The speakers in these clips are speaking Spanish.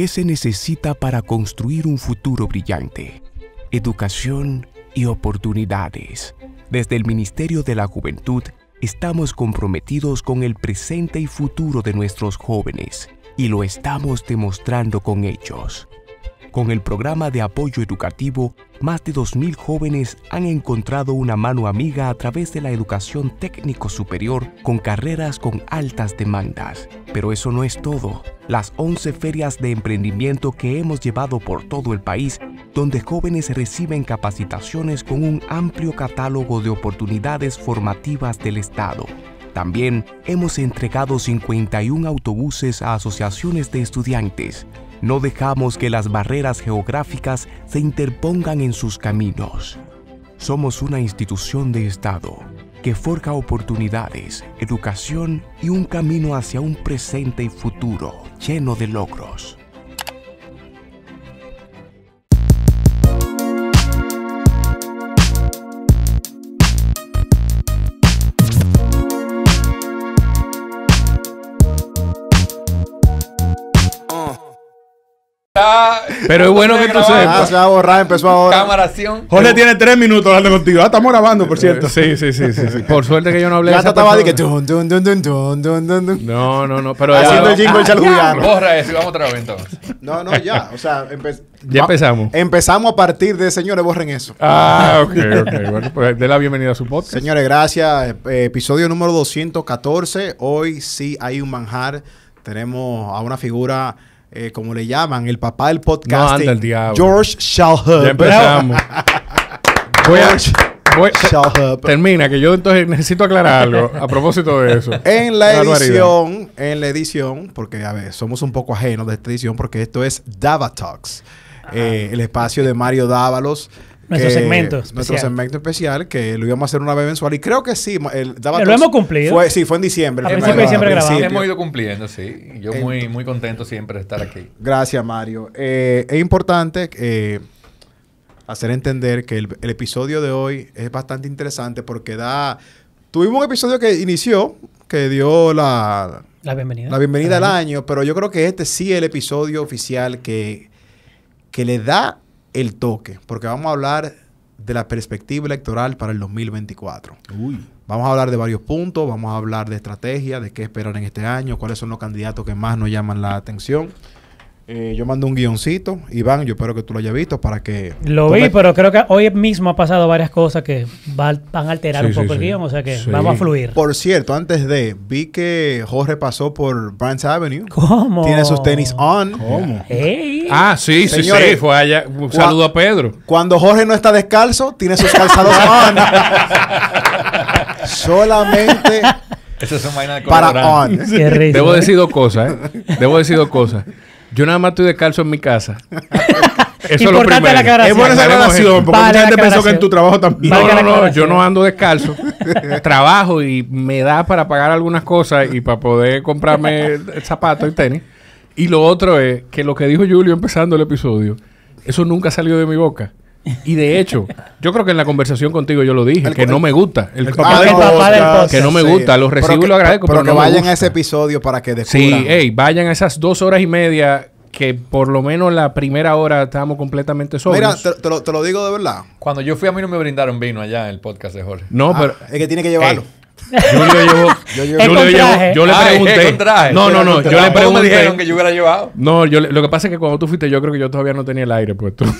¿Qué se necesita para construir un futuro brillante? Educación y oportunidades. Desde el Ministerio de la Juventud estamos comprometidos con el presente y futuro de nuestros jóvenes y lo estamos demostrando con hechos. Con el programa de apoyo educativo, más de 2.000 jóvenes han encontrado una mano amiga a través de la educación técnico superior con carreras con altas demandas. Pero eso no es todo. Las 11 ferias de emprendimiento que hemos llevado por todo el país, donde jóvenes reciben capacitaciones con un amplio catálogo de oportunidades formativas del Estado. También hemos entregado 51 autobuses a asociaciones de estudiantes, no dejamos que las barreras geográficas se interpongan en sus caminos. Somos una institución de Estado que forja oportunidades, educación y un camino hacia un presente y futuro lleno de logros. Pero es bueno que tú sepas. Ah, se va a borrar, empezó ahora. acción. Jorge tiene tres minutos hablando contigo. Ah, estamos grabando, por eh, cierto. Sí, sí, sí, sí, sí. Por suerte que yo no hablé. Ya estaba de que No, no, no. Pero Haciendo el jingle chalujano. Ah, borra eso y vamos otra vez entonces. No, no, ya. O sea, ya empezamos. Empezamos a partir de señores, borren eso. Ah, ok, ok. Bueno, pues dé la bienvenida a su podcast. Señores, gracias. Eh, episodio número 214. Hoy sí hay un manjar. Tenemos a una figura eh, como le llaman, el papá del podcast, George Shalhub. Ya empezamos. George Termina, que yo entonces necesito aclarar algo a propósito de eso. En la edición, en la edición, porque a ver, somos un poco ajenos de esta edición, porque esto es Dava Talks. Ah. Eh, el espacio de Mario Dávalos, nuestro segmento. Nuestro especial. segmento especial que lo íbamos a hacer una vez mensual. Y creo que sí. lo hemos cumplido. Fue, sí, fue en diciembre. A principio diciembre Hemos ido cumpliendo, sí. Yo muy, muy contento siempre de estar aquí. Gracias, Mario. Eh, es importante eh, hacer entender que el, episodio de hoy es bastante interesante porque da. Tuvimos un episodio que inició, que dio la. La bienvenida. La bienvenida al año, pero yo creo que este sí es el episodio oficial que, que le da el toque, porque vamos a hablar de la perspectiva electoral para el 2024. Vamos a hablar de varios puntos, vamos a hablar de estrategia, de qué esperar en este año, cuáles son los candidatos que más nos llaman la atención. Eh, yo mando un guioncito, Iván, yo espero que tú lo hayas visto para que... Lo vi, pero creo que hoy mismo ha pasado varias cosas que van a alterar un poco el guión, o sea que vamos a fluir. Por cierto, antes de, vi que Jorge pasó por Brands Avenue. ¿Cómo? Tiene sus tenis on. ¿Cómo? Ah, sí, sí, sí, fue allá. Un saludo a Pedro. Cuando Jorge no está descalzo, tiene sus calzados on. Solamente... es una de Para on. Debo decir dos cosas, ¿eh? Debo decir dos cosas. Yo nada más estoy descalzo en mi casa. Eso es lo primero. La es buena esa aclaración, porque mucha gente pensó que en tu trabajo también. no, no, no, yo no ando descalzo. Trabajo y me da para pagar algunas cosas y para poder comprarme zapatos y tenis. Y lo otro es que lo que dijo Julio empezando el episodio, eso nunca salió de mi boca. Y de hecho, yo creo que en la conversación contigo yo lo dije, que no me gusta. El, ah, papá, del Que no me gusta, Los lo recibo y lo agradezco. Pero, que no vayan a ese episodio para que descubran. Sí, ey, vayan a esas dos horas y media que por lo menos la primera hora estábamos completamente solos. Mira, te, lo, digo de verdad. Cuando yo fui a mí no me brindaron vino allá en el podcast de Jorge. No, ah, pero... Es que tiene que llevarlo. Yo le, yo, le, yo le pregunté. no, no, no. Yo le pregunté. yo hubiera llevado? No, yo lo que pasa es que cuando tú fuiste, yo creo que yo todavía no tenía el aire puesto. no,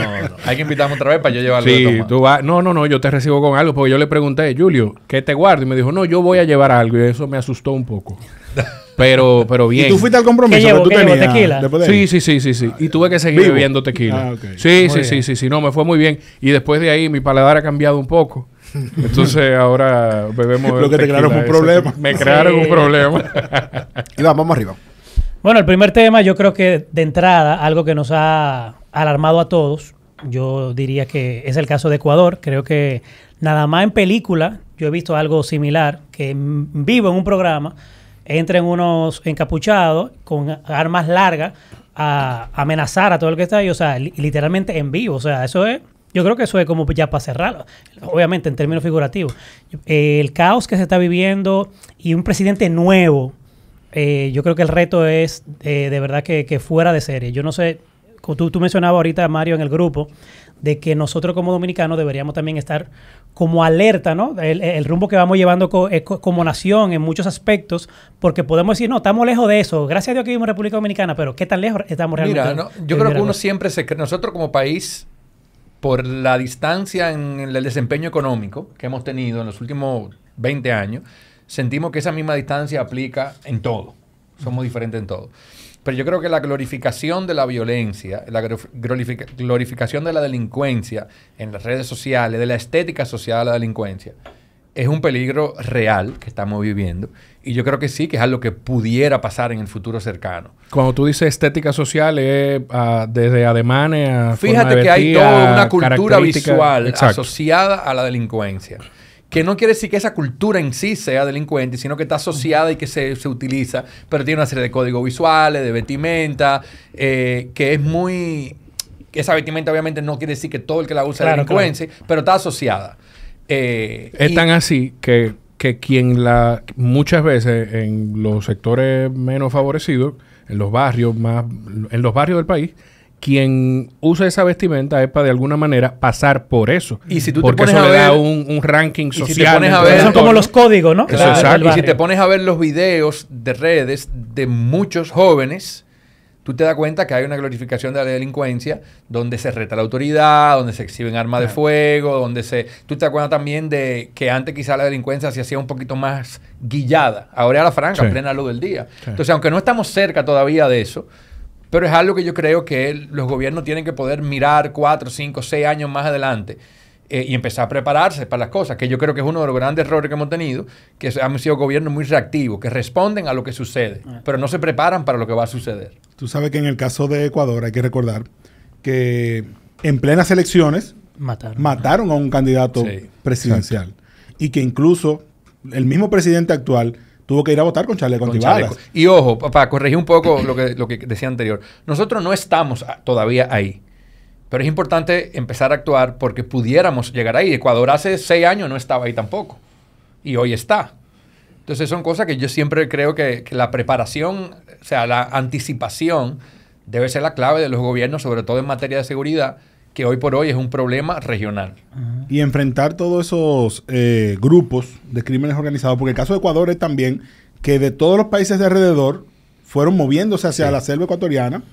no. Hay que invitarme otra vez para yo llevarlo. Sí, tú vas. No, no, no. Yo te recibo con algo porque yo le pregunté, Julio, ¿qué te guardo? Y me dijo, no, yo voy a llevar algo. Y eso me asustó un poco. Pero, pero bien. ¿Y tú fuiste al compromiso sí, sí, sí, sí, sí. y tuve que seguir bebiendo tequila. Sí, sí, sí, sí, sí. No, me fue muy bien. Y después de ahí mi paladar ha cambiado un poco. Entonces ahora bebemos. Lo que te crearon un problema. Me crearon un problema. y vamos, vamos arriba. Bueno, el primer tema, yo creo que de entrada, algo que nos ha alarmado a todos, yo diría que es el caso de Ecuador. Creo que nada más en película, yo he visto algo similar, que vivo en un programa, entren unos encapuchados con armas largas a amenazar a todo el que está ahí, o sea, literalmente en vivo, o sea, eso es yo creo que eso es como ya para cerrar, obviamente en términos figurativos. Eh, el caos que se está viviendo y un presidente nuevo, eh, yo creo que el reto es eh, de verdad que, fuera de serie. Yo no sé, tú, tú mencionabas ahorita, Mario, en el grupo, de que nosotros como dominicanos deberíamos también estar como alerta, ¿no? El, rumbo que vamos llevando como nación en muchos aspectos, porque podemos decir, no, estamos lejos de eso. Gracias a Dios que vivimos en República Dominicana, pero ¿qué tan lejos estamos realmente? Mira, yo creo que uno siempre se... Nosotros como país por la distancia en el desempeño económico que hemos tenido en los últimos 20 años, sentimos que esa misma distancia aplica en todo. Somos diferentes en todo. Pero yo creo que la glorificación de la violencia, la glorificación de la delincuencia en las redes sociales, de la estética social de la delincuencia, es un peligro real que estamos viviendo y yo creo que sí, que es algo que pudiera pasar en el futuro cercano. Cuando tú dices estética social, es ah, desde ademanes a... Fíjate que hay toda una cultura visual asociada a la delincuencia, que no quiere decir que esa cultura en sí sea delincuente, sino que está asociada y que se, utiliza, pero tiene una serie de códigos visuales, de vestimenta, eh, que es muy esa vestimenta obviamente no quiere decir que todo el que la usa es delincuente, pero está asociada. Eh, es tan así que, quien la. Muchas veces en los sectores menos favorecidos, en los barrios más. En los barrios del país, quien usa esa vestimenta es para de alguna manera pasar por eso. Y si tú te pones a ver, le da un, ranking social. son como los códigos, ¿no? y si te pones a ver los videos de redes de muchos jóvenes tú te das cuenta que hay una glorificación de la delincuencia donde se reta la autoridad, donde se exhiben armas de fuego, donde se... Tú te das cuenta también de que antes quizá la delincuencia se hacía un poquito más guillada, ahora a la franca, plena luz del día. Entonces, aunque no estamos cerca todavía de eso, pero es algo que yo creo que los gobiernos tienen que poder mirar cuatro, cinco, seis años más adelante eh, y empezar a prepararse para las cosas, que yo creo que es uno de los grandes errores que hemos tenido, que han sido gobiernos muy reactivos, que responden a lo que sucede, ah. pero no se preparan para lo que va a suceder. Tú sabes que en el caso de Ecuador hay que recordar que en plenas elecciones mataron, a un candidato presidencial y que incluso el mismo presidente actual tuvo que ir a votar con chaleco con Y ojo, para corregir un poco lo que, lo que decía anterior, nosotros no estamos todavía ahí. Pero es importante empezar a actuar porque pudiéramos llegar ahí. Ecuador hace seis años no estaba ahí tampoco. Y hoy está. Entonces son cosas que yo siempre creo que, la preparación, o sea, la anticipación debe ser la clave de los gobiernos, sobre todo en materia de seguridad, que hoy por hoy es un problema regional. Y enfrentar todos esos eh, grupos de crímenes organizados, porque el caso de Ecuador es también que de todos los países de alrededor fueron moviéndose hacia la selva ecuatoriana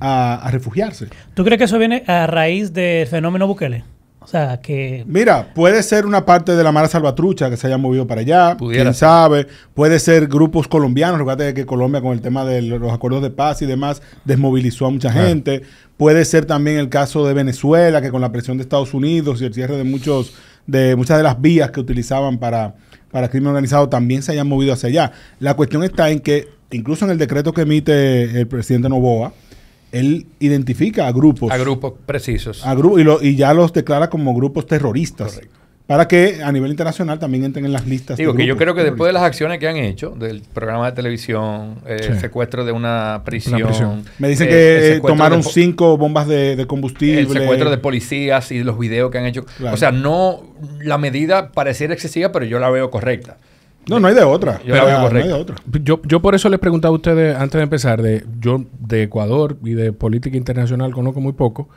a, refugiarse. ¿Tú crees que eso viene a raíz del fenómeno Bukele? O sea, que... Mira, puede ser una parte de la mala salvatrucha que se haya movido para allá, quién sabe, puede ser grupos colombianos, recuerda que Colombia con el tema de los acuerdos de paz y demás desmovilizó a mucha gente, puede ser también el caso de Venezuela, que con la presión de Estados Unidos y el cierre de, muchos, de muchas de las vías que utilizaban para, para crimen organizado también se hayan movido hacia allá. La cuestión está en que, incluso en el decreto que emite el presidente Novoa, él identifica a grupos. A grupos precisos. y, ya los declara como grupos terroristas. Para que a nivel internacional también entren en las listas. Digo que yo creo que después de las acciones que han hecho, del programa de televisión, el eh, secuestro de una prisión. Me dicen eh, que eh, tomaron cinco bombas de, combustible. El secuestro de policías y los videos que han hecho. O sea, no, la medida parece excesiva, pero yo la veo correcta. No, no hay de otra. Yo Yo, por eso les preguntaba a ustedes antes de empezar, de, yo de Ecuador y de política internacional conozco muy poco,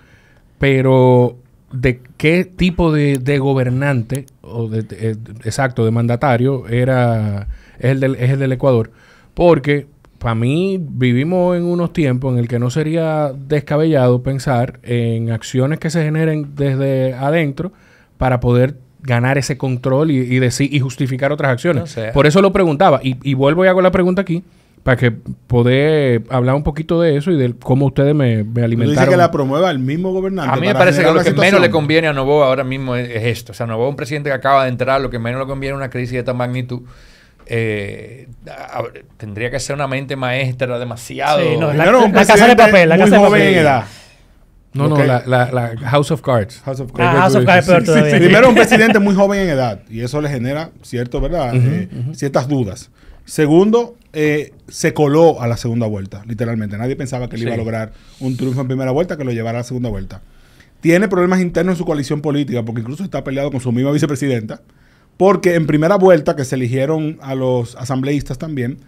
pero de qué tipo de, gobernante, o eh, exacto, de mandatario, era, es, el del, es del Ecuador. Porque para mí vivimos en unos tiempos en el que no sería descabellado pensar en acciones que se generen desde adentro para poder ganar ese control y, decir y justificar otras acciones. Por eso lo preguntaba. Y, vuelvo y hago la pregunta aquí para que poder hablar un poquito de eso y de cómo ustedes me, alimentan alimentaron. Dice que la promueva el mismo gobernante. A mí me parece que lo que menos le conviene a Novoa ahora mismo es, esto. O sea, Novoa, un presidente que acaba de entrar, lo que menos le conviene a una crisis de esta magnitud. Eh, tendría que ser una mente maestra demasiado. la, casa de papel, la casa de papel. No, no, la, House of Cards. House ah, Primero, un presidente muy joven en edad, y eso le genera cierto, ¿verdad? Eh, ciertas dudas. Segundo, eh, se coló a la segunda vuelta, literalmente. Nadie pensaba que él iba a lograr un triunfo en primera vuelta que lo llevara a la segunda vuelta. Tiene problemas internos en su coalición política, porque incluso está peleado con su misma vicepresidenta, porque en primera vuelta, que se eligieron a los asambleístas también,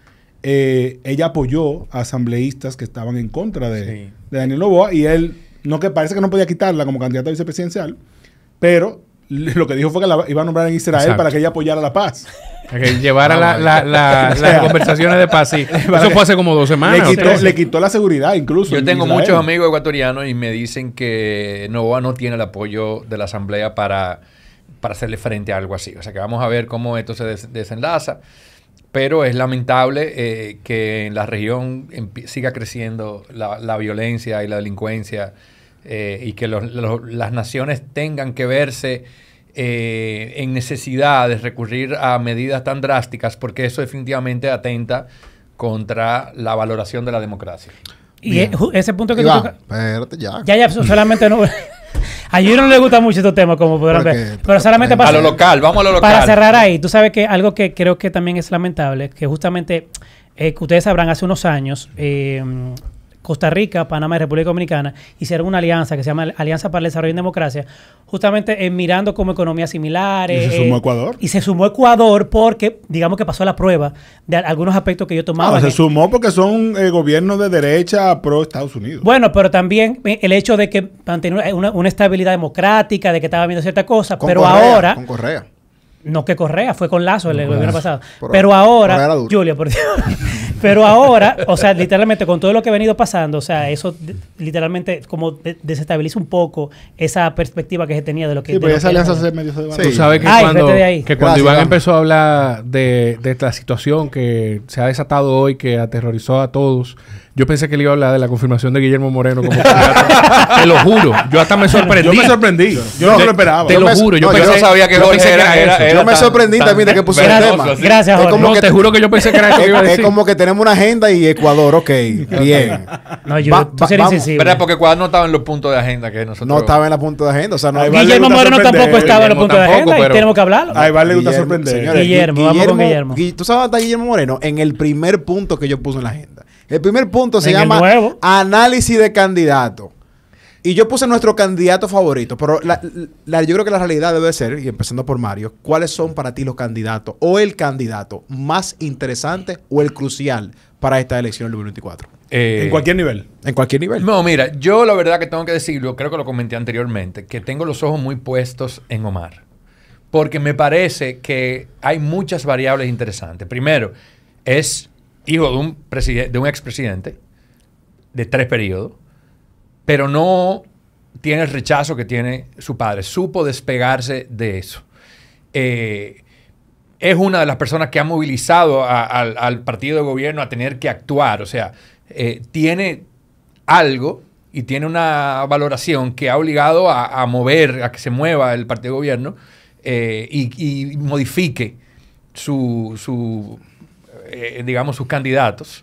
eh, ella apoyó a asambleístas que estaban en contra de, Daniel Lobo. y él no que parece que no podía quitarla como candidata vicepresidencial, pero lo que dijo fue que la iba a nombrar en Israel para que ella apoyara la paz. que llevara ah, las conversaciones de paz, Eso fue hace como dos semanas. Le quitó, la seguridad, incluso. Yo tengo muchos amigos ecuatorianos y me dicen que Novoa no tiene el apoyo de la Asamblea para, hacerle frente a algo así. O sea que vamos a ver cómo esto se desenlaza. Pero es lamentable eh, que en la región siga creciendo la violencia y la delincuencia. Eh, y que las naciones tengan que verse eh, en necesidad de recurrir a medidas tan drásticas, porque eso definitivamente atenta contra la valoración de la democracia. Y ese punto que Iba, tú Espérate ya. Ya, ya, solamente no. A ellos no le gusta mucho estos temas, como podrán ver. Pero solamente para. A lo local, vamos a lo local. Para cerrar ahí, tú sabes que algo que creo que también es lamentable, que justamente, eh, que ustedes sabrán, hace unos años, Costa Rica, Panamá y República Dominicana, hicieron una alianza que se llama Alianza para el Desarrollo y Democracia, justamente mirando como economías similares. ¿Y se sumó eh, Ecuador? Y se sumó Ecuador porque, digamos que pasó la prueba de algunos aspectos que yo ah, tomaba. se sumó porque son eh, gobiernos de derecha pro Estados Unidos. Bueno, pero también eh, el hecho de que mantenía una, estabilidad democrática, de que estaba viendo cierta cosa, pero ahora... Con Correa no que Correa, fue con Lazo el, gobierno pasado. pero ahora, por Dios. Pero ahora, o sea, literalmente con todo lo que ha venido pasando, o sea, eso literalmente como desestabiliza un poco esa perspectiva que se tenía de lo que... Sí, pero esa alianza se medio se Tú sabes que cuando, Iván empezó a hablar de, de, esta situación que se ha desatado hoy, que aterrorizó a todos, yo pensé que le iba a hablar de la confirmación de Guillermo Moreno como candidato. te lo juro. Yo hasta me sorprendí. Yo me sorprendí. Yo no lo esperaba. Te lo juro. Yo, no, pensé, yo sabía que, yo era, que Yo me sorprendí también de que pusiera el tema. Gracias, Jorge. no, te juro que yo pensé que era eso que Es como que tenemos una agenda y Ecuador, ok. bien. No, yo, va, tú serías ¿Verdad? Porque Ecuador no estaba en los puntos de agenda que nosotros... No estaba en los puntos de agenda. O sea, no Guillermo Moreno tampoco estaba en los puntos de agenda y tenemos que hablarlo. A vale, le gusta sorprender. Guillermo, vamos con Guillermo. Tú sabes hasta Guillermo Moreno en el primer punto que yo puse en la agenda. El primer punto se llama análisis de candidato. Y yo puse nuestro candidato favorito, pero la, yo creo que la realidad debe ser, y empezando por Mario, ¿cuáles son para ti los candidatos o el candidato más interesante o el crucial para esta elección del 2024? Eh, en cualquier nivel. En cualquier nivel. No, mira, yo la verdad que tengo que decirlo, creo que lo comenté anteriormente, que tengo los ojos muy puestos en Omar. Porque me parece que hay muchas variables interesantes. Primero, es hijo de un, de un expresidente de tres periodos, pero no tiene el rechazo que tiene su padre. Supo despegarse de eso. Eh, es una de las personas que ha movilizado al partido de gobierno a tener que actuar. O sea, eh, tiene algo y tiene una valoración que ha obligado a, mover, a que se mueva el partido de gobierno eh, y, modifique su eh, digamos, sus candidatos.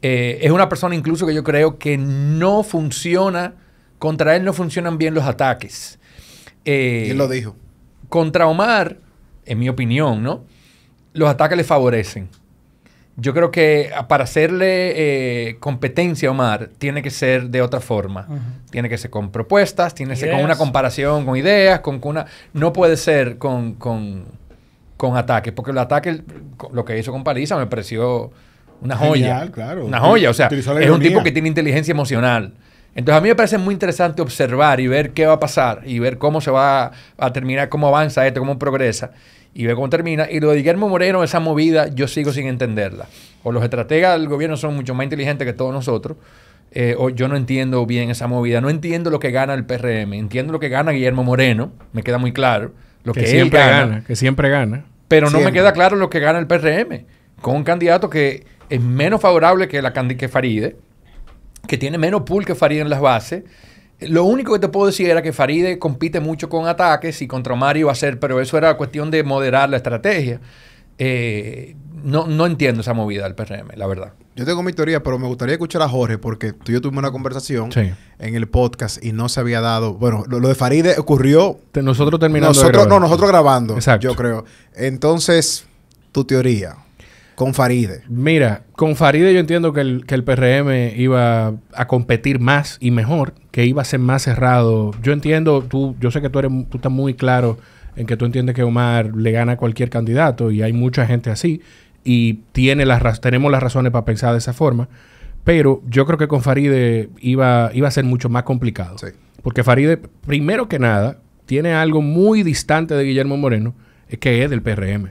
Eh, es una persona incluso que yo creo que no funciona, contra él no funcionan bien los ataques. ¿Quién eh, lo dijo? Contra Omar, en mi opinión, ¿no? Los ataques le favorecen. Yo creo que ah, para hacerle competencia a Omar, tiene que ser de otra forma. Tiene que ser con propuestas, tiene que ser con una comparación, con ideas, con, una... No puede ser con con ataques, porque el ataque, lo que hizo con Paliza me pareció una joya. Una joya, o sea, es un tipo que tiene inteligencia emocional. Entonces a mí me parece muy interesante observar y ver qué va a pasar y ver cómo se va a terminar, cómo avanza esto, cómo progresa y ver cómo termina. Y lo de Guillermo Moreno, esa movida, yo sigo sin entenderla. O los estrategas del gobierno son mucho más inteligentes que todos nosotros, eh, o yo no entiendo bien esa movida, no entiendo lo que gana el PRM, entiendo lo que gana Guillermo Moreno, me queda muy claro. Lo que, siempre él gana, que siempre gana. Pero no me queda claro lo que gana el PRM con un candidato que es menos favorable que, la, que Faride, que tiene menos pool que Faride en las bases. Lo único que te puedo decir era que Faride compite mucho con ataques y contra Mario va a ser, pero eso era cuestión de moderar la estrategia. Eh, no, no entiendo esa movida del PRM, la verdad. Yo tengo mi teoría, pero me gustaría escuchar a Jorge porque tú y yo tuvimos una conversación en el podcast y no se había dado. Bueno, lo, de Faride ocurrió. nosotros terminamos. Nosotros, no, nosotros grabando. Yo creo. Entonces, tu teoría con Faride. Mira, con Faride yo entiendo que el, que PRM iba a competir más y mejor, que iba a ser más cerrado. Yo entiendo, tú, yo sé que tú, eres, tú estás muy claro en que tú entiendes que Omar le gana a cualquier candidato y hay mucha gente así y tiene las, tenemos las razones para pensar de esa forma. Pero yo creo que con Faride iba, iba a ser mucho más complicado. Porque Faride, primero que nada, tiene algo muy distante de Guillermo Moreno, que es del PRM.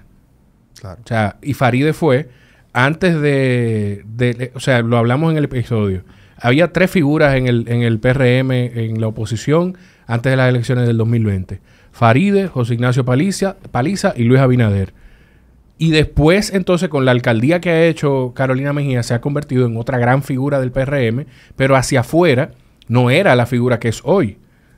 y Faride fue, antes de, o sea, lo hablamos en el episodio, había tres figuras en el, en el PRM, en la oposición, antes de las elecciones del 2020. Faride, José Ignacio Paliza y Luis Abinader. Y después, entonces, con la alcaldía que ha hecho Carolina Mejía, se ha convertido en otra gran figura del PRM, pero hacia afuera no era la figura que es hoy.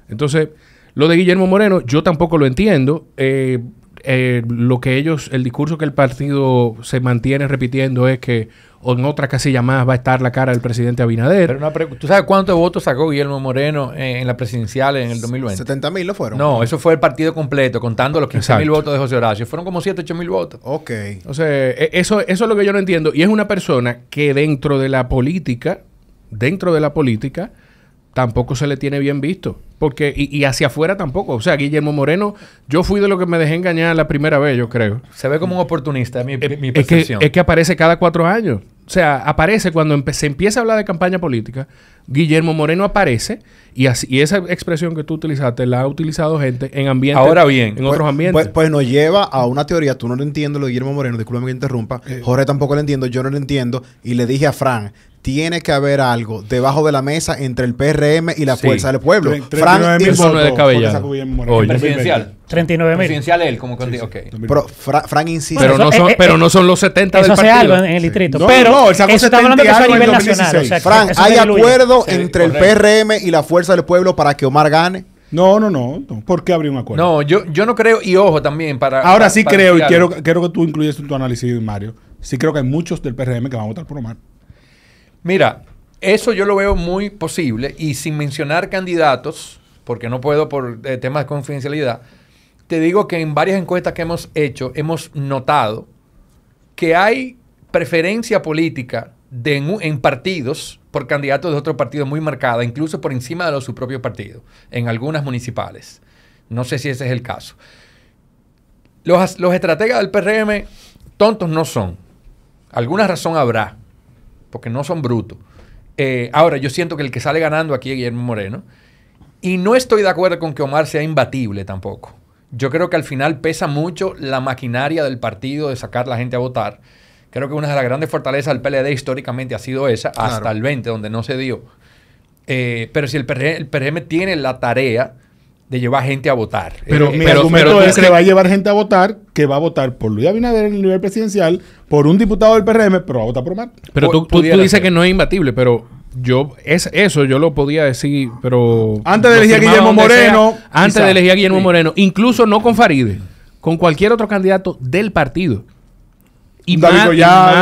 Entonces, lo de Guillermo Moreno, yo tampoco lo entiendo. Eh, eh, lo que ellos, el discurso que el partido se mantiene repitiendo es que en otras casillas más va a estar la cara del presidente Abinader. Pero una ¿Tú sabes cuántos votos sacó Guillermo Moreno en, las presidenciales en el 2020? 70 mil lo fueron. No, eso fue el partido completo, contando los 15 mil votos de José Horacio. Fueron como 7, 8 mil votos. Ok. O sea, e-, eso, eso es lo que yo no entiendo. Y es una persona que dentro de la política, dentro de la política, tampoco se le tiene bien visto. Porque, y, hacia afuera tampoco. O sea, Guillermo Moreno, yo fui de lo que me dejé engañar la primera vez, yo creo. Se ve como un oportunista, mi, eh, mi percepción. Es que, aparece cada cuatro años. O sea, aparece cuando se empieza a hablar de campaña política, Guillermo Moreno aparece y, así, esa expresión que tú utilizaste la ha utilizado gente en ambientes. Ahora bien, en otros pues, ambientes. Pues, pues, nos lleva a una teoría. Tú no lo entiendes, lo de Guillermo Moreno, discúlpame que interrumpa. Eh. Jorge tampoco lo entiendo, yo no lo entiendo. Y le dije a Fran, tiene que haber algo debajo de la mesa entre el PRM y la Fuerza del Pueblo. Frank votos no es presidencial. 39 mil. Presidencial él, como que sí, Okay. Pero Fran Frank insiste. Pero, no son, eh, pero eh, no son los 70 eso del partido. Algo en el distrito. No, pero no, eso está hablando que eso a nivel nacional. Frank, ¿hay acuerdo entre el PRM y la Fuerza del Pueblo para que Omar gane? No, no, no, ¿Por qué habría un acuerdo? No, yo, yo no creo, y ojo también, para. Ahora sí creo, y quiero, quiero que tú incluyas en tu análisis, Mario. Sí creo que hay muchos del PRM que van a votar por Omar. Mira, eso yo lo veo muy posible y sin mencionar candidatos, porque no puedo por eh, temas de confidencialidad, te digo que en varias encuestas que hemos hecho hemos notado que hay preferencia política en, partidos por candidatos de otro partido muy marcada, incluso por encima de su propio partido, en algunas municipales. No sé si ese es el caso. Los, los estrategas del PRM tontos no son. Alguna razón habrá porque no son brutos. Eh, ahora, yo siento que el que sale ganando aquí es Guillermo Moreno. Y no estoy de acuerdo con que Omar sea imbatible tampoco. Yo creo que al final pesa mucho la maquinaria del partido de sacar la gente a votar. Creo que una de las grandes fortalezas del PLD históricamente ha sido esa, hasta el 20, donde no se dio. Eh, pero si el el PRM tiene la tarea de llevar gente a votar. Pero eh, mi argumento es que va a llevar gente a votar, que va a votar por Luis Abinader en el nivel presidencial, por un diputado del PRM, pero va a votar por Omar. Pero tú, tú, dices que no es imbatible, pero yo es eso yo lo podía decir, pero antes de elegir a Guillermo Moreno, antes de elegir a Guillermo Moreno, incluso no con Faride, con cualquier otro candidato del partido. Y más,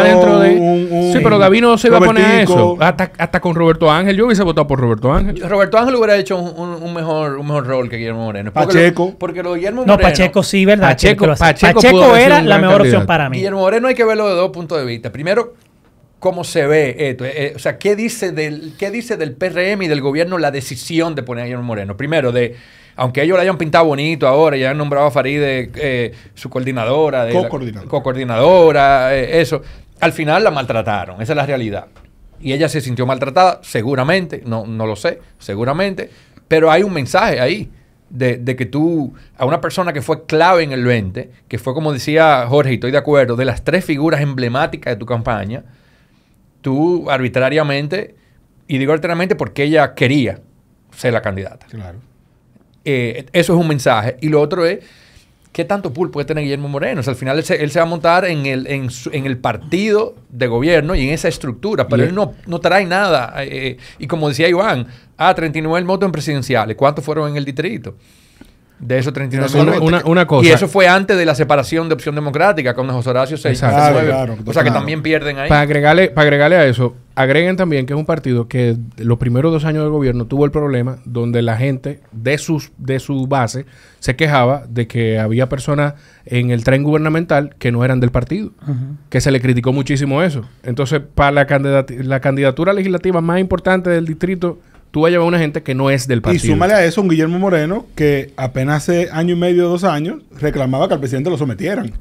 dentro de. sí, pero no se iba a poner eso. Hasta, hasta, con Roberto Ángel. Yo hubiese votado por Roberto Ángel. Roberto Ángel hubiera hecho un, mejor, un mejor rol que Guillermo Moreno. Pacheco. porque lo Guillermo Moreno. No, Pacheco sí, ¿verdad? Pacheco, Pacheco, era la mejor opción para mí. Guillermo Moreno hay que verlo de dos puntos de vista. Primero, cómo se ve esto. Eh, eh, o sea, ¿qué dice, del, ¿qué dice del PRM y del gobierno la decisión de poner a Guillermo Moreno? Primero, de aunque ellos la hayan pintado bonito ahora, ya han nombrado a Faride eh, eh, su coordinadora. co-coordinadora. Eh, eso. Al final la maltrataron, esa es la realidad. Y ella se sintió maltratada, seguramente, no, no lo sé, seguramente, pero hay un mensaje ahí. De, de, que tú, a una persona que fue clave en el 20, que fue como decía Jorge, y estoy de acuerdo, de las tres figuras emblemáticas de tu campaña, tú arbitrariamente, y digo arbitrariamente porque ella quería ser la candidata. Claro. Eh, eso es un mensaje. Y lo otro es, ¿qué tanto pool puede tener Guillermo Moreno? al final él se, va a montar en el, en, el partido de gobierno y en esa estructura, pero él no, no trae nada. Eh, eh, y como decía Iván, ah, 39 votos en presidenciales, ¿cuántos fueron en el distrito? De esos 39 Una, cosa. Y eso fue antes de la separación de Opción Democrática con José Horacio 6. Claro, o sea que también pierden ahí. Para agregarle, para agregarle a eso, agreguen también que es un partido que los primeros dos años del gobierno tuvo el problema donde la gente de, sus, de su base se quejaba de que había personas en el tren gubernamental que no eran del partido, que se le criticó muchísimo eso. Entonces, para la, la candidatura legislativa más importante del distrito tú vas a llevar una gente que no es del partido. Y súmale a eso un Guillermo Moreno que apenas hace año y medio, dos años, reclamaba que al presidente lo sometieran.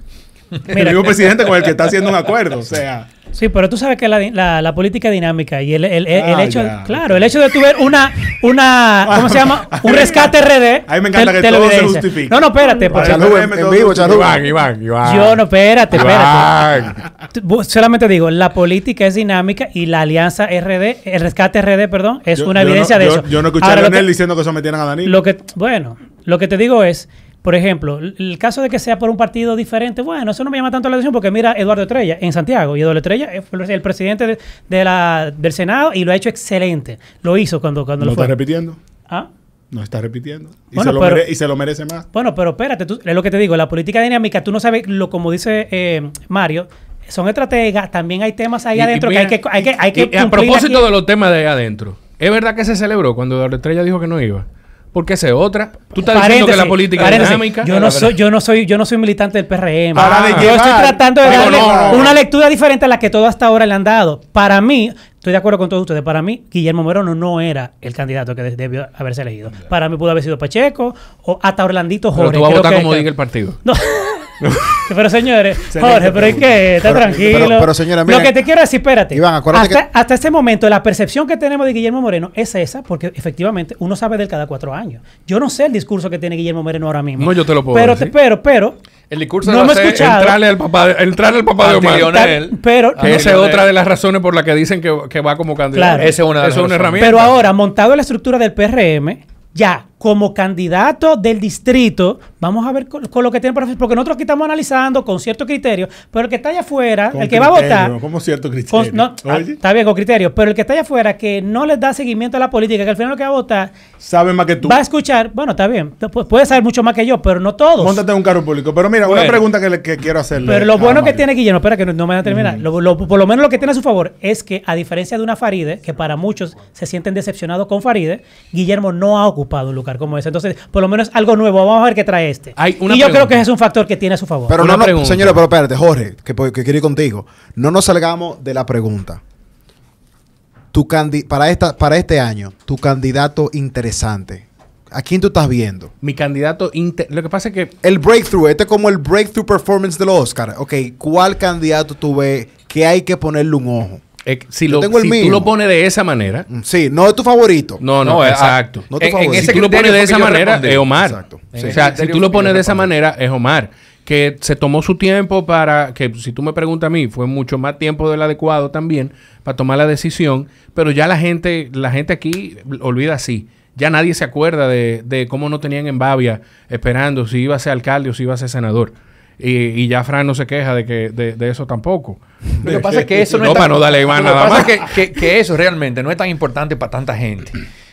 Mira, el mismo presidente con el que está haciendo un acuerdo, o sea. Sí, pero tú sabes que la, política es dinámica y el, el, el, ah, hecho, claro, el hecho de tuver una, una, ¿cómo se llama? Un rescate RD. Ahí me encanta que todo se justifique. No, no, espérate. vivo, Iván, Iván, Iván. Yo no, espérate, espérate. Solamente digo, la política es dinámica y la alianza RD, el rescate RD, perdón, es una evidencia de eso. Yo no escuché a Daniel diciendo que metieran a Danilo. Lo que, bueno, lo que te digo es por ejemplo, el caso de que sea por un partido diferente, bueno, eso no me llama tanto la atención porque mira Eduardo Estrella en Santiago y Eduardo Estrella es el presidente de, la, del Senado y lo ha hecho excelente. Lo hizo cuando, cuando ¿Lo, lo está repitiendo? ¿Ah? No está repitiendo. Y, se y, se lo merece más. Bueno, pero espérate, es lo que te digo, la política dinámica, tú no sabes, lo como dice eh, Mario, son estrategas, también hay temas ahí adentro que hay que... Hay a propósito de los temas de ahí adentro, ¿es verdad que se celebró cuando Eduardo Estrella dijo que no iba? porque esa es otra. Tú estás diciendo que la política dinámica. Yo no soy, yo no soy, yo no soy militante del PRM. yo estoy tratando de darle una lectura diferente a la que todo hasta ahora le han dado. Para mí, estoy de acuerdo con todos ustedes. Para mí, Guillermo Moreno no era el candidato que debió haberse elegido. Para mí pudo haber sido Pacheco o hasta Orlandito Jorge. Pero tú como diga el partido. pero señores, Jorge, pero hay que estar tranquilo. Pero, señora, Lo que te quiero decir, espérate. Iván, acuérdate hasta, hasta este momento, la percepción que tenemos de Guillermo Moreno es esa, porque efectivamente uno sabe del cada cuatro años. Yo no sé el discurso que tiene Guillermo Moreno ahora mismo. No, yo te lo puedo pero, decir. Te, pero, pero. El discurso no me escuchado. entrarle al papá, entrarle al papá de Omar. pero esa es otra de las razones por las que dicen que, que va como candidato. Claro. Esa es una, es una herramienta. Pero ahora, montado en la estructura del PRM, ya como candidato del distrito, vamos a ver con, lo que tiene para porque nosotros aquí estamos analizando con cierto criterio, pero el que está allá afuera, el que va a votar. Como cierto criterio. Ah, está bien, con criterio, pero el que está allá afuera, que no les da seguimiento a la política, que al final lo que va a votar. Sabe más que tú. Va a escuchar, bueno, está bien, puede saber mucho más que yo, pero no todos. Póntate un carro público. Pero mira, una pregunta que, quiero hacerle. Pero lo bueno que tiene Guillermo, espera que no, me vaya a terminar, mm. por lo menos lo que tiene a su favor es que, a diferencia de una Faride, que para muchos se sienten decepcionados con Faride, Guillermo no ha ocupado un lugar como ese. Entonces, por lo menos algo nuevo. Vamos a ver qué trae este. y yo creo que ese es un factor que tiene a su favor. Pero no, señor pero espérate, Jorge, que, pues, que quiero ir contigo. No nos salgamos de la pregunta. Tu candi para, esta, para este año, tu candidato interesante. ¿A quién tú estás viendo? Mi candidato. Lo que pasa es que. El breakthrough. Este es como el breakthrough performance del Oscar. Ok, ¿cuál candidato tú ves que hay que ponerle un ojo? Eh, si lo, tú lo pones de esa manera. Mm, sí, no es tu favorito. No, no, exacto. No en, ese si tú lo pones de esa manera, es Omar. O sea, si tú lo pones de esa manera, es Omar. Que se tomó su tiempo para, que si tú me preguntas a mí, fue mucho más tiempo del adecuado también para tomar la decisión. Pero ya la gente, la gente aquí olvida así. Ya nadie se acuerda de, de cómo no tenían en Bavia esperando si iba a ser alcalde o si iba a ser senador. Y, ya Fran no se queja de que de, eso tampoco. Lo que pasa es que eso no, es no que, eso realmente no es tan importante para tanta gente.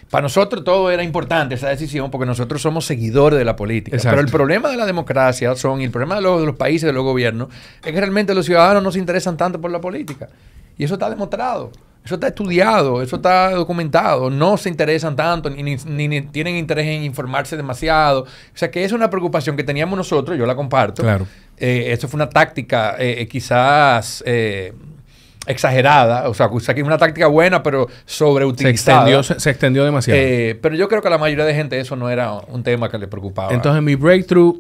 Para nosotros todo era importante esa decisión porque nosotros somos seguidores de la política. Pero el problema de la democracia son y el problema de los, de los países, de los gobiernos, es que realmente los ciudadanos no se interesan tanto por la política. Y eso está demostrado. Eso está estudiado, eso está documentado. No se interesan tanto, ni, tienen interés en informarse demasiado. O sea que es una preocupación que teníamos nosotros, yo la comparto. Claro. Eh, fue una táctica eh, eh, quizás exagerada, o sea, que es una táctica buena, pero sobreutilizada. Se extendió, se, extendió demasiado. pero yo creo que a la mayoría de gente eso no era un tema que le preocupaba. Entonces, mi breakthrough,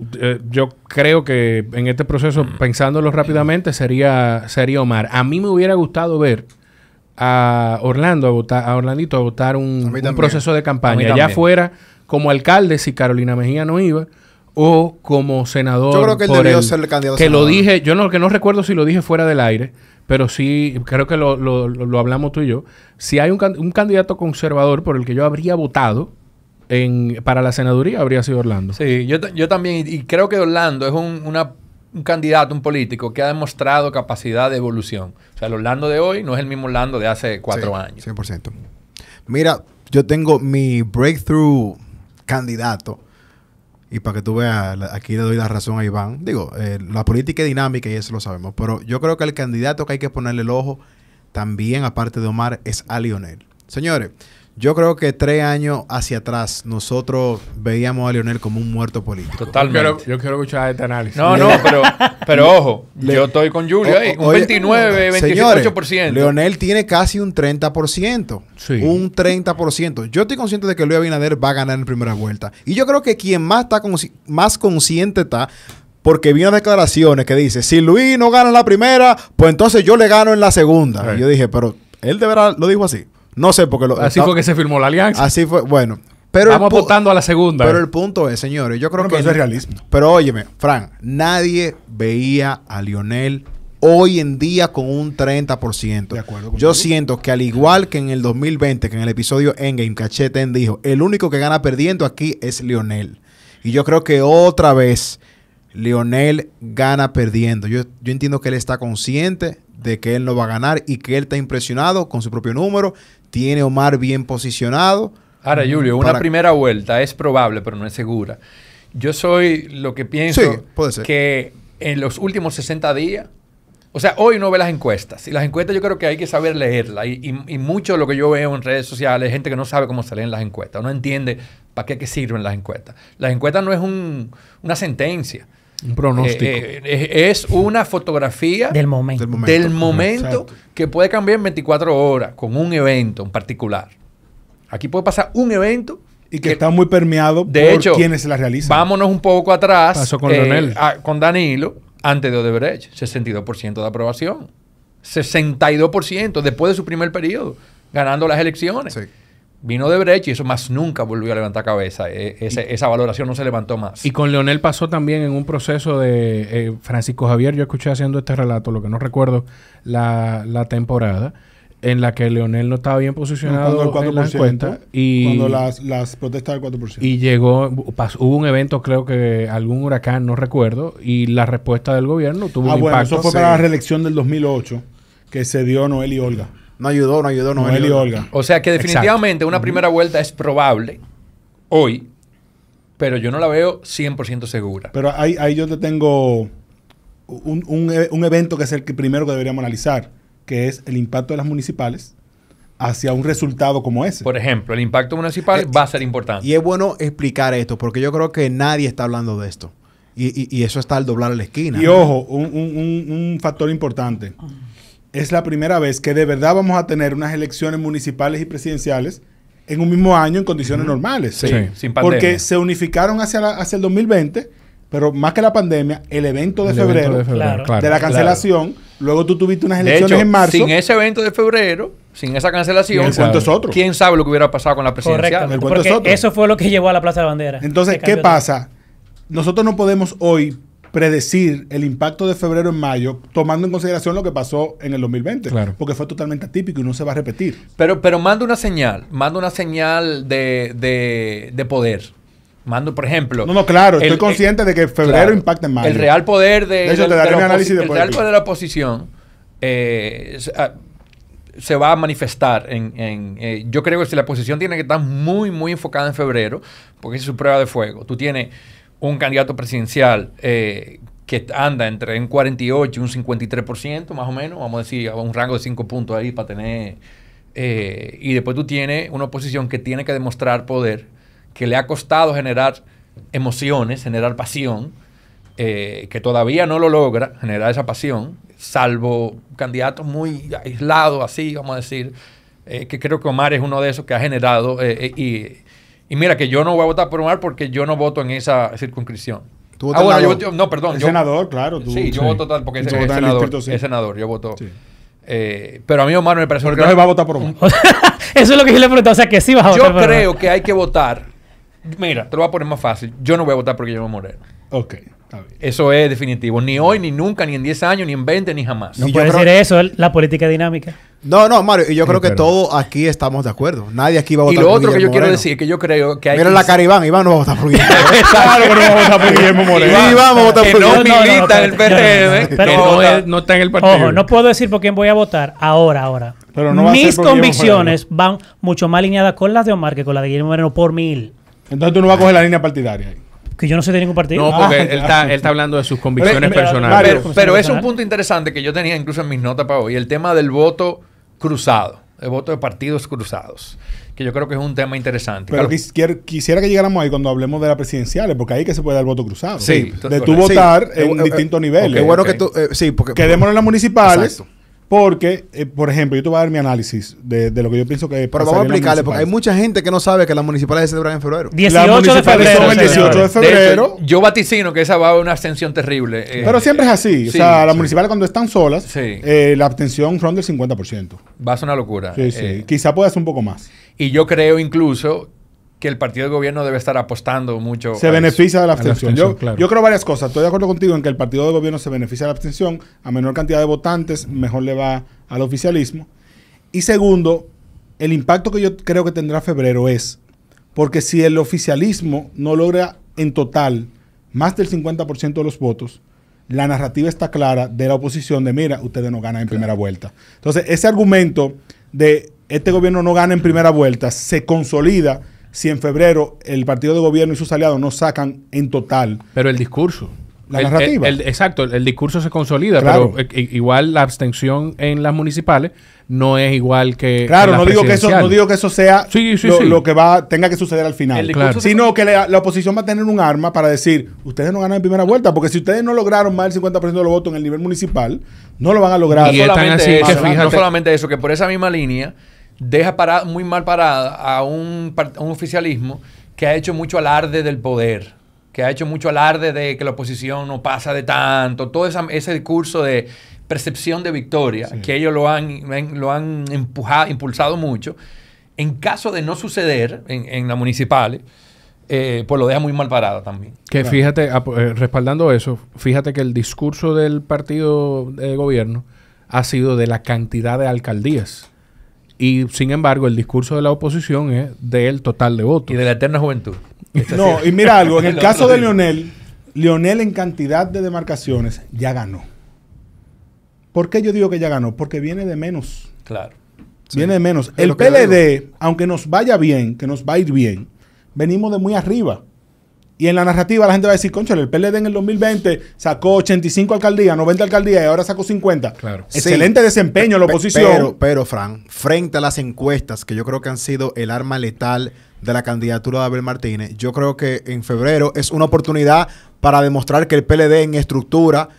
yo creo que en este proceso, mm. pensándolo rápidamente, sería, sería Omar. A mí me hubiera gustado ver a Orlando a votar, a Orlandito a votar un, proceso de campaña, ya fuera como alcalde si Carolina Mejía no iba o como senador. que lo dije, yo no, que no recuerdo si lo dije fuera del aire, pero sí, creo que lo, hablamos tú y yo. Si hay un, candidato conservador por el que yo habría votado en, para la senaduría, habría sido Orlando. Sí, yo, yo también, y creo que Orlando es un, una un candidato, un político que ha demostrado capacidad de evolución. O sea, el Orlando de hoy no es el mismo Orlando de hace cuatro años. 100%. Mira, yo tengo mi breakthrough candidato. Y para que tú veas, aquí le doy la razón a Iván. Digo, eh, la política es dinámica y eso lo sabemos. Pero yo creo que el candidato que hay que ponerle el ojo también, aparte de Omar, es a Lionel. Señores, yo creo que tres años hacia atrás nosotros veíamos a Lionel como un muerto político. Totalmente. Yo quiero, escuchar este análisis. No, no, pero, pero ojo, yo estoy con Julio ahí. Un 29, 28%. Leonel tiene casi un 30%. Sí. Un 30%. Yo estoy consciente de que Luis Abinader va a ganar en primera vuelta. Y yo creo que quien más, está más consciente está porque vi declaraciones que dice, si Luis no gana en la primera, pues entonces yo le gano en la segunda. Y yo dije, pero él de verdad lo dijo así. No sé, porque... Lo, así fue que se firmó la alianza. Así fue, bueno. Pero Vamos apuntando a la segunda. Pero eh. el punto es, señores, yo creo que... Eso es realismo. Pero óyeme, Fran, nadie veía a Lionel hoy en día con un 30%. De acuerdo yo siento que al igual que en el 2020, que en el episodio Endgame, Cacheten dijo, el único que gana perdiendo aquí es Lionel. Y yo creo que otra vez Lionel gana perdiendo. Yo, yo entiendo que él está consciente de que él no va a ganar y que él está impresionado con su propio número tiene Omar bien posicionado. Ahora, mm, Julio, una primera vuelta es probable, pero no es segura. Yo soy lo que pienso que en los últimos 60 días, o sea, hoy uno ve las encuestas. Y las encuestas yo creo que hay que saber leerlas. Y, mucho de lo que yo veo en redes sociales, gente que no sabe cómo salen las encuestas, no entiende para qué, sirven las encuestas. Las encuestas no es una sentencia. Un pronóstico. Eh, eh, eh, es una fotografía del momento, del momento, que puede cambiar en 24 horas con un evento en particular. Aquí puede pasar un evento. Y que, está muy permeado de por hecho, quienes la realizan. Vámonos un poco atrás. Pasó con con Danilo, antes de Odebrecht, 62% de aprobación. 62% después de su primer periodo, ganando las elecciones. Sí vino de Brecht y eso más nunca volvió a levantar cabeza. E, esa valoración no se levantó más. Y con Leonel pasó también en un proceso de eh, Francisco Javier, yo escuché haciendo este relato, lo que no recuerdo, la, temporada en la que Leonel no estaba bien posicionado en y cuando las, protestas del 4%. Y llegó hubo un evento, creo que algún huracán, no recuerdo, y la respuesta del gobierno tuvo ah, un impacto. Eso fue para la reelección del 2008 que se dio Noel y Olga no ayudó, no ayudó, no y Olga. O sea que definitivamente una primera vuelta es probable hoy, pero yo no la veo 100% segura. Pero ahí, yo te tengo un, e, evento que es el primero que deberíamos analizar, que es el impacto de las municipales hacia un resultado como ese. Por ejemplo, el impacto municipal eh, va a ser importante. Y es bueno explicar esto, porque yo creo que nadie está hablando de esto. Y, y, eso está al doblar la esquina. Y ojo, un, un factor importante es la primera vez que de verdad vamos a tener unas elecciones municipales y presidenciales en un mismo año en condiciones normales. Sí, sin pandemia. Porque se unificaron hacia, hacia el 2020, pero más que la pandemia, el evento de febrero, de, la cancelación, luego tú tuviste unas elecciones en marzo. Sin ese evento de febrero, sin esa cancelación, ¿quién sabe lo que hubiera pasado con la presidencia? Correcto, porque eso fue lo que llevó a la Plaza de Bandera. Entonces, ¿qué pasa? Nosotros no podemos hoy predecir el impacto de febrero en mayo, tomando en consideración lo que pasó en el 2020, claro. porque fue totalmente atípico y no se va a repetir. Pero, pero manda una señal, manda una señal de, poder. Mando, por ejemplo. No, no, claro, estoy consciente de que febrero impacta en mayo. El real poder de. El real poder de la oposición eh, ah, se, va a manifestar en. Eh, yo creo que si la oposición tiene que estar muy, muy enfocada en febrero, porque es su prueba de fuego. Tú tienes un candidato presidencial eh, que anda entre un 48 y un 53%, más o menos, vamos a decir, un rango de cinco puntos ahí para tener... Eh, y después tú tienes una oposición que tiene que demostrar poder, que le ha costado generar emociones, generar pasión, eh, que todavía no lo logra, generar esa pasión, salvo candidatos muy aislados, así, vamos a decir, que creo que Omar es uno de esos que ha generado y y mira que yo no voy a votar por Omar porque yo no voto en esa circunscripción. ¿Tú ah, bueno, yo no, perdón. Es yo, senador, claro. sí, yo voto tal porque es, senador, es senador, yo voto. Eh, pero a mí Omar me parece... Pero no se va a votar por Omar. Eso es lo que yo le pregunté, o sea que sí vas a votar Yo creo que hay que votar... Mira, te lo voy a poner más fácil. Yo no voy a votar porque yo me moreno. Ok. Eso es definitivo. Ni hoy, ni nunca, ni en 10 años, ni en 20, ni jamás. No y puede eso, la política dinámica. No, no, Mario, y yo creo que todos aquí estamos de acuerdo. Nadie aquí va a votar por Guillermo Y lo otro que yo quiero decir es que yo creo que hay. Mira la cara, Iván. Iván no va a votar por Guillermo Moreno. claro que no va a votar por Guillermo Moreno. Iván va a votar por Guillermo no milita en el PRM. Pero no, está en el partido. Ojo, no puedo decir por quién voy a votar ahora, ahora. Mis convicciones van mucho más alineadas con las de Omar que con las de Guillermo Moreno por mil. Entonces tú no vas a coger la línea partidaria ahí. Que yo no sé de ningún partido. No, ah, porque él, está, él está hablando de sus convicciones personales. Pero, es un punto interesante que yo tenía incluso en mis notas para hoy, el tema del voto cruzado, el voto de partidos cruzados que yo creo que es un tema interesante. Pero quisiera, que llegáramos ahí cuando hablemos de las presidenciales, porque ahí que se puede dar el voto cruzado. Sí. De tú votar en eh, distintos niveles. Qué bueno que tú... Eh, sí, porque... Quedémonos en las municipales. Porque, eh, por ejemplo, yo te voy a dar mi análisis de, lo que yo pienso que. Pero vamos a explicarle, porque hay mucha gente que no sabe que las municipales se celebran en febrero. 18 de febrero. de febrero. yo vaticino que esa va a haber una abstención terrible. Eh. pero siempre es así. o sea, las municipales cuando están solas, eh, la abstención ronda el 50%. Va a ser una locura. Sí, sí. Quizá pueda ser un poco más. Y yo creo incluso que el partido de gobierno debe estar apostando mucho. Se beneficia de la abstención. yo, creo varias cosas. Estoy de acuerdo contigo en que el partido de gobierno se beneficia de la abstención. A menor cantidad de votantes, mejor le va al oficialismo. Y segundo, el impacto que yo creo que tendrá febrero es, porque si el oficialismo no logra en total más del 50% de los votos, la narrativa está clara de la oposición de, mira, ustedes no ganan en primera vuelta. Entonces, ese argumento de este gobierno no gana en primera vuelta se consolida si en febrero el partido de gobierno y sus aliados no sacan en total. Pero el discurso. La narrativa. exacto, el, discurso se consolida, pero eh, igual la abstención en las municipales no es igual que. Claro, no digo que eso, no digo que eso sea lo, que va, tenga que suceder al final. Claro. Sino que la, oposición va a tener un arma para decir, ustedes no ganan en primera vuelta, porque si ustedes no lograron más del 50% de los votos en el nivel municipal, no lo van a lograr. Y así, no solamente eso, que por esa misma línea deja parado, muy mal parada a un, un oficialismo que ha hecho mucho alarde del poder, que ha hecho mucho alarde de que la oposición no pasa de tanto, todo ese discurso de percepción de victoria, que ellos lo han, lo han empujado, impulsado mucho, en caso de no suceder en, en las municipales, eh, pues lo deja muy mal parada también. Que fíjate, ah, pues, eh, respaldando eso, fíjate que el discurso del partido de gobierno ha sido de la cantidad de alcaldías y sin embargo, el discurso de la oposición es del total de votos. Y de la eterna juventud. no, y mira algo, en el caso de Lionel, Lionel en cantidad de demarcaciones ya ganó. ¿Por qué yo digo que ya ganó? Porque viene de menos. Claro. Viene de menos. el PLD, aunque nos vaya bien, que nos va a ir bien, venimos de muy arriba. Y en la narrativa la gente va a decir, conchale, el PLD en el 2020 sacó 85 alcaldías, 90 alcaldías y ahora sacó 50. Excelente desempeño la oposición. Pero, pero, Fran, frente a las encuestas, que yo creo que han sido el arma letal de la candidatura de Abel Martínez, yo creo que en febrero es una oportunidad para demostrar que el PLD en estructura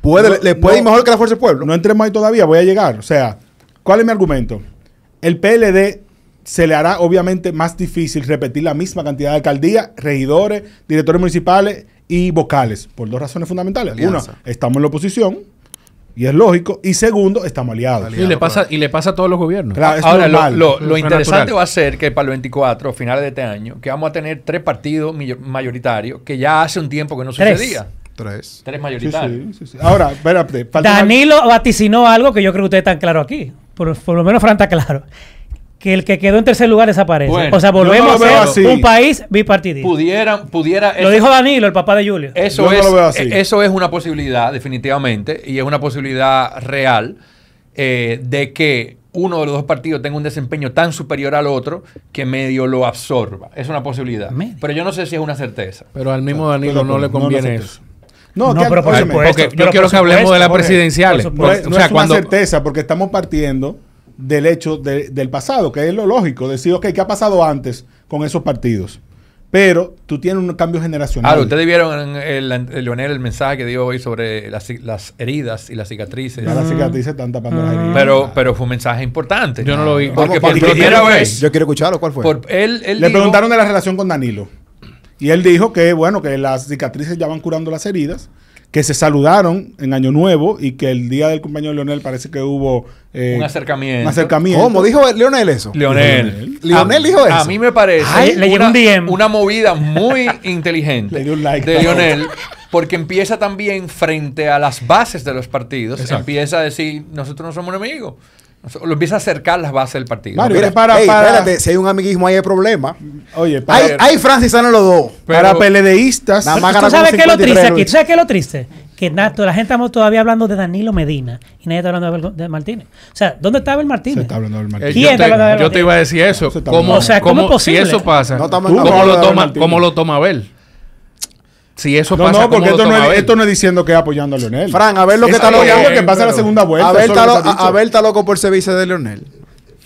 puede, le puede ir mejor que la Fuerza del Pueblo. No entremos ahí todavía, voy a llegar. O sea, ¿cuál es mi argumento? El PLD se le hará obviamente más difícil repetir la misma cantidad de alcaldías, regidores, directores municipales y vocales, por dos razones fundamentales. Una, estamos en la oposición, y es lógico. Y segundo, estamos aliados. y, le pasa, y le pasa a todos los gobiernos. Ahora, lo, interesante va a ser que para el 24, finales de este año, que vamos a tener tres partidos mayoritarios que ya hace un tiempo que no sucedía. Tres. Tres mayoritarios. Ahora, espérate. Danilo vaticinó algo que yo creo que ustedes están claros aquí. Por, por lo menos Fran está claro que el que quedó en tercer lugar desaparece. o sea, volvemos a ser un país bipartidista. Pudiera, pudiera. lo dijo Danilo, el papá de Julio. Eso, es, eh, eso es una posibilidad, definitivamente, y es una posibilidad real eh, de que uno de los dos partidos tenga un desempeño tan superior al otro que medio lo absorba. Es una posibilidad. Pero yo no sé si es una certeza. Pero al mismo Danilo no, le conviene eso. No, no pero por supuesto, yo quiero que hablemos de las presidenciales. no es una certeza, porque estamos partiendo del hecho del pasado, que es lo lógico, decir, ok, ¿qué ha pasado antes con esos partidos? Pero tú tienes un cambio generacional. ustedes vieron, el, el, Leonel, el mensaje que dio hoy sobre las, heridas y las cicatrices. Ah, las cicatrices están tapando las heridas. Pero, pero fue un mensaje importante. Yo no lo vi. Porque por primera vez. Yo quiero escucharlo. ¿Cuál fue? Le preguntaron de la relación con Danilo. Y él dijo que, bueno, que las cicatrices ya van curando las heridas que se saludaron en Año Nuevo y que el día del cumpleaños de Leonel parece que hubo... Eh, un acercamiento. ¿Cómo? ¿Dijo Leonel eso? Leonel. Leonel dijo eso. A mí me parece una, movida muy inteligente de Leonel porque empieza también frente a las bases de los partidos, empieza a decir, nosotros no somos enemigos. Lo empieza a acercar las bases del partido. Mario, si hay un amiguismo, ahí hay problema. Oye, Hay, hay Francis los dos. Para peledeístas. ¿Tú sabes qué es lo triste aquí? ¿Tú sabes qué es lo triste? Que nato, la gente estamos todavía hablando de Danilo Medina y nadie está hablando de, Martínez. O sea, ¿dónde está Abel Martínez? Se está hablando eh, Martínez. yo, te, iba a decir eso. ¿Cómo, o sea, ¿cómo, es posible? Si eso pasa, ¿cómo, lo toma, ¿cómo lo toma Abel? Si eso no, pasa, no, porque esto no, es, esto no, es, diciendo que es apoyando a Leonel. Fran, a ver lo que está apoyando que pasa la segunda vuelta. A ver, está, loco por vice de Leonel.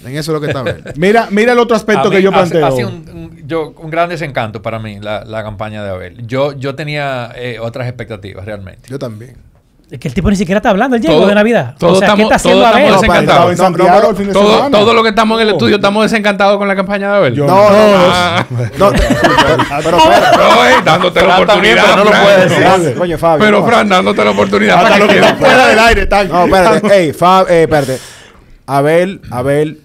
En eso es lo que está mira, mira el otro aspecto que yo planteo. Ha sido un, yo, un, gran desencanto para mí la, la campaña de Abel. Yo, yo tenía eh, otras expectativas realmente. Yo también. Es que el tipo ni siquiera está hablando, el Diego, de Navidad. Todo o sea, ¿qué está haciendo estamos desencantados. No, todo, lo que estamos en el oh. estudio estamos desencantados con la campaña de Abel. no, no, no. Ah. pero, eh, dándote la oportunidad. no lo puedes decir. Coño, Fabio. Pero, Fran, dándote la oportunidad. no lo fuera del aire. No, espérate. Ey, Fab, eh, espérate. Abel, Abel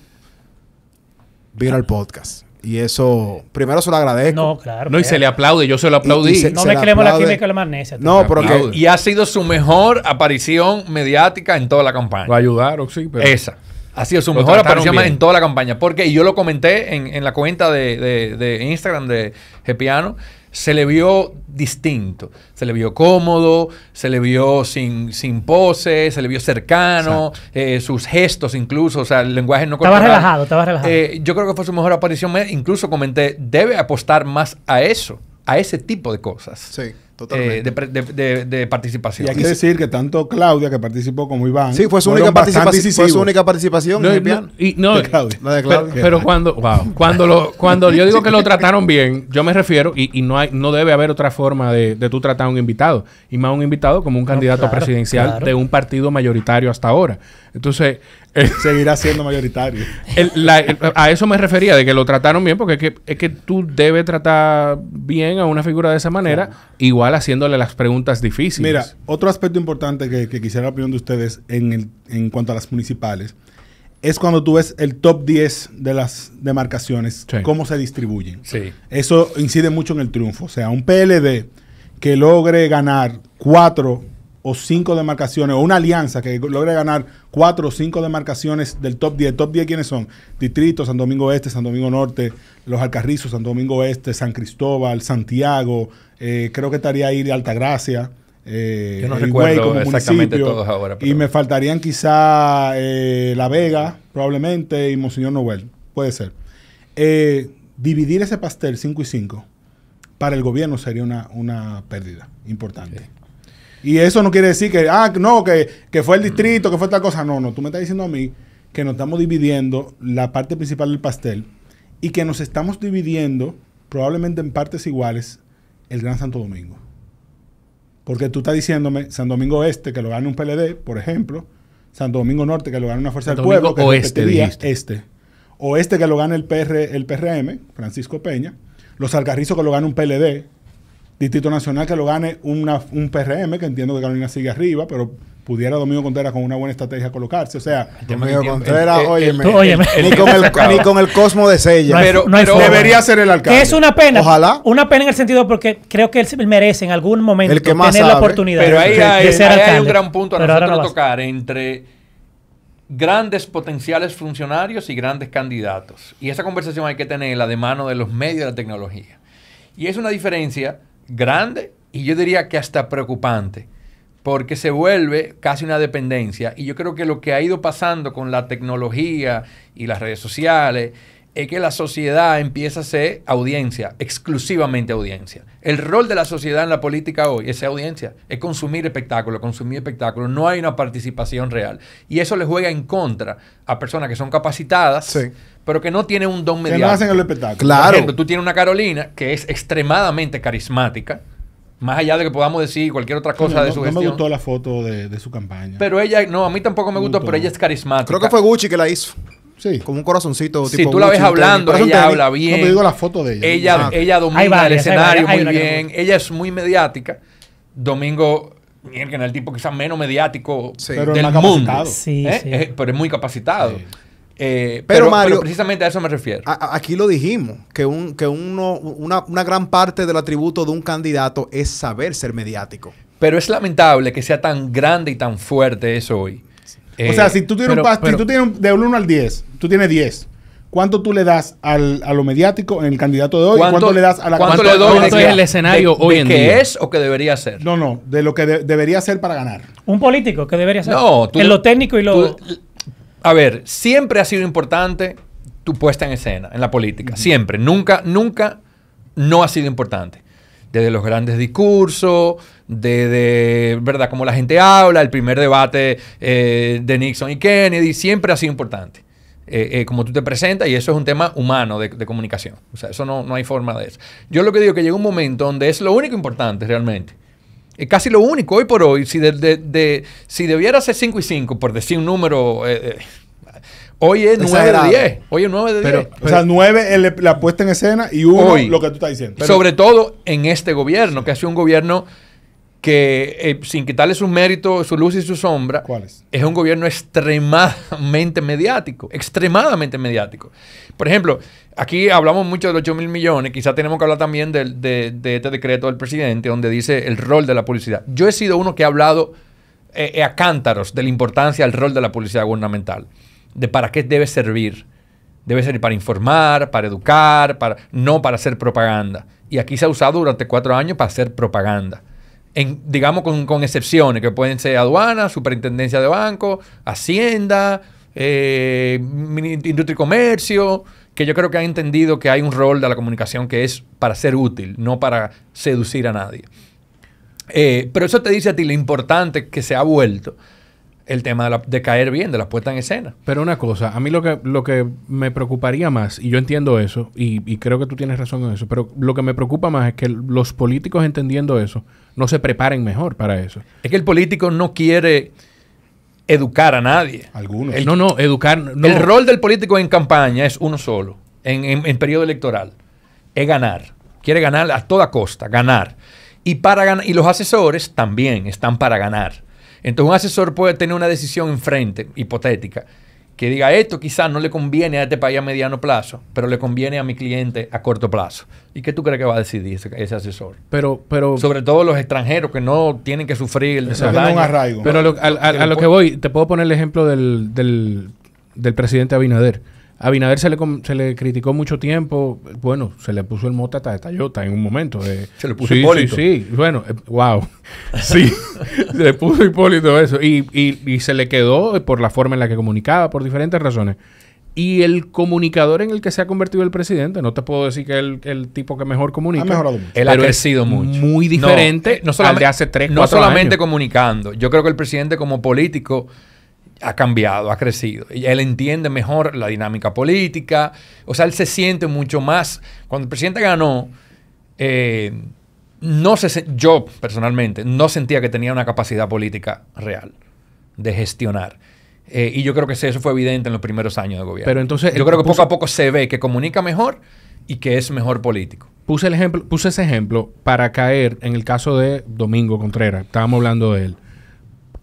vino al podcast. Y eso, primero se lo agradezco. No, claro. No, y se le aplaude, yo se lo aplaudí. No me se, la química con la magnesia. No, porque Y ha sido su mejor aparición mediática en toda la campaña. Lo o sí, pero. Esa. Ha sido su mejor aparición en toda la campaña. Porque, y yo lo comenté en, en la cuenta de, de, de Instagram de Gepiano se le vio distinto, se le vio cómodo, se le vio sin, sin pose, se le vio cercano, eh, sus gestos incluso, o sea, el lenguaje no Estaba relajado, estaba relajado. Eh, yo creo que fue su mejor aparición, incluso comenté, debe apostar más a eso, a ese tipo de cosas. Sí de, participación. Y hay que decir que tanto Claudia, que participó como Iván. Sí, fue su, única, participación, fue su única participación. No, en el no, de Claudia. de Claudia. Pero, cuando, cuando, lo, cuando yo digo que lo trataron bien, yo me refiero, y, no, hay, no debe haber otra forma de, tú tratar a un invitado, y más un invitado como un candidato presidencial de un partido mayoritario hasta ahora. Entonces, seguirá siendo mayoritario. a eso me refería, de que lo trataron bien, porque es que, tú debes tratar bien a una figura de esa manera, igual haciéndole las preguntas difíciles. Mira, otro aspecto importante que, quisiera la opinión de ustedes en, cuanto a las municipales es cuando tú ves el top 10 de las demarcaciones, cómo se distribuyen. Eso incide mucho en el triunfo. O sea, un PLD que logre ganar cuatro o cinco demarcaciones, o una alianza que logre ganar cuatro o cinco demarcaciones del top 10. ¿Top 10 quiénes son? Distrito, San Domingo Este, San Domingo Norte, Los Alcarrizos, San Domingo Este, San Cristóbal, Santiago, eh, creo que estaría ahí de Altagracia. Eh, no recuerdo exactamente todos ahora. Y me faltarían quizá eh, La Vega, probablemente, y Monseñor Noel. Puede ser. Eh, dividir ese pastel 5 y 5 para el gobierno sería una, una pérdida importante. Y eso no quiere decir que, ah, no, que, fue el distrito, que fue tal cosa. No, no, tú me estás diciendo a mí que nos estamos dividiendo la parte principal del pastel y que nos estamos dividiendo probablemente en partes iguales el Gran Santo Domingo. Porque tú estás diciéndome San Domingo Este que lo gane un PLD, por ejemplo, Santo Domingo Norte que lo gane una Fuerza del Pueblo, Domingo este Oeste, Este. que lo gane el, PR, el PRM, Francisco Peña, Los Alcarrizos que lo gane un PLD, Distrito Nacional que lo gane un PRM, que entiendo que Carolina sigue arriba, pero pudiera Domingo Contreras con una buena estrategia colocarse. O sea, Domingo Contreras, óyeme, Ni, con el, Cosmo de Sella. pero, debería ser el alcalde. es una pena. Ojalá. Una pena en el sentido porque creo que él merece en algún momento tener la oportunidad pero ahí hay, ahí hay un gran punto a nosotros tocar entre grandes potenciales funcionarios y grandes candidatos. Y esa conversación hay que tenerla de mano de los medios de la tecnología. Y es una diferencia grande y yo diría que hasta preocupante, porque se vuelve casi una dependencia. Y yo creo que lo que ha ido pasando con la tecnología y las redes sociales es que la sociedad empieza a ser audiencia, exclusivamente audiencia. El rol de la sociedad en la política hoy es audiencia, es consumir espectáculo, consumir espectáculo. No hay una participación real. Y eso le juega en contra a personas que son capacitadas. Sí pero que no tiene un don mediático. Que hacen el espectáculo. Claro. Por tú tienes una Carolina que es extremadamente carismática, más allá de que podamos decir cualquier otra cosa de su gestión. No me gustó la foto de, su campaña. Pero ella, no, a mí tampoco me, gustó, pero ella es carismática. Creo que fue Gucci que la hizo. Sí. Como un corazoncito. Si tú la ves hablando, ella habla bien. No me digo la foto de ella. Ella, ah, domina el escenario muy bien. Ella es muy mediática. Domingo el tipo quizás menos mediático del mundo. Sí, ¿Eh? sí. pero es muy capacitado. Eh, pero, Mario, precisamente a eso me refiero. aquí lo dijimos, que, uno, una, gran parte del atributo de un candidato es saber ser mediático. Pero es lamentable que sea tan grande y tan fuerte eso hoy. o sea, eh, si tú tienes un si tú tienes de 1 al 10, tú tienes 10. ¿Cuánto tú le das a lo mediático en el candidato de hoy? ¿Cuánto, le das a la ¿Cuánto, le das ¿Cuánto el escenario hoy en que ¿Qué es o que debería ser? No, no, de lo que debería ser para ganar. Un político ¿Qué debería ser. No, en lo técnico y lo a ver, siempre ha sido importante tu puesta en escena, en la política. Siempre. Nunca, nunca no ha sido importante. Desde los grandes discursos, desde, ¿verdad?, como la gente habla, el primer debate eh, de Nixon y Kennedy, siempre ha sido importante. Eh, eh, como tú te presentas, y eso es un tema humano de, comunicación. O sea, eso no, no, hay forma de eso. Yo lo que digo es que llega un momento donde es lo único importante realmente. Es casi lo único hoy por hoy. Si, de, de, si debiera ser 5 y 5, por decir un número... Eh, eh, hoy es 9 de 10. Hoy es 9 de 10. o sea, 9 el, la puesta en escena y 1 lo que tú estás diciendo. sobre todo en este gobierno, que ha sido un gobierno que eh, sin quitarle su mérito su luz y su sombra, es? un gobierno extremadamente mediático, extremadamente mediático. Por ejemplo, aquí hablamos mucho de los 8 mil millones, quizá tenemos que hablar también de, de, este decreto del presidente donde dice el rol de la publicidad. Yo he sido uno que ha hablado eh, eh, a cántaros de la importancia del rol de la publicidad gubernamental, de para qué debe servir. Debe servir para informar, para educar, para, no para hacer propaganda. Y aquí se ha usado durante cuatro años para hacer propaganda digamos con, excepciones, que pueden ser aduanas, superintendencia de banco, hacienda, eh, industria y comercio, que yo creo que han entendido que hay un rol de la comunicación que es para ser útil, no para seducir a nadie. Eh, pero eso te dice a ti lo importante que se ha vuelto el tema de, caer bien, de la puesta en escena. Pero una cosa, a mí lo que, lo que me preocuparía más, y yo entiendo eso, y, creo que tú tienes razón en eso, pero lo que me preocupa más es que los políticos entendiendo eso, no se preparen mejor para eso. Es que el político no quiere educar a nadie. Algunos. no, no, educar. El rol del político en campaña es uno solo, en, periodo electoral, es ganar. Quiere ganar a toda costa, ganar. Y, para, y los asesores también están para ganar. Entonces un asesor puede tener una decisión enfrente, hipotética, que diga esto quizás no le conviene a este país a mediano plazo, pero le conviene a mi cliente a corto plazo. ¿Y qué tú crees que va a decidir ese, asesor? Pero, pero sobre todo los extranjeros que no tienen que sufrir el un Pero a, lo que voy, te puedo poner el ejemplo del, del presidente Abinader. Abinader se le, se le criticó mucho tiempo. Bueno, se le puso el motata de Tayota en un momento. Eh. se le puso Hipólito. Sí, eh, sí. Bueno, wow. Sí, se le puso Hipólito eso. Y, se le quedó eh, por la forma en la que comunicaba, por diferentes razones. Y el comunicador en el que se ha convertido el presidente, no te puedo decir que el, el tipo que mejor comunica. Ha mejorado mucho. Él ha crecido mucho. Muy diferente no, solamente, hace tres, No solamente comunicando. Yo creo que el presidente, como político ha cambiado, ha crecido. Él entiende mejor la dinámica política, o sea, él se siente mucho más. Cuando el presidente ganó, eh, no se, yo personalmente no sentía que tenía una capacidad política real de gestionar. Eh, y yo creo que eso fue evidente en los primeros años de gobierno. Pero entonces, yo creo que poco a poco se ve que comunica mejor y que es mejor político. Puse, el ejemplo, puse ese ejemplo para caer en el caso de Domingo Contreras, estábamos hablando de él.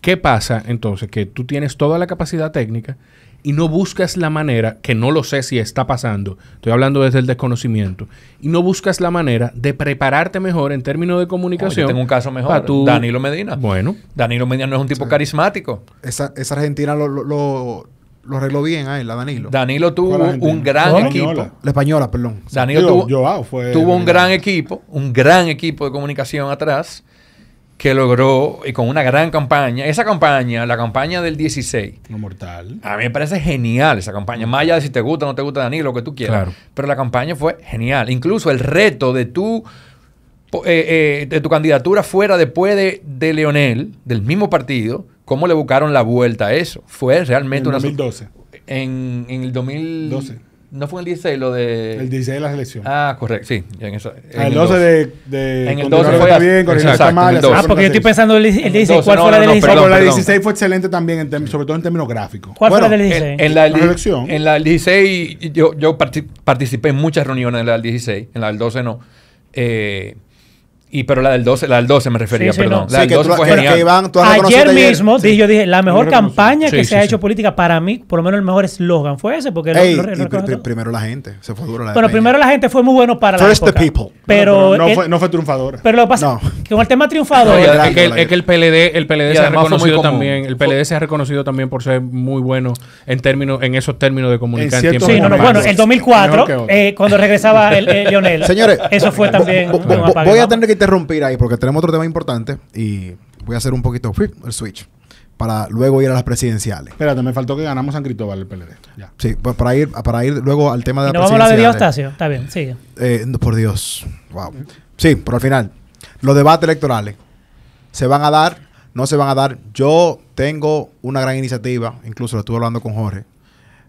¿Qué pasa entonces? Que tú tienes toda la capacidad técnica y no buscas la manera, que no lo sé si está pasando, estoy hablando desde el desconocimiento, y no buscas la manera de prepararte mejor en términos de comunicación. tengo un caso mejor, Danilo Medina. Bueno. Danilo Medina no es un tipo carismático. Esa, Argentina lo, lo, arregló bien a él, a Danilo. Danilo tuvo un gran equipo. La española, perdón. Danilo tuvo un gran equipo, un gran equipo de comunicación atrás que logró y con una gran campaña. Esa campaña, la campaña del 16. No mortal. A mí me parece genial esa campaña. Más allá de si te gusta o no te gusta Danilo, lo que tú quieras. Pero la campaña fue genial. Incluso el reto de tu, eh, eh, de tu candidatura fuera después de, de Leonel, del mismo partido, cómo le buscaron la vuelta a eso. Fue realmente en una... 2012. En, en el 2012. No fue en el 16 lo de. El 16 de la selección. Ah, correcto, sí. En eso, ah, el, 12, de, En el 12 fue. Está bien, exacto, el Ah, porque yo estoy pensando en el 16. ¿Cuál fue la del 16? No, pero la 16 fue excelente también, sobre todo en términos gráficos. ¿Cuál fue la del 16? En, en la, En la 16, yo, yo participé en muchas reuniones en la del 16. En la del 12 no. Eh. Y pero la del 12, la del 12 me refería, perdón. La ayer mismo, yo dije, la mejor campaña que se ha hecho política para mí, por lo menos el mejor eslogan fue ese, porque primero la gente, se fue duro la Pero primero la gente fue muy bueno para la época. Pero no, fue, triunfador. Pero lo que pasa que con el tema triunfador es, que, el, PLD, el PLD se ha reconocido también, el PLD se ha reconocido también por ser muy bueno en términos en esos términos de comunicar en Sí, bueno, el 2004 eh, cuando regresaba el Lionel. Señores, eso fue también voy a tener que interrumpir ahí porque tenemos otro tema importante y voy a hacer un poquito el switch para luego ir a las presidenciales. Espérate, me faltó que ganamos San Cristóbal el PLD. Sí, pues para ir, para ir luego al tema de la la no vamos a hablar de Diostasio. Está bien, sigue. Eh, por Dios. Wow. Sí, pero al final, los debates electorales se van a dar, no se van a dar. Yo tengo una gran iniciativa, incluso lo estuve hablando con Jorge,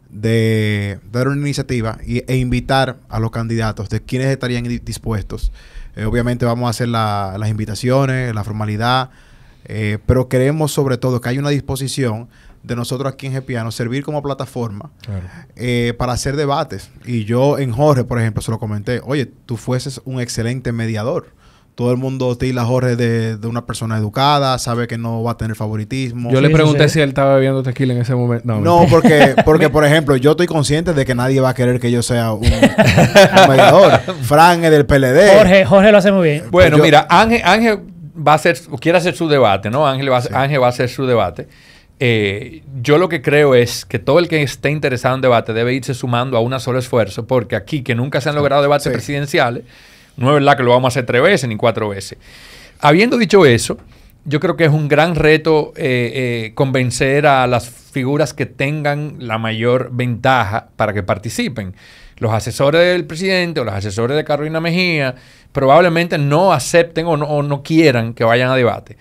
de dar una iniciativa e invitar a los candidatos de quienes estarían dispuestos eh, obviamente vamos a hacer las invitaciones, la formalidad, eh, pero queremos sobre todo que haya una disposición de nosotros aquí en Gepiano servir como plataforma eh, para hacer debates. Y yo en Jorge, por ejemplo, se lo comenté, oye, tú fueses un excelente mediador todo el mundo tira Jorge de, una persona educada, sabe que no va a tener favoritismo. Yo le pregunté si él estaba bebiendo tequila en ese momento. No, porque, porque por ejemplo, yo estoy consciente de que nadie va a querer que yo sea un, mediador. es del PLD. Jorge, Jorge lo hace muy bien. Bueno, pues mira, Ángel, va a hacer, quiere hacer su debate, ¿no? Ángel va, Ángel va a hacer su debate. Eh, yo lo que creo es que todo el que esté interesado en debate debe irse sumando a un solo esfuerzo, porque aquí, que nunca se han logrado debates presidenciales, no es verdad que lo vamos a hacer tres veces ni cuatro veces. Habiendo dicho eso, yo creo que es un gran reto eh, eh, convencer a las figuras que tengan la mayor ventaja para que participen. Los asesores del presidente o los asesores de Carolina Mejía probablemente no acepten o no quieran que vayan a debate.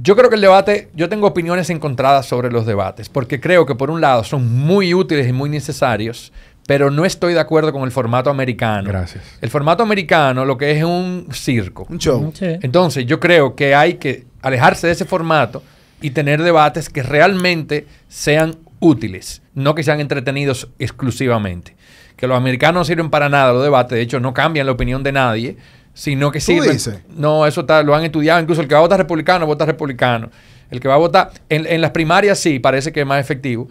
Yo creo que el debate, yo tengo opiniones encontradas sobre los debates, porque creo que por un lado son muy útiles y muy necesarios, pero no estoy de acuerdo con el formato americano. Gracias. El formato americano lo que es un circo. Un show. Entonces, yo creo que hay que alejarse de ese formato y tener debates que realmente sean útiles, no que sean entretenidos exclusivamente. Que los americanos no sirven para nada los debates, de hecho no cambian la opinión de nadie, sino que sirven. No, eso está, lo han estudiado, incluso el que va a votar republicano vota republicano. El que va a votar en las primarias sí, parece que es más efectivo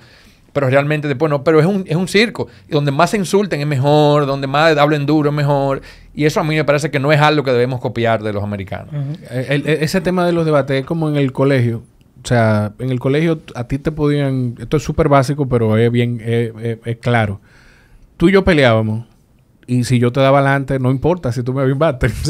pero realmente después no, pero es un, es un circo. donde más se insulten es mejor, donde más hablen duro es mejor. Y eso a mí me parece que no es algo que debemos copiar de los americanos. Eh, eh, ese tema de los debates es como en el colegio. O sea, en el colegio a ti te podían, esto es súper básico, pero es bien, es, claro. Tú y yo peleábamos y si yo te daba adelante, no importa si tú me bates.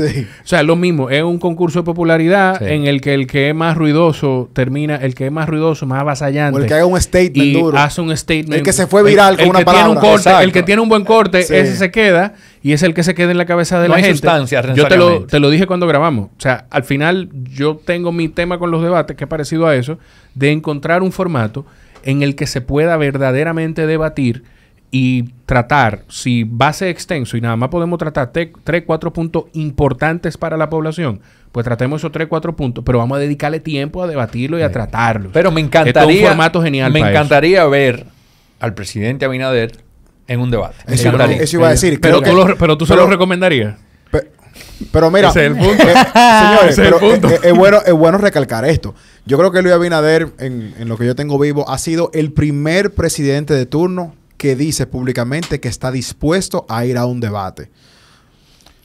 O sea, es lo mismo, es un concurso de popularidad en el que el que es más ruidoso termina, el que es más ruidoso, más avasallante. O el que haga un statement y duro. Hace un statement. El que se fue viral con una que palabra. Tiene el que tiene un buen corte, ese se queda y es el que se queda en la cabeza de la hay gente. yo te lo, te lo dije cuando grabamos. O sea, al final yo tengo mi tema con los debates, que es parecido a eso, de encontrar un formato en el que se pueda verdaderamente debatir y tratar, si base extenso y nada más podemos tratar tres, cuatro puntos importantes para la población, pues tratemos esos tres, cuatro puntos, pero vamos a dedicarle tiempo a debatirlo y a tratarlo. Pero me encantaría. Me encantaría ver al presidente Abinader en un debate. Eso, iba a decir. Pero, tú, se lo recomendarías. Pero, mira, señores, bueno, es bueno recalcar esto. Yo creo que Luis Abinader, en, en lo que yo tengo vivo, ha sido el primer presidente de turno que dice públicamente que está dispuesto a ir a un debate.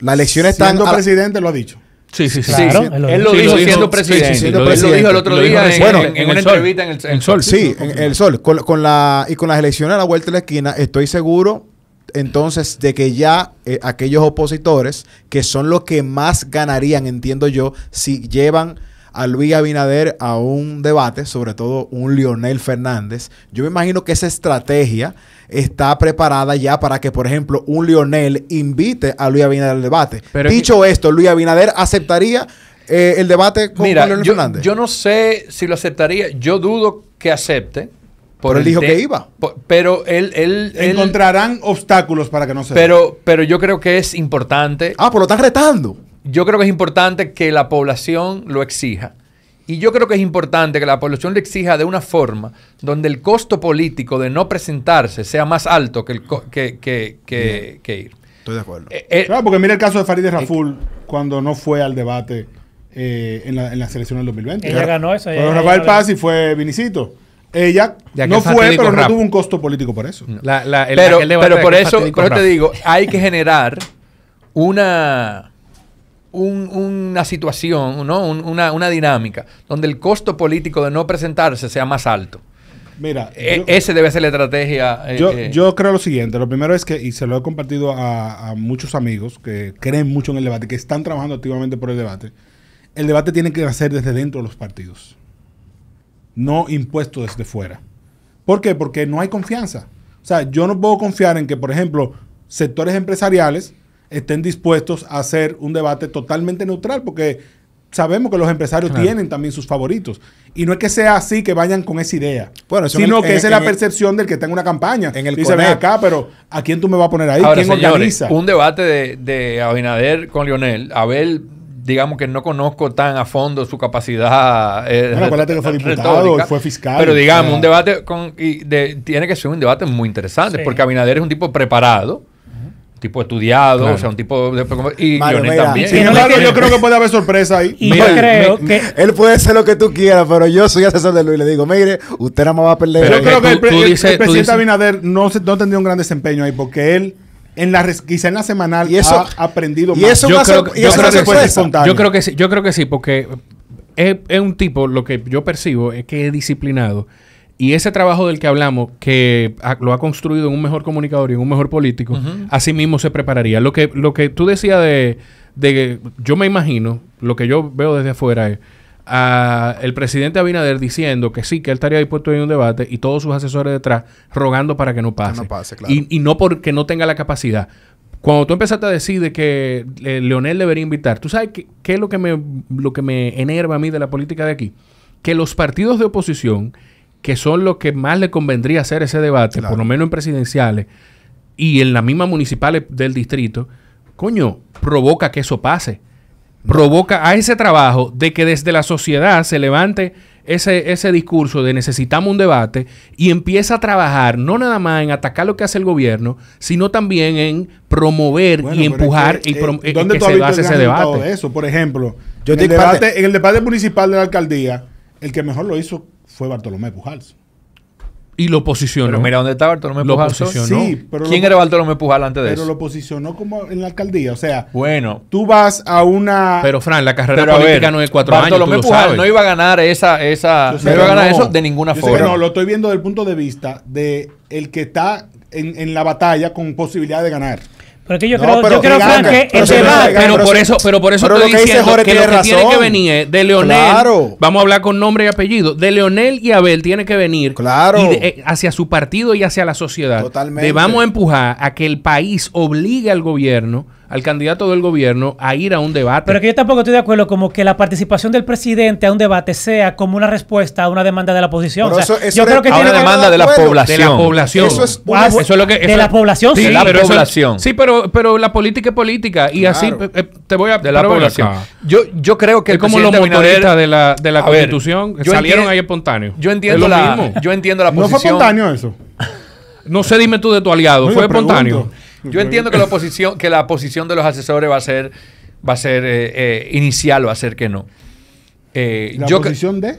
La elección estando presidente lo ha dicho. Sí, sí, sí. Él lo dijo siendo presidente. Él lo dijo el otro día en, una entrevista en el, sol. Sí, en el sol. Con, la, y con las elecciones a la vuelta de la esquina, estoy seguro entonces de que ya eh, aquellos opositores, que son los que más ganarían, entiendo yo, si llevan a Luis Abinader a un debate, sobre todo un Lionel Fernández. Yo me imagino que esa estrategia está preparada ya para que, por ejemplo, un Lionel invite a Luis Abinader al debate. Dicho esto, Luis Abinader aceptaría eh, el debate con Lionel Fernández. Yo no sé si lo aceptaría, yo dudo que acepte. pero él dijo que iba. pero él, él, Encontrarán obstáculos para que no se... Pero, pero yo creo que es importante... Ah, pues lo están retando yo creo que es importante que la población lo exija. Y yo creo que es importante que la población lo exija de una forma donde el costo político de no presentarse sea más alto que, el que, ir. Estoy de acuerdo. Eh, eh, claro, porque mira el caso de Farideh eh, Raful cuando no fue al debate en, la, en la selección del 2020. Ella ganó eso. Pero Rafael Paz y fue Vinicito. Ella no fue, pero no tuvo un costo político por eso. pero, por eso, por te digo, hay que generar una una situación, una, dinámica donde el costo político de no presentarse sea más alto. Mira, e, ese debe ser la estrategia. Eh, eh. yo, creo lo siguiente, lo primero es que, y se lo he compartido a, muchos amigos que creen mucho en el debate, que están trabajando activamente por el debate, el debate tiene que hacer desde dentro de los partidos, no impuesto desde fuera. ¿Por qué? Porque no hay confianza. O sea, yo no puedo confiar en que, por ejemplo, sectores empresariales estén dispuestos a hacer un debate totalmente neutral, porque sabemos que los empresarios tienen también sus favoritos. Y no es que sea así que vayan con esa idea, bueno, sino que esa es la percepción del que está una campaña. En el ven acá, pero ¿a quién tú me vas a poner ahí? ¿Quién Un debate de, Abinader con Lionel. Abel digamos que no conozco tan a fondo su capacidad. Eh, acuérdate que fue diputado y fue fiscal. Pero digamos, un debate con, y tiene que ser un debate muy interesante, porque Abinader es un tipo preparado, tipo estudiado, o sea, un tipo Y Mario, Sin yo creo que puede haber sorpresa ahí. yo creo que... Él puede ser lo que tú quieras, pero yo soy asesor de Luis y le digo, mire, usted nada más va a perder. yo creo que, el, presidente Abinader no, no tendría un gran desempeño ahí, porque él en la quizá en la semanal ha aprendido y Eso yo, creo, que, yo, creo que sí, yo creo que sí, yo creo que sí, porque es, un tipo, lo que yo percibo es que es disciplinado y ese trabajo del que hablamos, que ah, lo ha construido en un mejor comunicador y en un mejor político, así mismo se prepararía. Lo que, lo que tú decías de, de, yo me imagino, lo que yo veo desde afuera es el presidente Abinader diciendo que sí, que él estaría dispuesto a ir a un debate y todos sus asesores detrás rogando para que no pase. y, no porque no tenga la capacidad. Cuando tú empezaste a decir de que eh, Leonel debería invitar, ¿tú sabes qué, qué es lo que, me, lo que me enerva a mí de la política de aquí? Que los partidos de oposición que son los que más le convendría hacer ese debate, por lo menos en presidenciales y en las mismas municipales del distrito, coño, provoca que eso pase. Provoca a ese trabajo de que desde la sociedad se levante ese, ese discurso de necesitamos un debate y empieza a trabajar no nada más en atacar lo que hace el gobierno, sino también en promover y empujar y se ese debate. eso? Por ejemplo, Yo debate, en el debate municipal de la alcaldía, el que mejor lo hizo fue Bartolomé Pujals. Y lo posicionó. Pero mira dónde está Bartolomé lo Posicionó. Sí, pero ¿Quién era Bartolomé Pujal antes de eso? Pero lo posicionó como en la alcaldía. O sea, bueno, tú vas a una. Pero, Fran, la carrera política no es cuatro años. Bartolomé Pujal no iba a ganar esa. esa no iba a ganar eso de ninguna forma. no, lo estoy viendo desde el punto de vista de el que está en, en la batalla con posibilidad de ganar. Porque yo creo, yo creo Frank, que pero el debate. Pero, por eso, pero por eso estoy que diciendo que lo que tiene que venir es de Leonel. Vamos a hablar con nombre y apellido. De Leonel y Abel tiene que venir y eh, hacia su partido y hacia la sociedad. Totalmente. Le vamos a empujar a que el país obligue al gobierno al candidato del gobierno a ir a un debate. Pero que yo tampoco estoy de acuerdo como que la participación del presidente a un debate sea como una respuesta a una demanda de la oposición. yo creo que a tiene una demanda de la población. De la población. de la población. Sí, pero pero la política es política y así eh, te voy a de la población. Yo yo creo que es como los motoristas de la Constitución salieron ahí espontáneos. Yo entiendo la yo entiendo la posición. No fue espontáneo eso. No sé, dime tú de tu aliado, fue espontáneo. Yo entiendo que la oposición, que la posición de los asesores va a ser, va a ser eh, eh inicial, va a ser que no. Eh, ¿La posición de?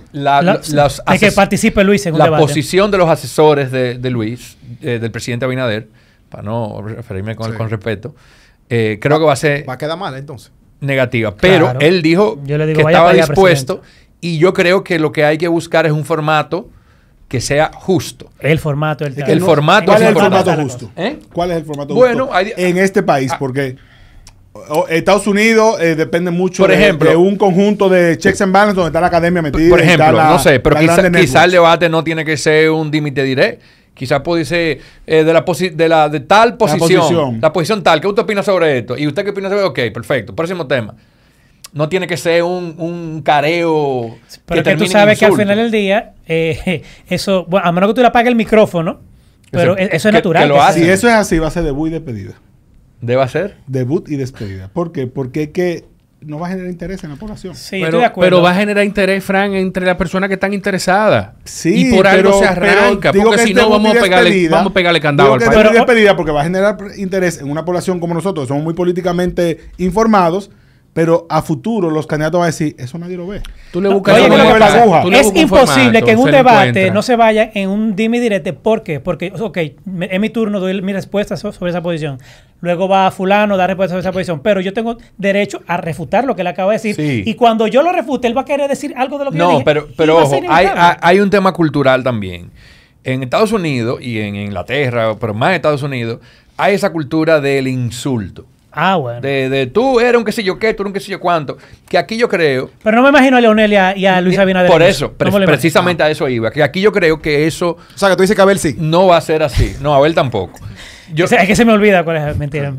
Hay que participe Luis en La posición de los asesores de, Luis, eh, del presidente Abinader, para no referirme con, con respeto, eh, creo que va a ser... Va a quedar mal entonces. Negativa. Pero él dijo digo, que estaba dispuesto y yo creo que lo que hay que buscar es un formato que sea justo. El formato, el, el formato. ¿Cuál es el formato justo? ¿Eh? ¿Cuál es el formato bueno, justo? en este país, ah. porque Estados Unidos eh, depende mucho de, un conjunto de checks and balances donde está la academia metida. Por ejemplo, no sé, pero quizás quizá el debate no tiene que ser un límite directo. Quizás puede ser eh, de, la de, la de tal posición, la posición, tal. ¿Qué usted opina sobre esto? ¿Y usted qué opina sobre esto? Ok, perfecto. Próximo tema no tiene que ser un, careo. Pero que, tú sabes que al final del día, eh, eso, bueno, a menos que tú le apagues el micrófono, pero e-, eso, es natural. Si eso es así, va a ser debut y despedida. ¿Debe ser? Debut y despedida. ¿Por qué? Porque es que no va a generar interés en la población. Sí, pero, estoy de acuerdo. Pero va a generar interés, Fran, entre las personas que están interesadas. Sí, y por pero, algo se arranca. porque si no, vamos a, pegarle, vamos a pegarle candado al país. Pero, despedida porque va a generar interés en una población como nosotros, somos muy políticamente informados pero a futuro los candidatos van a decir, eso nadie lo ve. Tú le buscas, Es imposible que en un debate no se vaya en un dime y direte. ¿Por qué? Porque, ok, es mi turno doy mi respuesta sobre esa posición. Luego va fulano, dar respuesta sobre esa posición. Pero yo tengo derecho a refutar lo que él acaba de decir. Y cuando yo lo refute, él va a querer decir algo de lo que yo dije. No, pero, pero ojo, hay un tema cultural también. En Estados Unidos y en Inglaterra, pero más en Estados Unidos, hay esa cultura del insulto. Ah, bueno. De, de tú eres un qué sé yo qué, tú eres un qué sé yo cuánto. Que aquí yo creo. Pero no me imagino a Leonel y a, Luisa Luis Abinader. Por eso, precisamente a eso iba. Que aquí yo creo que eso. O sea, que tú dices que Abel sí. No va a ser así. No, Abel tampoco. Yo, es que se me olvida cuál es mentira.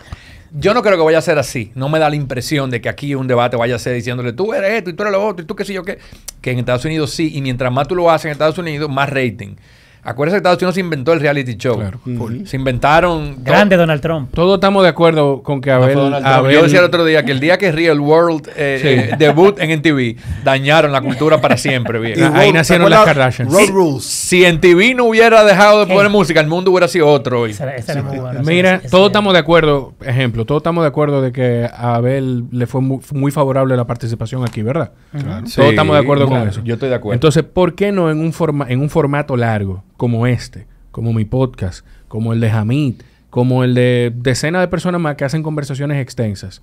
yo no creo que vaya a ser así. No me da la impresión de que aquí un debate vaya a ser diciéndole tú eres esto y tú eres lo otro y tú qué sé yo qué. Que en Estados Unidos sí. Y mientras más tú lo haces en Estados Unidos, más rating. Acuérdense que Estados Unidos inventó el reality show. Se inventaron. Grande Donald Trump. Todos estamos de acuerdo con que Abel, Yo decía el otro día que el día que Real World eh, eh, debut en NTV, dañaron la cultura para siempre. Bien. Ahí nacieron las Kardashians. Si NTV no hubiera dejado de poner música, el mundo hubiera sido otro hoy. Mira, todos estamos de acuerdo, ejemplo, todos estamos de acuerdo de que a Abel le fue muy, favorable la participación aquí, ¿verdad? Todos estamos de acuerdo con eso. Yo estoy de acuerdo. Entonces, ¿por qué no en un formato largo? como este, como mi podcast, como el de Hamid, como el de decenas de personas más que hacen conversaciones extensas.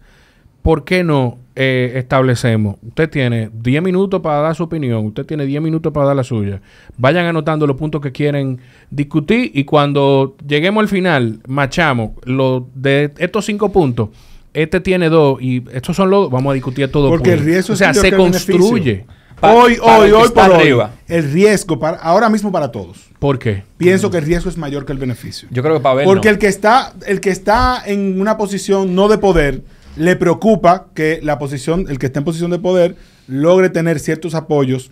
¿Por qué no eh, establecemos? Usted tiene 10 minutos para dar su opinión, usted tiene 10 minutos para dar la suya. Vayan anotando los puntos que quieren discutir y cuando lleguemos al final, machamos lo de estos cinco puntos este tiene dos y estos son los vamos a discutir todo. Porque el riesgo o sea, se construye hoy, hoy, hoy por arriba. Hoy, el riesgo para, ahora mismo para todos. ¿Por qué? Pienso que el riesgo es mayor que el beneficio. Yo creo que para ver. Porque el que está, el que está en una posición no de poder, le preocupa que la posición, el que está en posición de poder, logre tener ciertos apoyos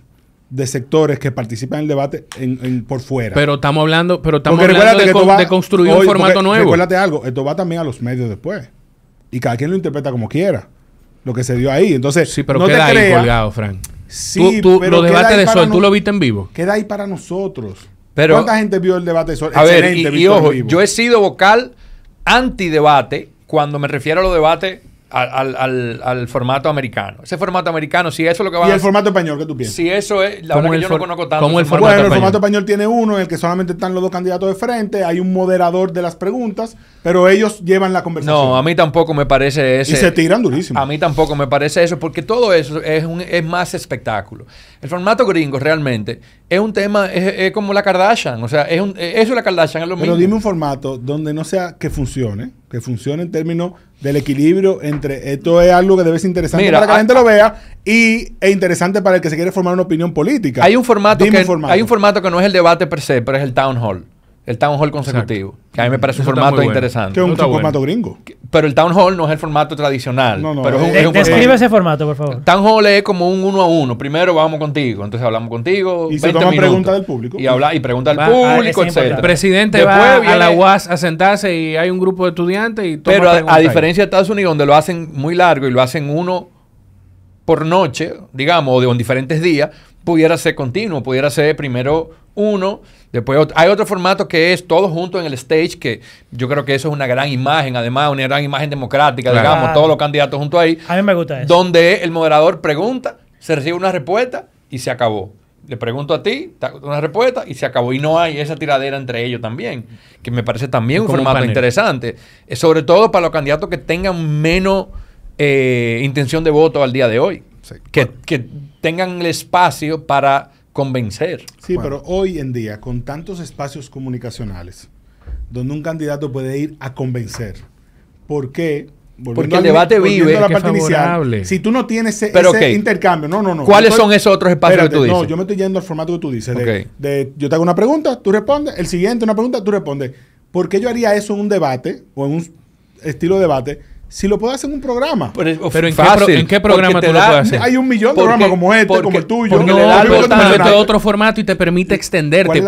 de sectores que participan en el debate en, por fuera. Pero estamos hablando, pero estamos hablando de, construir un formato nuevo. Recuérdate algo, esto va también a los medios después. Y cada quien lo interpreta como quiera. Lo que se dio ahí. Entonces, sí, pero queda ahí colgado, Frank. Sí, tú, pero Los de sol, tú lo viste en vivo. Queda ahí para nosotros. ¿Cuánta gente vio el debate de sol? A ver, ojo, yo he sido vocal antidebate cuando me refiero a los debates al, formato americano. Ese formato americano, si eso es lo que va a. ¿Y el formato español que tú piensas? Si eso es. La verdad que yo no conozco tanto. el formato bueno, español? el formato español tiene uno en el que solamente están los dos candidatos de frente, hay un moderador de las preguntas, pero ellos llevan la conversación. No, a mí tampoco me parece eso Y se tiran durísimo. A mí tampoco me parece eso, porque todo eso es, un, es más espectáculo. El formato gringo realmente es un tema, es, como la Kardashian. O sea, es un, eh, eso es la Kardashian, es lo mismo. Pero dime un formato donde no sea que funcione, que funcione en términos del equilibrio entre esto es algo que debe ser interesante para que la ah, gente lo ah. vea y es interesante para el que se quiere formar una opinión política. Hay Hay un formato que no es el debate per se, pero es el town hall. El town hall consecutivo. Que a mí me parece un formato interesante. Que es un, formato gringo. Pero el town hall no es el formato tradicional. No, no, pero es un, eh, eh, describe ese formato, por favor. town hall es como un uno a uno. Primero vamos contigo. Entonces hablamos contigo. Y se toman preguntas del público. Y, habla, y pregunta al ah, público, etc. El presidente va a la UAS a sentarse y hay un grupo de estudiantes y Pero a, a diferencia de Estados Unidos, donde lo hacen muy largo y lo hacen uno por noche, digamos, o en diferentes días, pudiera ser continuo. Pudiera ser primero uno Después hay otro formato que es todos juntos en el stage, que yo creo que eso es una gran imagen, además, una gran imagen democrática, digamos, todos los candidatos juntos ahí. A mí me gusta eso. Donde el moderador pregunta, se recibe una respuesta y se acabó. Le pregunto a ti, una respuesta y se acabó. Y no hay esa tiradera entre ellos también, que me parece también un formato interesante. Eh, sobre todo para los candidatos que tengan menos eh, intención de voto al día de hoy. que tengan el espacio para convencer. Sí, pero hoy en día, con tantos espacios comunicacionales, donde un candidato puede ir a convencer, ¿por qué Porque el debate vive. La parte inicial, si tú no tienes ese, intercambio, no, no, no. ¿Cuáles son esos otros espacios que tú dices? No, yo me estoy yendo al formato que tú dices. yo te hago una pregunta, tú respondes. El siguiente, una pregunta, tú respondes. ¿Por qué yo haría eso en un debate o en un estilo de debate si lo puedo hacer en un programa. Pero, ¿en, qué programa tú lo puedes hacer? Hay un millón de programas como este, como el tuyo. Porque no, le da otro formato y te permite extenderte.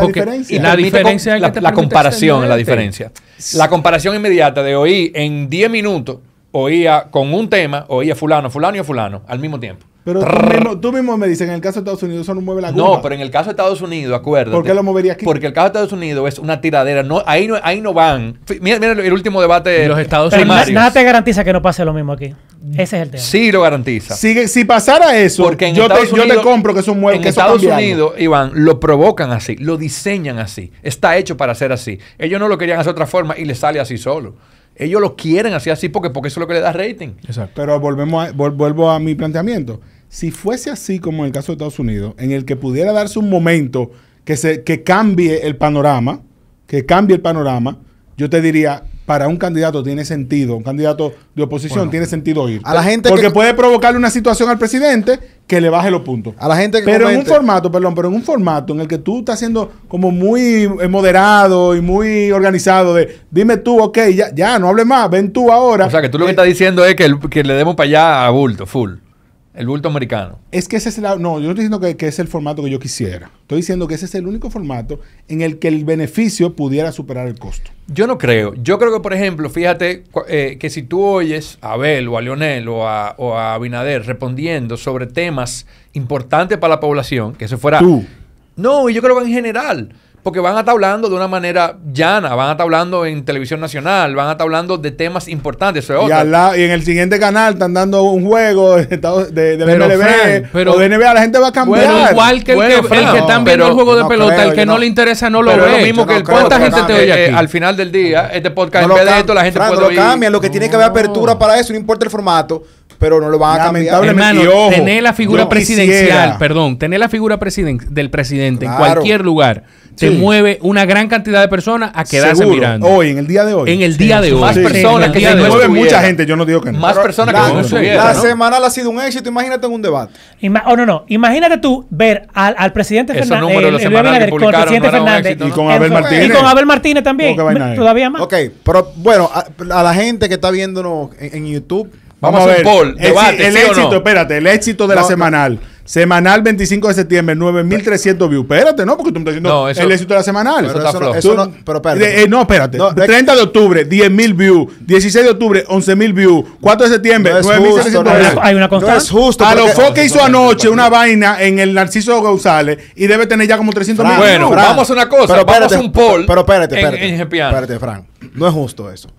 Y la diferencia la, comparación es la diferencia. La comparación inmediata de oír en 10 minutos, oía con un tema, oía fulano, fulano y fulano, al mismo tiempo. Pero tú mismo, me dices, en el caso de Estados Unidos eso no mueve la aguja. No, pero en el caso de Estados Unidos, acuerdo. ¿Por qué lo movería aquí? Porque el caso de Estados Unidos es una tiradera. No, ahí, no, ahí no van. Mira, el último debate de los Estados Unidos. Nada te garantiza que no pase lo mismo aquí. Ese es el tema. Sí lo garantiza. Si, si pasara eso, yo, te, compro que eso mueve. En Estados Unidos, Iván, lo provocan así, lo diseñan así. Está hecho para ser así. Ellos no lo querían hacer de otra forma y les sale así solo. Ellos lo quieren así así porque, porque eso es lo que le da rating. Exacto. Pero volvemos vuelvo a mi planteamiento. Si fuese así como en el caso de Estados Unidos, en el que pudiera darse un momento que, se, que cambie el panorama, que cambie el panorama, yo te diría, para un candidato tiene sentido, un candidato de oposición tiene sentido ir. A la gente porque puede provocarle una situación al presidente que le baje los puntos. A la gente que Pero en un formato, perdón, pero en un formato en el que tú estás siendo como muy eh, moderado y muy organizado de dime tú, ok, ya, ya no hables más, ven tú ahora. O sea, que tú lo que eh, estás diciendo es que, que le demos para allá a bulto, full. El bulto americano. Es que ese es el... No, yo estoy diciendo que, es el formato que yo quisiera. Estoy diciendo que ese es el único formato en el que el beneficio pudiera superar el costo. Yo no creo. Yo creo que, por ejemplo, fíjate eh, que si tú oyes a Abel o a Lionel o a, o a Abinader respondiendo sobre temas importantes para la población, que se fuera... Tú. No, yo creo que en general... Porque van a estar hablando de una manera llana, van a estar hablando en televisión nacional, van a estar hablando de temas importantes. Eso es y, y, en el siguiente canal están dando un juego de, de, o de NBA. La gente va a cambiar. Bueno, igual que el que, está viendo el juego de pelota, el que no, le interesa no lo ve. Lo mismo que el ¿Cuánta gente te oye eh, al final del día, este podcast, en vez de esto, la gente Frank, puede lo cambian, lo que tiene que haber apertura para eso, no importa el formato pero no lo van a cambiar. Hermano, tener la figura presidencial, perdón, tener la figura presiden del presidente en cualquier lugar se mueve una gran cantidad de personas a quedarse mirando. Hoy, en el día de hoy. En el día de hoy. Más personas que se mueve mucha gente, yo no digo que Más personas que La semana ha sido un éxito, imagínate en un debate. o oh, no, no. Imagínate tú ver al, presidente Fernández, eh, presidente Fernández. y con Abel Martínez. Y con Abel Martínez también. Todavía más. Ok, pero bueno, a, la gente que está viéndonos en YouTube Vamos, a ver. el, éxito, espérate, el éxito de la semanal. Semanal 25 de septiembre, 9300 views. Espérate, no, porque tú me estás diciendo el éxito de la semanal. Pero eso, eso, eso no, pero espérate. Eh, no, espérate. 30 de octubre, 10.000 views. 16 de octubre, 11.000 views. 4 de septiembre, views. Hay una constante. es justo. A lo que hizo anoche una vaina en el Narciso González y debe tener ya como 300 views. Bueno, vamos a una cosa. Pero vamos espérate, un poll. Pero espérate, espérate. espérate, Fran. No es justo eso.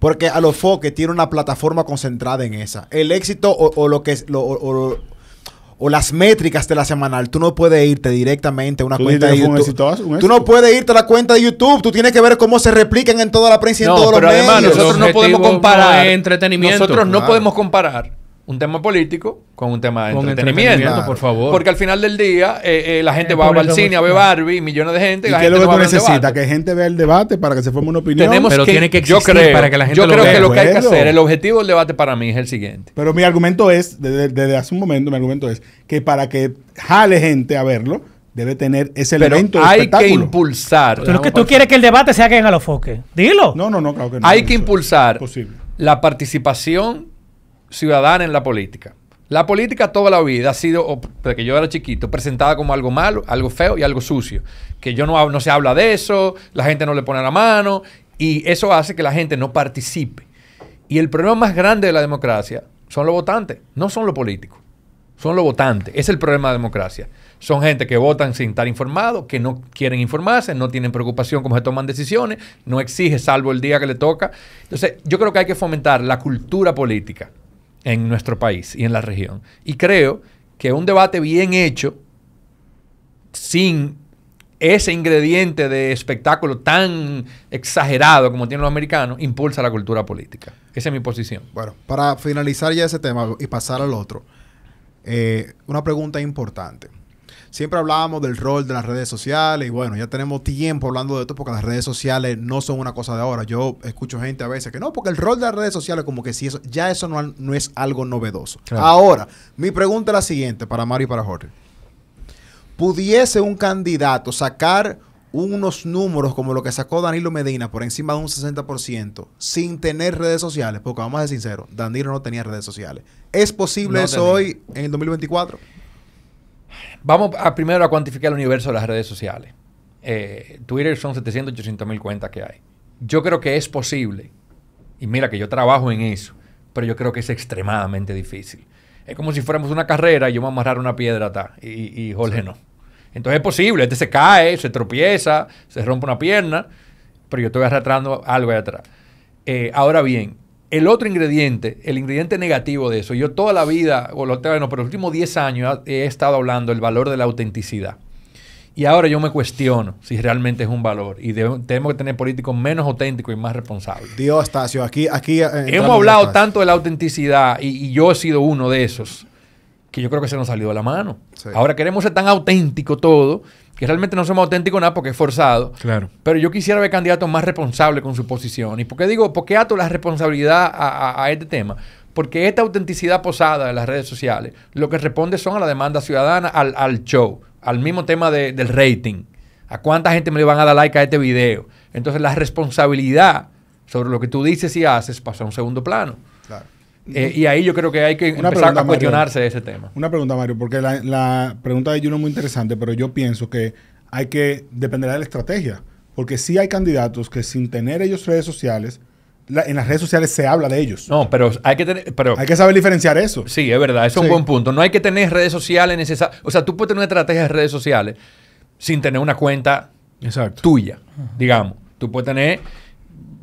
Porque a los foques tiene una plataforma concentrada en esa. El éxito o, lo que o, las métricas de la semanal, tú no puedes irte directamente a una cuenta de YouTube. tú no puedes irte a la cuenta de YouTube. Tú tienes que ver cómo se replican en toda la prensa y en todos los medios. nosotros no podemos comparar. entretenimiento. Nosotros no podemos comparar un tema político con un tema de entretenimiento, por favor. Porque al final del día eh, eh, la gente eh, va, al cine a ver Barbie, millones de gente. qué es lo que tú necesitas? Que gente vea el debate para que se forme una opinión. pero tiene que existir para que la gente Yo creo que lo que hay que hacer, el objetivo del debate para mí es el siguiente. Pero mi argumento es, desde, hace un momento, mi argumento es que para que jale gente a verlo, debe tener ese elemento de hay que impulsar pero es que tú quieres que el debate sea que en foques. dilo no no no claro que no hay que impulsar la participación ciudadana en la política. La política toda la vida ha sido, desde que yo era chiquito, presentada como algo malo, algo feo y algo sucio. Que yo no, se habla de eso, la gente no le pone la mano y eso hace que la gente no participe. Y el problema más grande de la democracia son los votantes, no son los políticos. Son los votantes. Es el problema de la democracia. Son gente que votan sin estar informado, que no quieren informarse, no tienen preocupación cómo se toman decisiones, no exige salvo el día que le toca. Entonces, yo creo que hay que fomentar la cultura política en nuestro país y en la región. Y creo que un debate bien hecho, sin ese ingrediente de espectáculo tan exagerado como tiene los americanos, impulsa la cultura política. Esa es mi posición. Bueno, para finalizar ya ese tema y pasar al otro, eh, una pregunta importante. Siempre hablábamos del rol de las redes sociales y bueno, ya tenemos tiempo hablando de esto porque las redes sociales no son una cosa de ahora. Yo escucho gente a veces que no, porque el rol de las redes sociales como que si eso, ya eso no, es algo novedoso. Ahora, mi pregunta es la siguiente para Mario y para Jorge. ¿Pudiese un candidato sacar unos números como lo que sacó Danilo Medina por encima de un 60% sin tener redes sociales, porque vamos a ser sinceros, Danilo no tenía redes sociales. ¿Es posible eso hoy en el 2024? Vamos a, primero a cuantificar el universo de las redes sociales. Eh, Twitter son 700, 800 mil cuentas que hay. Yo creo que es posible, y mira que yo trabajo en eso, pero yo creo que es extremadamente difícil. Es como si fuéramos una carrera y yo me amarrar una piedra atrás y, y no. Entonces es posible, este se cae, se tropieza, se rompe una pierna, pero yo estoy arrastrando algo ahí atrás. Eh, ahora bien, el otro ingrediente, el ingrediente negativo de eso, yo toda la vida, o lo, bueno, por los últimos 10 años he estado hablando del valor de la autenticidad. Y ahora yo me cuestiono si realmente es un valor. Y tenemos que tener políticos menos auténticos y más responsables. Dios, Tacio, aquí... aquí eh, Hemos hablado tanto de la autenticidad y, yo he sido uno de esos, que yo creo que se nos salió de la mano. Ahora queremos ser tan auténtico todo que realmente no somos auténticos nada porque es forzado. Claro. Pero yo quisiera ver candidatos más responsables con su posición. ¿Y por qué digo, por qué ato la responsabilidad a, este tema? Porque esta autenticidad posada de las redes sociales lo que responde son a la demanda ciudadana, al, show, al mismo tema del rating. ¿A cuánta gente me le van a dar like a este video? Entonces la responsabilidad sobre lo que tú dices y haces pasa a un segundo plano. Claro. Eh, y ahí yo creo que hay que empezar a cuestionarse ese tema. Una pregunta, Mario, porque la, pregunta de Juno es muy interesante, pero yo pienso que hay que depender de la estrategia. Porque sí hay candidatos que sin tener ellos redes sociales, en las redes sociales se habla de ellos. No, pero hay que tener, pero hay que saber diferenciar eso. Sí, es verdad, es un buen punto. No hay que tener redes sociales necesarias. O sea, tú puedes tener una estrategia de redes sociales sin tener una cuenta tuya, digamos. Tú puedes tener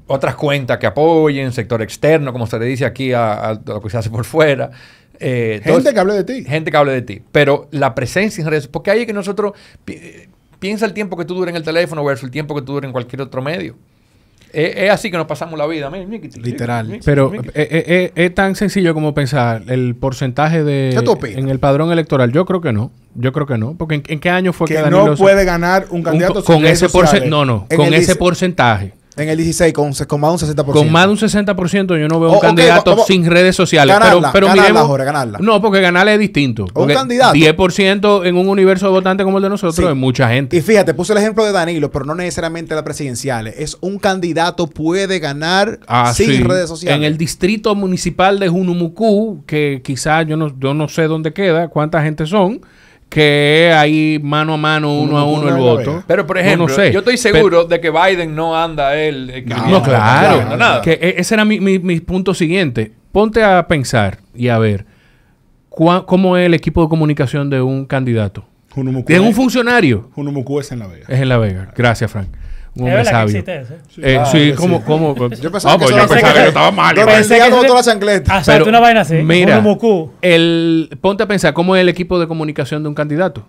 otras cuentas que apoyen, sector externo, como se le dice aquí a, lo que se hace por fuera. Eh, gente que hable de ti. Gente que hable de ti. Pero la presencia en redes porque ahí es que nosotros eh, piensa el tiempo que tú duras en el teléfono versus el tiempo que tú duras en cualquier otro medio. Es, así que nos pasamos la vida. Literal. Pero eh, es, tan sencillo como pensar el porcentaje de en el padrón electoral. Yo creo que no. Yo creo que no. Porque ¿en, qué año fue que, que no puede ganar un candidato con ese No, no. Con ese porcentaje. En el 16, con, más de un 60%. Con más de un 60%, yo no veo oh, un candidato sin redes sociales. pero pero No, porque ganarla es distinto. Un candidato. 10% en un universo votante como el de nosotros es mucha gente. Y fíjate, puse el ejemplo de Danilo, pero no necesariamente la presidenciales. Es un candidato puede ganar ah, sin redes sociales. En el distrito municipal de Junumucú, que quizás yo no, yo no sé dónde queda, cuánta gente son que hay mano a mano, uno, a uno, el voto. Pero, por ejemplo, yo estoy seguro de que Biden no anda él. Eh, no, claro. nada. Que e, ese era mi, punto siguiente. Ponte a pensar y a ver cómo es el equipo de comunicación de un candidato. Es un funcionario. es en La Vega. Es en La Vega. Gracias, Frank un es eh, ah, sí, como, Yo pensaba, que, pues, yo pensaba que, estaba mal. Yo pensé que como toda la chancleta. Pero, una vaina así. Mira, el, ponte a pensar cómo es el equipo de comunicación de un candidato.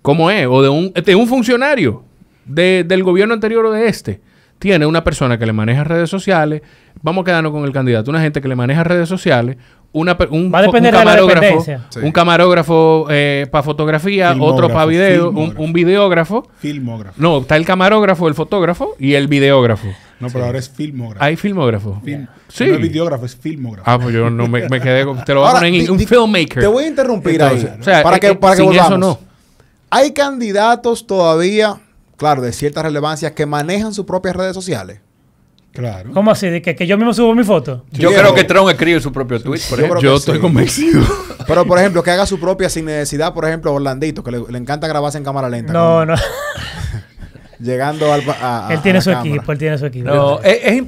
¿Cómo es? O de un, un funcionario de, del gobierno anterior o de este. Tiene una persona que le maneja redes sociales. Vamos a quedarnos con el candidato. Una gente que le maneja redes sociales, una, un, de camarógrafo, un camarógrafo eh, para fotografía, otro para video, un, videógrafo. Filmógrafo. No, está el camarógrafo, el fotógrafo y el videógrafo. No, pero ahora es filmógrafo. Hay filmógrafo. Sí. No es videógrafo, es filmógrafo. Ah, pues yo no me, quedé con. Te lo voy a poner en un filmmaker. Te voy a interrumpir ahí. O sea, para, eh, que, eh, para que volvamos. Eso no. Hay candidatos todavía, claro, de cierta relevancia, que manejan sus propias redes sociales. Claro. ¿Cómo así? ¿De que, yo mismo subo mi foto? Yo creo que Trump escribe su propio tweet. yo, estoy convencido. Pero, por ejemplo, que haga su propia sin necesidad, por ejemplo, Orlandito, que le, encanta grabarse en cámara lenta. No, no. Llegando al, a, Él tiene su equipo, él tiene su equipo. No,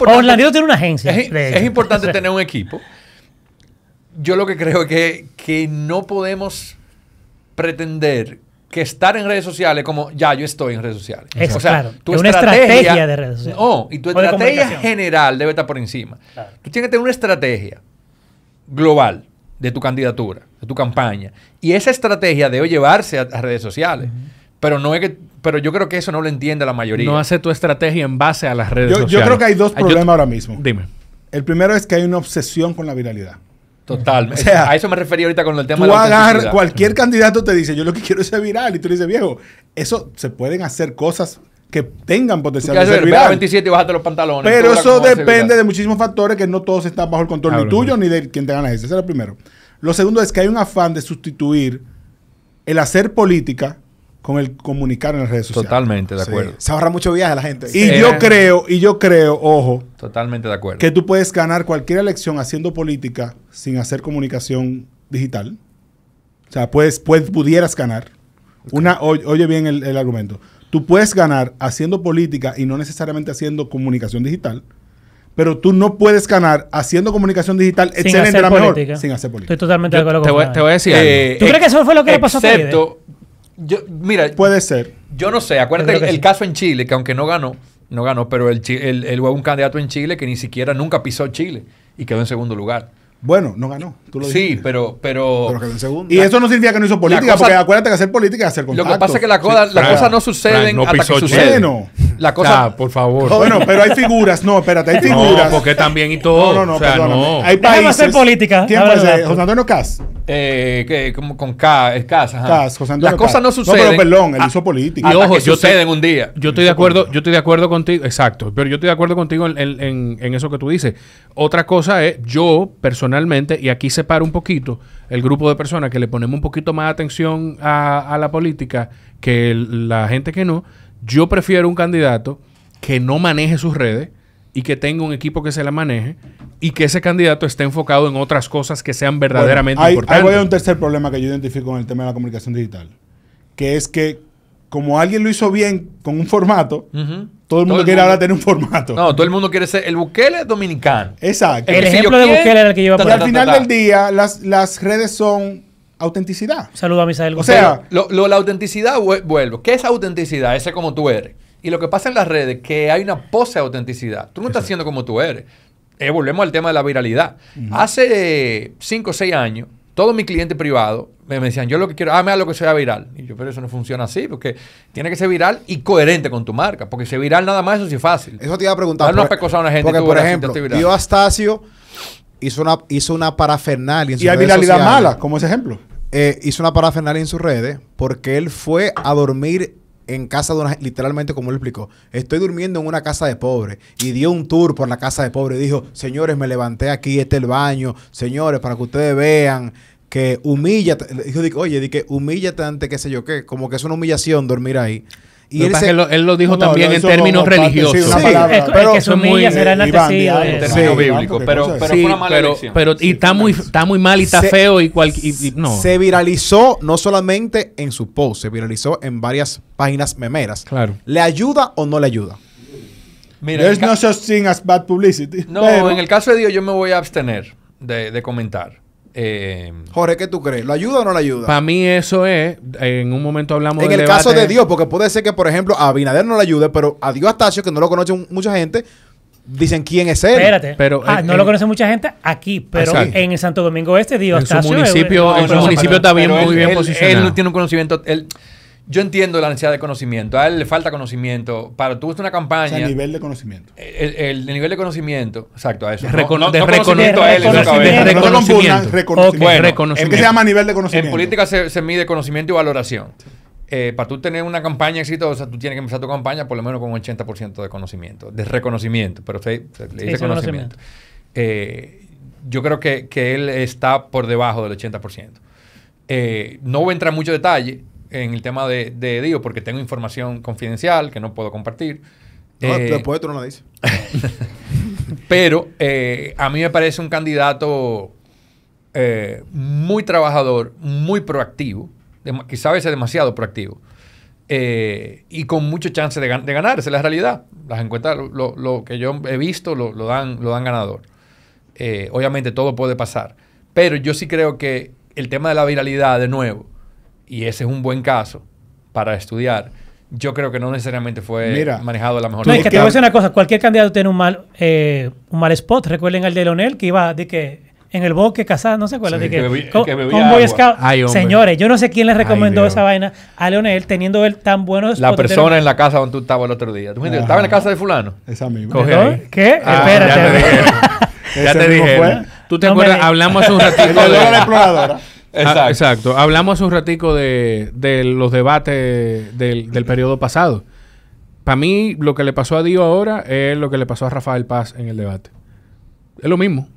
Orlandito tiene una agencia. Es, importante tener un equipo. Yo lo que creo es que, que no podemos pretender que estar en redes sociales como ya yo estoy en redes sociales. es una estrategia, de redes sociales. No, y tu estrategia general debe estar por encima. Tú tienes que tener una estrategia global de tu candidatura, de tu campaña. Y esa estrategia debe llevarse a, redes sociales. Pero no es que, pero yo creo que eso no lo entiende la mayoría. No hace tu estrategia en base a las redes sociales. Yo creo que hay dos problemas ahora mismo. Dime. El primero es que hay una obsesión con la viralidad totalmente sea, a eso me refería ahorita con el tema de la cualquier candidato te dice, yo lo que quiero es ser viral. Y tú le dices, viejo, eso se pueden hacer cosas que tengan potencial de viral. 27 los pantalones. Pero eso depende de muchísimos factores que no todos están bajo el control ni tuyo ni de quien te gana ese. Ese es lo primero. Lo segundo es que hay un afán de sustituir el hacer política con el comunicar en las redes sociales. Totalmente de acuerdo. Se ahorra mucho viaje a la gente. Y yo eh, creo, y yo creo, ojo. Totalmente de acuerdo. Que tú puedes ganar cualquier elección haciendo política sin hacer comunicación digital. O sea, puedes, puedes pudieras ganar. Una, oye bien el, argumento. Tú puedes ganar haciendo política y no necesariamente haciendo comunicación digital. Pero tú no puedes ganar haciendo comunicación digital sin hacer política. Estoy totalmente de acuerdo con te te voy a decir eh, ¿Tú crees que eso fue lo que le pasó a Excepto yo, mira, puede ser. Yo no sé, acuérdate el, caso en Chile, que aunque no ganó, no ganó, pero él el, el, el, hubo un candidato en Chile que ni siquiera nunca pisó Chile y quedó en segundo lugar. Bueno, no ganó. Tú lo sí, pero, pero. quedó en y eso no significa que no hizo política, porque acuérdate que hacer política es hacer contacto. Lo que pasa es que las cosas no suceden no hasta que suceden. no La cosa. Ah, por favor. No, bueno, pero hay figuras. No, espérate, hay figuras. No, porque también y todo. No, no, no, o sea, perdóname. no. Hay países. hacer política. ¿Quién José Antonio Cas. Eh, que, como con K, es Cas, ajá. Cas, José Antonio Las cosas no suceden. No, pero perdón, él ah, hizo política. Y ojo, yo suceden un día. Yo estoy de acuerdo, yo estoy de acuerdo contigo, exacto, pero yo estoy de acuerdo contigo en, en, en eso que tú dices. Otra cosa es, yo personalmente y aquí para un poquito el grupo de personas que le ponemos un poquito más atención a, la política que la gente que no, yo prefiero un candidato que no maneje sus redes y que tenga un equipo que se la maneje y que ese candidato esté enfocado en otras cosas que sean verdaderamente hay, importantes. un tercer problema que yo identifico en el tema de la comunicación digital, que es que como alguien lo hizo bien con un formato, todo el mundo quiere ahora tener un formato. No, todo el mundo quiere ser el Bukele dominicano. Exacto. El, ejemplo de Bukele era el que lleva por Al final del día, las, redes son autenticidad. Saludo a Misael. O sea, la autenticidad, vuelvo. ¿Qué es autenticidad? Ese como tú eres. Y lo que pasa en las redes que hay una pose de autenticidad. Tú no estás siendo como tú eres. Eh, volvemos al tema de la viralidad. Hace 5 o 6 años, todos mi cliente privado me decían, yo lo que quiero, ah, me lo que sea viral. Y yo, pero eso no funciona así, porque tiene que ser viral y coherente con tu marca, porque ser viral nada más, eso sí es fácil. Eso te iba a preguntar. No una por, a una gente porque, por ejemplo, Astacio hizo una, hizo una parafernalia en sus Y hay viralidad mala, como ese ejemplo. Eh, hizo una parafernalia en sus redes porque él fue a dormir en casa de una, literalmente como él explicó, estoy durmiendo en una casa de pobre y dio un tour por la casa de pobre y dijo, señores, me levanté aquí, este es el baño, señores, para que ustedes vean que humíllate, dijo, oye, di que humíllate ante qué sé yo qué, como que es una humillación dormir ahí. Y él, lo, dijo también en términos religiosos. Sí, sí, es, es que muy será bíblico, pero, pero, pero, pero está muy está muy mal y está feo y, no. Se viralizó no solamente en su post, se viralizó en varias páginas memeras. Claro. ¿Le ayuda o no le ayuda? Mira, no such thing as bad publicity. No, en el caso de Dios yo me voy a abstener de comentar. Eh, Jorge, ¿qué tú crees? ¿Lo ayuda o no lo ayuda? Para mí eso es, en un momento hablamos En el caso de Dios, porque puede ser que, por ejemplo, a Binader no le ayude, pero a Dios Astacio, que no lo conoce mucha gente, dicen quién es él. Espérate. Pero ah, no lo conoce mucha gente aquí, pero en el Santo Domingo Este, Dios Astacio, municipio, en su municipio está bien, bien posicionado. Él no tiene un conocimiento. Él, yo entiendo la necesidad de conocimiento. A él le falta conocimiento. Para tú una campaña. O nivel de conocimiento. El, nivel de conocimiento. Exacto, a eso. de, reconocimiento a él. Reconocimiento. ¿En qué se llama nivel de conocimiento? En política se, mide conocimiento y valoración. Eh, para tú tener una campaña exitosa, tú tienes que empezar tu campaña por lo menos con un 80% de conocimiento, de reconocimiento, pero usted, le dice conocimiento. Eh, yo creo que, él está por debajo del 80%. Eh, no voy a entrar en mucho detalle, en el tema de, de Dio porque tengo información confidencial que no puedo compartir. después tú no eh, la dices. pero eh, a mí me parece un candidato eh, muy trabajador, muy proactivo, quizá a demasiado proactivo. y con mucho chance de, ganar, esa es la realidad. Las encuestas, lo, que yo he visto, lo dan, lo dan ganador. obviamente todo puede pasar. Pero yo sí creo que el tema de la viralidad, de nuevo, y ese es un buen caso para estudiar, yo creo que no necesariamente fue manejado de la mejor manera. No, es que te voy a decir una cosa, cualquier candidato tiene un mal, eh, un mal spot. Recuerden al de Leonel que iba de que en el bosque casado, no se acuerdan de que, con, Boy Señores, yo no sé quién les recomendó esa vaina a Leonel teniendo él tan bueno La persona en la casa donde tú estabas el otro día. ¿Tú estaba en la casa de fulano. Esa misma. ¿Qué? Ah, espérate. Ya te dije. Tú te acuerdas, hablamos hace un ratito. de la exploradora. Ah, exacto. exacto. Hablamos un ratico de, de los debates del, del periodo pasado. Para mí, lo que le pasó a Dio ahora es lo que le pasó a Rafael Paz en el debate. Es lo mismo.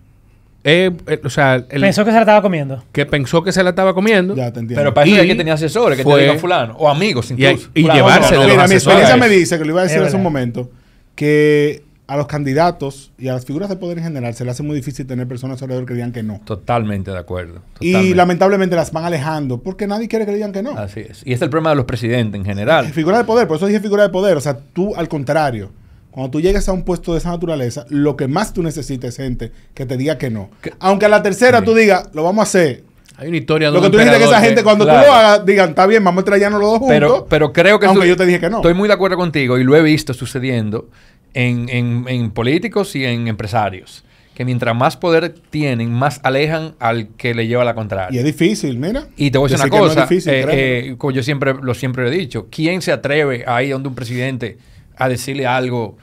o sea, pensó que se la estaba comiendo. Que pensó que se la estaba comiendo. Ya, te entiendo. Pero para eso es que tenía asesores, que tenía a fulano. O amigos, incluso. Y, y, llevarse Mira, mi experiencia me dice, que lo iba a decir hace un momento, que a los candidatos y a las figuras de poder en general se le hace muy difícil tener personas alrededor que digan que no. Totalmente de acuerdo. Y lamentablemente las van alejando porque nadie quiere que digan que no. Así es. Y es el problema de los presidentes en general. Eh, figura de poder, por eso dije figura de poder. O sea, tú al contrario. Cuando tú llegues a un puesto de esa naturaleza, lo que más tú necesitas es gente que te diga que no. Aunque a la tercera tú digas, lo vamos a hacer, hay una historia donde... Lo que tú dijiste que esa gente cuando tú lo hagas digan, está bien, vamos a traernos los dos juntos. Pero, pero creo que... Aunque yo te dije que no. Estoy muy de acuerdo contigo y lo he visto sucediendo en, políticos y en empresarios que mientras más poder tienen, más alejan al que le lleva la contraria. Y es difícil, mira. Y te voy a decir una cosa, eh, eh, como yo siempre lo siempre he dicho, ¿quién se atreve ahí donde un presidente a decirle algo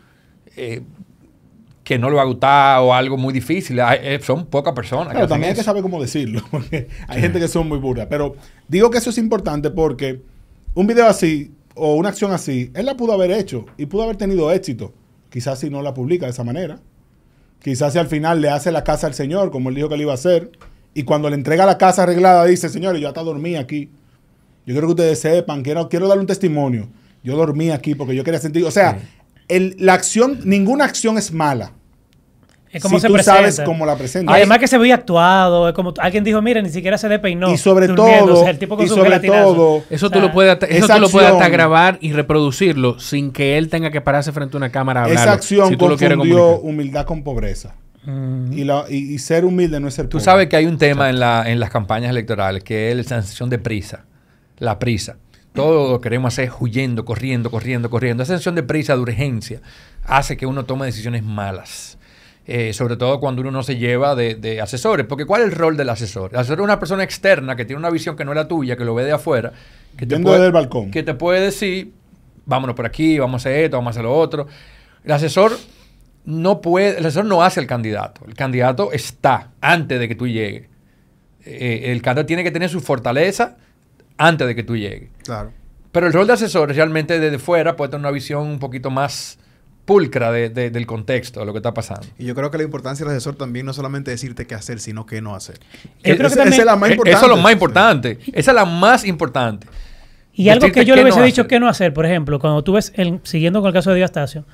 eh, que no le va a gustar o algo muy difícil? son pocas personas. Pero también hay que saber cómo decirlo, porque hay gente que son muy burras. Pero digo que eso es importante porque un video así o una acción así, él la pudo haber hecho y pudo haber tenido éxito. Quizás si no la publica de esa manera. Quizás si al final le hace la casa al Señor, como él dijo que le iba a hacer. Y cuando le entrega la casa arreglada, dice, señor yo hasta dormí aquí. Yo quiero que ustedes sepan, quiero, quiero darle un testimonio. Yo dormí aquí porque yo quería sentir. O sea, la acción, ninguna acción es mala. Es como si tú sabes cómo la presenta Además que se veía actuado, es como alguien dijo, mira, ni siquiera se despeinó. Y sobre todo, y sobre todo, eso tú lo puedes eso tú lo puedes grabar y reproducirlo sin que él tenga que pararse frente a una cámara a hablar. Esa acción si confundió humildad con pobreza. Mm. Y, la, ser humilde no es ser Tú sabes que hay un tema en, la, en las campañas electorales que es la sensación de prisa. La prisa. Todo lo queremos hacer huyendo, corriendo, corriendo, corriendo. Esa sensación de prisa, de urgencia, hace que uno tome decisiones malas. Eh, sobre todo cuando uno no se lleva de, asesores. Porque ¿cuál es el rol del asesor? El asesor es una persona externa que tiene una visión que no es la tuya, que lo ve de afuera, que te, puede, balcón. que te puede decir, vámonos por aquí, vamos a hacer esto, vamos a hacer lo otro. El asesor no puede, el asesor no hace el candidato, el candidato está antes de que tú llegues. Eh, el candidato tiene que tener su fortaleza antes de que tú llegues. Claro. Pero el rol del asesor realmente desde fuera puede tener una visión un poquito más pulcra del contexto, de lo que está pasando. Y yo creo que la importancia del asesor también no es solamente decirte qué hacer, sino qué no hacer. Yo esa es la más importante. Eso es lo más importante. Esa es la más importante. Y algo que yo le hubiese dicho qué no hacer, por ejemplo, cuando tú ves, siguiendo con el caso de Diastacio,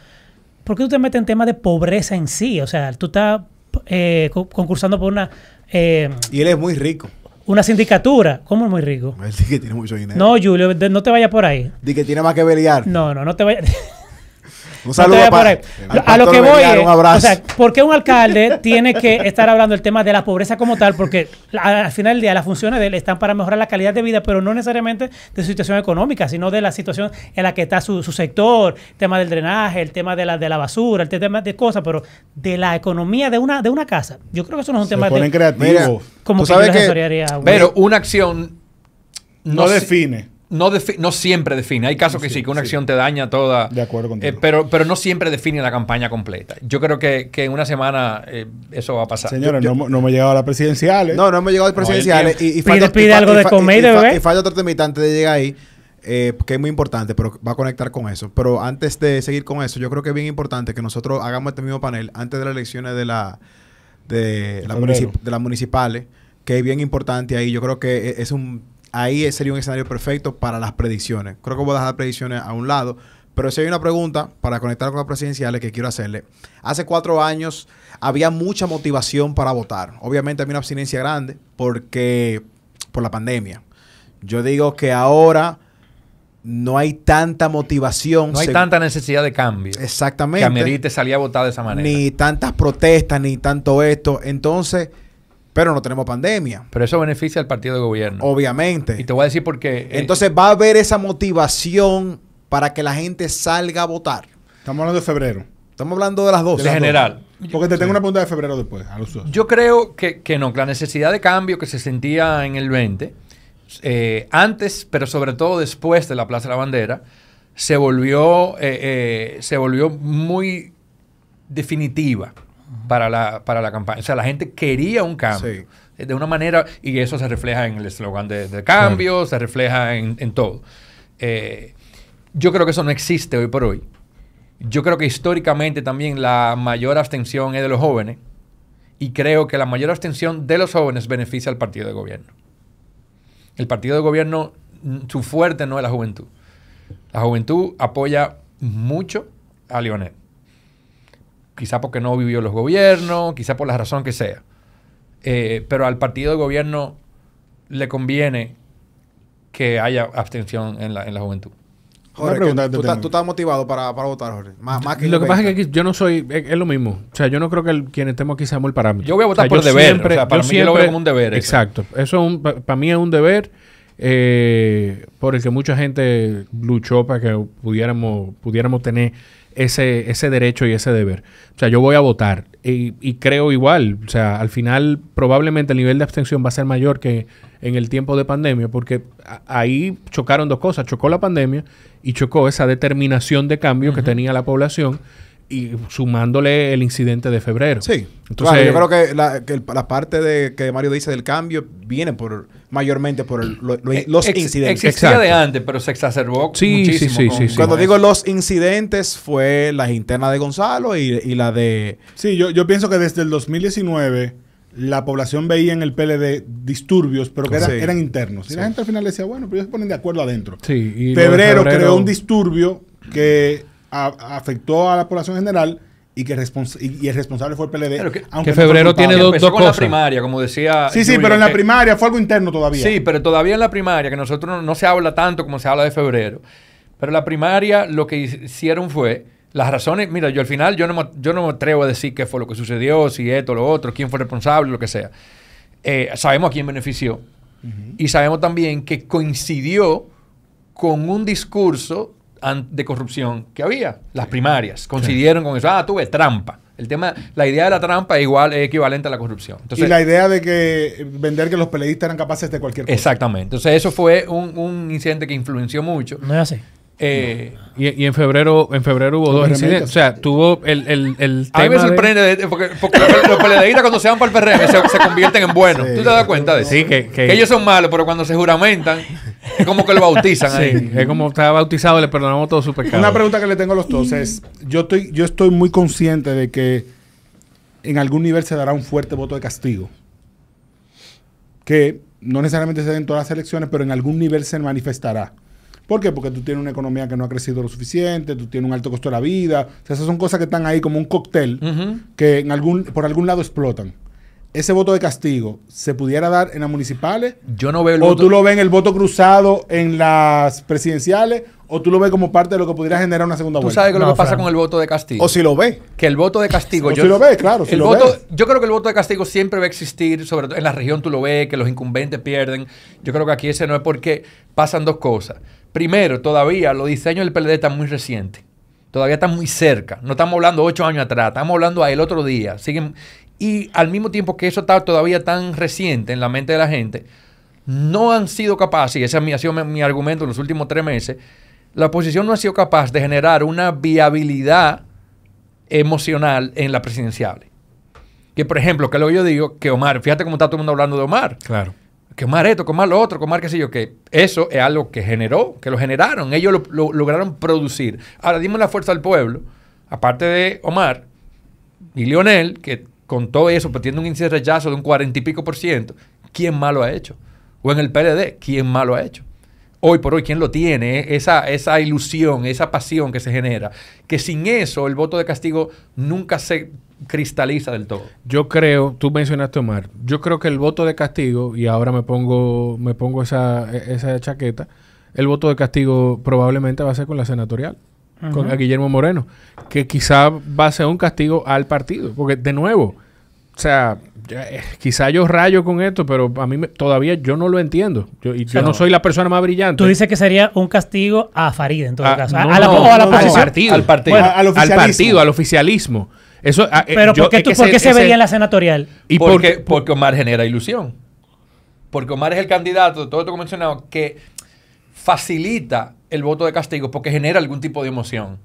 ¿por qué tú te metes en temas de pobreza en sí? O sea, tú estás eh, concursando por una... Eh, y él es muy rico una sindicatura. ¿Cómo es muy rico? Él dice que tiene mucho dinero. No, Julio, no te vayas por ahí. Dice que tiene más que pelear. No, no, no te vayas. a lo que voy o sea, ¿por qué un alcalde tiene que estar hablando del tema de la pobreza como tal? Porque al final del día las funciones de él están para mejorar la calidad de vida, pero no necesariamente de su situación económica, sino de la situación en la que está su, sector, el tema del drenaje, el tema de la, de la basura, el tema de cosas, pero de la economía de una, de una casa. Yo creo que eso no es un tema de... como que que, pero una acción no define no, no siempre define. Hay casos que sí, que una acción te daña toda. De acuerdo contigo. Eh, pero, pero no siempre define la campaña completa. Yo creo que, en una semana eh, eso va a pasar. Señores, no, no, me he llegado a las presidenciales. No, no me llegado a las presidenciales. y, pide, algo de comedia Y ¿eh? falla otro temita antes de llegar ahí. que es muy importante, pero va a conectar con eso. Pero antes de seguir con eso, yo creo que es bien importante que nosotros hagamos este mismo panel antes de las elecciones de, la, de, las municipales, que es bien importante ahí. Yo creo que e, es un ahí sería un escenario perfecto para las predicciones. Creo que voy a dejar las predicciones a un lado. Pero si hay una pregunta para conectar con las presidenciales que quiero hacerle. Hace cuatro años había mucha motivación para votar. Obviamente había una abstinencia grande porque por la pandemia. Yo digo que ahora no hay tanta motivación. No hay tanta necesidad de cambio. Exactamente. Que te salía a votar de esa manera. Ni tantas protestas, ni tanto esto. Entonces pero no tenemos pandemia. Pero eso beneficia al partido de gobierno. Obviamente. Y te voy a decir por qué. Entonces va a haber esa motivación para que la gente salga a votar. Estamos hablando de febrero. Estamos hablando de las dos. De, general. Porque te tengo una pregunta de febrero después. A Yo creo que, no, la necesidad de cambio que se sentía en el 20, eh, antes, pero sobre todo después de la Plaza de la Bandera, se volvió, eh, eh, se volvió muy definitiva para la, campaña. O sea, la gente quería un cambio. De una manera, y eso se refleja en el eslogan de, de, cambio, se refleja en, todo. Eh, yo creo que eso no existe hoy por hoy. Yo creo que históricamente también la mayor abstención es de los jóvenes y creo que la mayor abstención de los jóvenes beneficia al partido de gobierno. El partido de gobierno, mm, su fuerte no es la juventud. La juventud apoya mucho a Lionel quizá porque no vivió los gobiernos, quizá por la razón que sea. Eh, pero al partido de gobierno le conviene que haya abstención en la, juventud. Jorge, tú, estás, motivado para, votar, Jorge. Más, lo que pasa es que yo no soy. Es, lo mismo. O sea, yo no creo que quien estemos aquí seamos el parámetro. Yo voy a votar por deber. Siempre, para mí un deber. Exacto. Eso, para, mí es un deber eh, por el que mucha gente luchó para que pudiéramos, pudiéramos tener ese, ese derecho y ese deber. O sea, yo voy a votar y, creo igual. O sea, al final probablemente el nivel de abstención va a ser mayor que en el tiempo de pandemia porque ahí chocaron dos cosas. Chocó la pandemia y chocó esa determinación de cambio que tenía la población y sumándole el incidente de febrero. Sí. yo creo que, la, parte de que Mario dice del cambio viene por mayormente por eh, los incidentes. Existía Exacto. de antes, pero se exacerbó sí, muchísimo. Sí, sí, sí Cuando digo los incidentes fue la interna de Gonzalo y, la de... Sí, yo, yo pienso que desde el 2019 la población veía en el PLD disturbios, pero que eran, internos. Y la gente al final decía, bueno, pero ellos se ponen de acuerdo adentro. Sí, y febrero creó un disturbio que afectó a la población general y que el responsable fue el PLD. que, aunque febrero tiene dos, cosas. la primaria, como decía. Sí, sí, pero en la primaria fue algo interno todavía. Sí, pero todavía en la primaria, que nosotros no, se habla tanto como se habla de febrero. Pero la primaria lo que hicieron fue las razones, mira, yo al final yo no me, yo no me atrevo a decir qué fue lo que sucedió, si esto, lo otro, quién fue responsable, lo que sea. Eh, sabemos a quién benefició. Y sabemos también que coincidió con un discurso de corrupción que había, las primarias. Coincidieron con eso. Ah, tuve trampa. El tema, la idea de la trampa es igual, es equivalente a la corrupción. Entonces, y la idea de que eh, vender que los peleistas eran capaces de cualquier cosa. Exactamente. Entonces, eso fue un, incidente que influenció mucho. No es así. Eh, y, en febrero en febrero hubo dos incidentes. O sea, tuvo el, el, el tema porque, los peleadistas cuando se van para el PRM se, convierten en buenos. ¿Tú te das cuenta de eso? Sí, que ellos son malos, pero cuando se juramentan es como que lo bautizan ahí. es como está bautizado, y le perdonamos todo sus pecados. Una pregunta que le tengo a los dos mm. es, yo estoy, yo estoy muy consciente de que en algún nivel se dará un fuerte voto de castigo. Que no necesariamente se den todas las elecciones, pero en algún nivel se manifestará. ¿Por qué? Porque tú tienes una economía que no ha crecido lo suficiente, tú tienes un alto costo de la vida. O sea, esas son cosas que están ahí como un cóctel que en algún, por algún lado explotan ese voto de castigo se pudiera dar en las municipales? Yo no veo ¿O tú lo ves en el voto cruzado en las presidenciales? ¿O tú lo ves como parte de lo que pudiera generar una segunda vuelta? ¿Tú sabes lo que pasa con el voto de castigo? ¿O si lo ves? Que el voto de castigo... si lo ves? claro. Si Yo creo que el voto de castigo siempre va a existir, sobre todo en la región tú lo ves, que los incumbentes pierden. Yo creo que aquí ese no es porque pasan dos cosas. Primero, todavía los diseños del PLD están muy recientes todavía están muy cerca. No estamos hablando ocho años atrás, estamos hablando a el otro día. Siguen, y al mismo tiempo que eso está todavía tan reciente en la mente de la gente, no han sido capaces, y ese ha sido mi, argumento en los últimos tres meses, la oposición no ha sido capaz de generar una viabilidad emocional en la presidencial. Que, por ejemplo, que lo yo digo, que Omar, fíjate cómo está todo el mundo hablando de Omar. Claro. Que Omar esto, que Omar lo otro, que Omar qué sé yo, que eso es algo que generó, que lo generaron, ellos lo, lograron producir. Ahora, dimos la fuerza al pueblo, aparte de Omar y Lionel, que con todo eso, pero pues, un índice de rechazo de un cuarenta y pico por ciento, ¿quién malo ha hecho? O en el PLD, ¿quién malo ha hecho? Hoy por hoy, ¿quién lo tiene? Esa, esa ilusión, esa pasión que se genera, que sin eso el voto de castigo nunca se cristaliza del todo. Yo creo, tú mencionaste Omar, yo creo que el voto de castigo, y ahora me pongo, me pongo esa, esa chaqueta, el voto de castigo probablemente va a ser con la senatorial con Guillermo Moreno, que quizá va a ser un castigo al partido, porque de nuevo, o sea, eh, quizá yo rayo con esto, pero a mí todavía yo no lo entiendo. Yo, y no. soy la persona más brillante. Tú dices que sería un castigo a Farid, en todo caso. la, posición. Al partido. Al partido. al, oficialismo. Eso, ah, eh, pero ¿por qué, se veía en la senatorial? Y porque, porque, Omar genera ilusión. Porque Omar es el candidato, todo esto que mencionado, que facilita el voto de castigo porque genera algún tipo de emoción.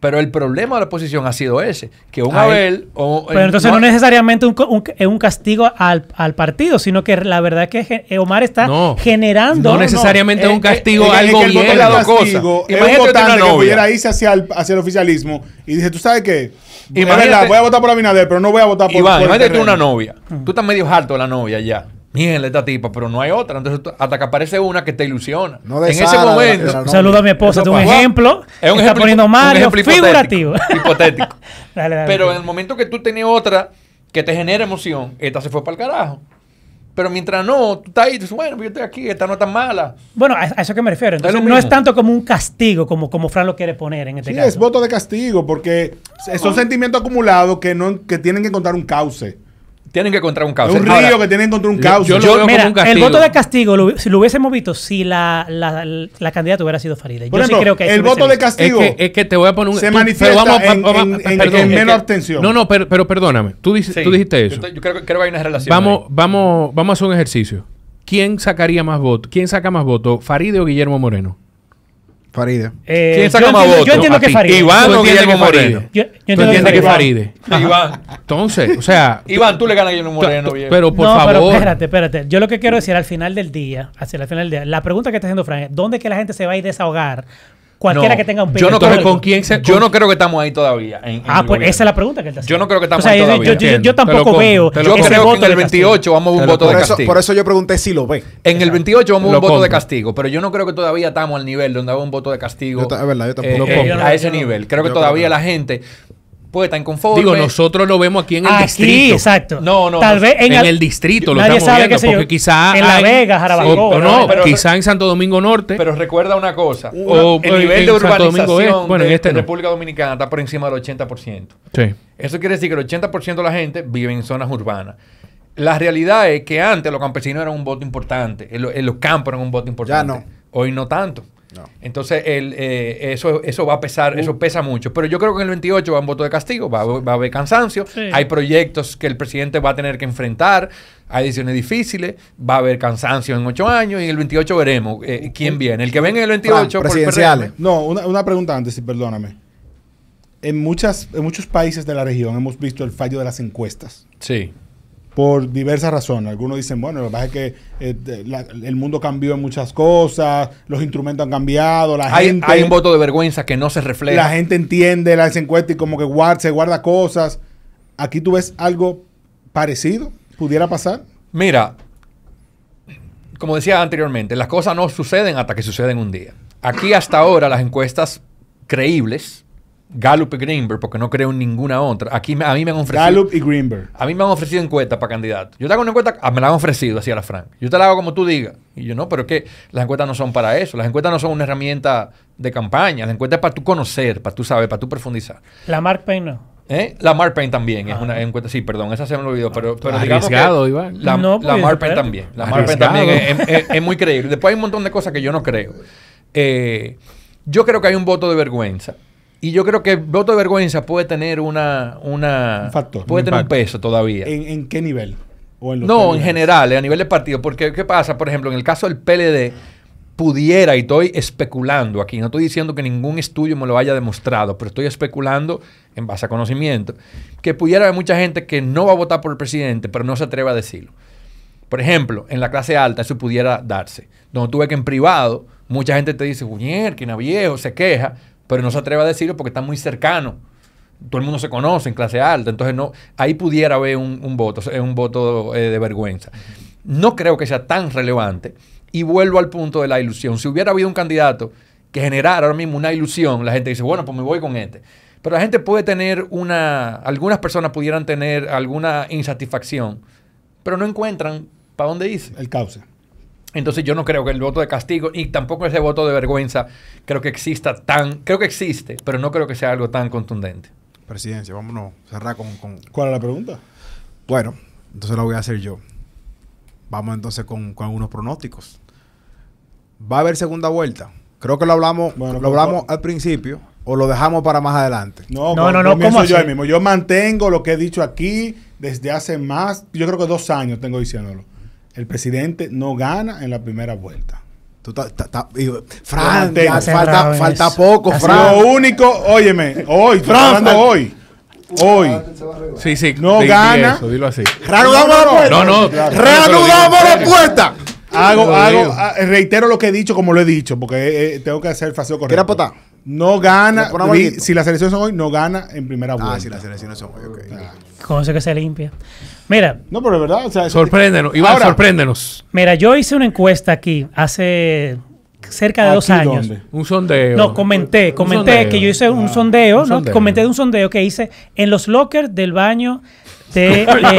Pero el problema de la oposición ha sido ese, que un Abel... O, pero entonces no, necesariamente un, un, castigo al, partido, sino que la verdad es que eh, Omar está generando... No necesariamente un castigo es, es, es, al gobierno. Castigo, Imagínate que pudiera irse hacia el, oficialismo y dice, ¿tú sabes qué? Imagínate, voy a votar por Abinader, pero no voy a votar por... Iván, por imagínate tú una novia. Tú estás medio harto de la novia ya. Mierda esta tipa, pero no hay otra. Entonces, hasta que aparece una que te ilusiona. en ese momento. saludo a mi esposa, es un ejemplo. Es un está ejemplo, poniendo mal un figurativo. Hipotético. pero en el momento que tú tenías otra que te genera emoción, esta se fue para el carajo. Pero mientras no, tú estás ahí, dices, bueno, pues yo estoy aquí, esta no es tan mala. Bueno, a, eso que me refiero. Entonces, no es tanto como un castigo, como, como Fran lo quiere poner en este sí, es voto de castigo, porque son sentimientos acumulados que, no, que tienen que encontrar un cauce. Tienen que encontrar un caos. un río que tienen que encontrar un caos. Yo, el voto de castigo, lo, si lo hubiésemos visto, si la, la, la candidata hubiera sido Farideh. Yo sí creo que el voto de castigo es que, que, te voy a poner un. Se manifiesta en, menos abstención. No, no, pero, pero perdóname. Tú, dijiste eso. Yo, creo, creo, que hay una relación. Vamos, vamos, vamos a hacer un ejercicio. ¿Quién sacaría más votos? ¿Quién saca más votos? ¿Faride o Guillermo Moreno? Faride. Eh, ¿Quién saca yo más entiendo, votos? Yo entiendo que Faride. Iván o Guillermo Moreno. Yo, entiendo ¿Tú entiendes que Faride. Iván. Entonces, o sea. Iván, tú le ganas a Guillermo Moreno. Bien. Pero por favor. espérate, espérate. Yo lo que quiero decir al final del día, hacia el final del día, la pregunta que está haciendo Fran es: ¿dónde es que la gente se va a ir a desahogar cualquiera que tenga un pick. Yo no creo con quién se, Yo no creo que estamos ahí todavía. ah, pues esa es la pregunta que él te hace. Yo no creo que estamos ahí todavía. Yo, tampoco veo. Yo creo que en el 28 vamos a un voto de castigo. por eso yo pregunté si lo ve. En el 28 vamos a un voto de castigo, pero yo no creo que todavía estamos al nivel donde hago un voto de castigo. Es verdad, yo tampoco. Eh, eh, a ese nivel. Creo que todavía la gente puede estar confort Digo, nosotros lo vemos aquí en el distrito. exacto. No, no. Tal vez en, el, distrito lo estamos viendo, porque en La Vega, Jarabacoa. quizá en Santo Domingo Norte. Pero recuerda una cosa, el nivel de urbanización en este República Dominicana está por encima del 80%. Sí. Eso quiere decir que el 80% de la gente vive en zonas urbanas. La realidad es que antes los campesinos eran un voto importante, los campos eran un voto importante. Hoy no tanto. Entonces, eh, eso, eso va a pesar, eso uh. pesa mucho. Pero yo creo que en el 28 va un voto de castigo, va, a haber cansancio, hay proyectos que el presidente va a tener que enfrentar, hay decisiones difíciles, va a haber cansancio en ocho años y en el 28 veremos eh, quién viene. El que venga en el 28 presidenciales. no, una, pregunta antes, y perdóname. En, muchas, en muchos países de la región hemos visto el fallo de las encuestas. Sí por diversas razones. Algunos dicen, bueno, lo que pasa es que eh, el mundo cambió en muchas cosas, los instrumentos han cambiado, la hay, gente... Hay un voto de vergüenza que no se refleja. La gente entiende las encuestas y como que guarda, se guarda cosas. Aquí tú ves algo parecido, pudiera pasar. Mira, como decía anteriormente, las cosas no suceden hasta que suceden un día. Aquí hasta ahora las encuestas creíbles Gallup y Greenberg, porque no creo en ninguna otra. Aquí a mí me han ofrecido. Gallup y Greenberg. A mí me han ofrecido encuestas para candidatos. Yo te hago una encuesta, ah, me la han ofrecido, decía la Frank. Yo te la hago como tú digas. Y yo no, pero es que las encuestas no son para eso. Las encuestas no son una herramienta de campaña. Las encuestas es para tú conocer, para tú saber, para tú profundizar. La Mark Payne no. ¿Eh? La Mark Payne también es ah. una encuesta. Sí, perdón, esa se me olvidó, pero, ah, La, pues, Mark Payne también. La Mark también es, muy creíble. Después hay un montón de cosas que yo no creo. Eh, yo creo que hay un voto de vergüenza y yo creo que el voto de vergüenza puede tener una, un puede tener peso todavía. ¿En, qué nivel? no, en general, eh, a nivel de partido. Porque qué pasa, por ejemplo, en el caso del PLD pudiera y estoy especulando aquí, no estoy diciendo que ningún estudio me lo haya demostrado, pero estoy especulando en base a conocimiento, que pudiera haber mucha gente que no va a votar por el presidente, pero no se atreve a decirlo. Por ejemplo, en la clase alta eso pudiera darse, donde tú ves que en privado mucha gente te dice, Guñer, quien a viejo, se queja, pero no se atreve a decirlo porque está muy cercano. Todo el mundo se conoce en clase alta, entonces no, ahí pudiera haber un, voto, voto, un voto eh, de vergüenza. No creo que sea tan relevante. Y vuelvo al punto de la ilusión. Si hubiera habido un candidato que generara ahora mismo una ilusión, la gente dice, bueno, pues me voy con este. Pero la gente puede tener una, algunas personas pudieran tener alguna insatisfacción, pero no encuentran para dónde irse. El cauce. Entonces yo no creo que el voto de castigo y tampoco ese voto de vergüenza creo que exista tan, creo que existe, pero no creo que sea algo tan contundente. Presidencia, vámonos a cerrar con, ¿Cuál es la pregunta? Bueno, entonces la voy a hacer yo. Vamos entonces con, algunos pronósticos. ¿Va a haber segunda vuelta? Creo que lo hablamos, lo hablamos al principio o lo dejamos para más adelante. No, no, no, no mismo. Yo mantengo lo que he dicho aquí desde hace más, yo creo que dos años tengo diciéndolo el presidente no gana en la primera vuelta. Fran, falta, falta, poco, Fran. Lo único, óyeme, hoy, Fran, hoy. Hoy. Ah, sí, sí. No gana. Reanudamos la puerta. No, no. Reanudamos la puerta. Hago, hago, ah, reitero lo que he dicho como lo he dicho, porque eh, eh, tengo que hacer el faceo correcto. pota? No gana. Si, si las elecciones son hoy, no gana en primera ah, vuelta. Ah, si las elecciones son hoy, ok. Con eso que se limpia. Mira. No, verdad. O sea, sorpréndenos. sorpréndenos. Mira, yo hice una encuesta aquí hace cerca de dos años. Un sondeo. No, comenté, comenté que yo hice un, ah, sondeo, ¿no? Comenté de un sondeo que hice en los lockers del baño de, eh,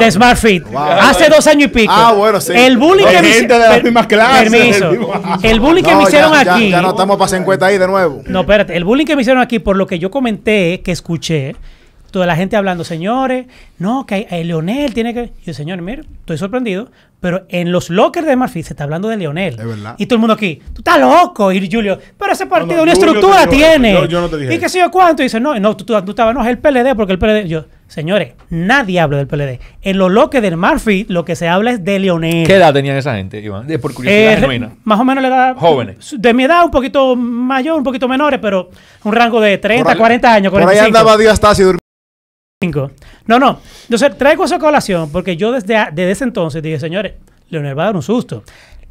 de SmartFit. Ah. Hace dos años y pico. Ah, bueno, sí. El bullying que me hicieron. El bullying que me hicieron aquí. Ya, no estamos para hacer encuesta ahí de nuevo. No, espérate. El bullying que me hicieron aquí, por lo que yo comenté, que escuché, toda la gente hablando, señores, no, que el Leonel tiene que. Y yo, señor, mire, estoy sorprendido, pero en los lockers de Murphy se está hablando de Leonel. Es verdad. Y todo el mundo aquí, tú estás loco, y Julio, pero ese partido, una estructura tiene. Yo, no te dije. Y qué sé yo cuánto. Y dice, no, no, tú, estabas, no, es el PLD, porque el PLD. Yo, señores, nadie habla del PLD. En los lockers del Murphy lo que se habla es de Leonel. ¿Qué edad tenían esa gente, Iván? por eh, curiosidad Más o menos la edad. Jóvenes. De mi edad, un poquito mayor, un poquito menores, pero un rango de 30, 40 años. 45. Por no, no. Entonces, traigo esa colación porque yo desde, desde ese entonces dije, señores, Leonel va a dar un susto.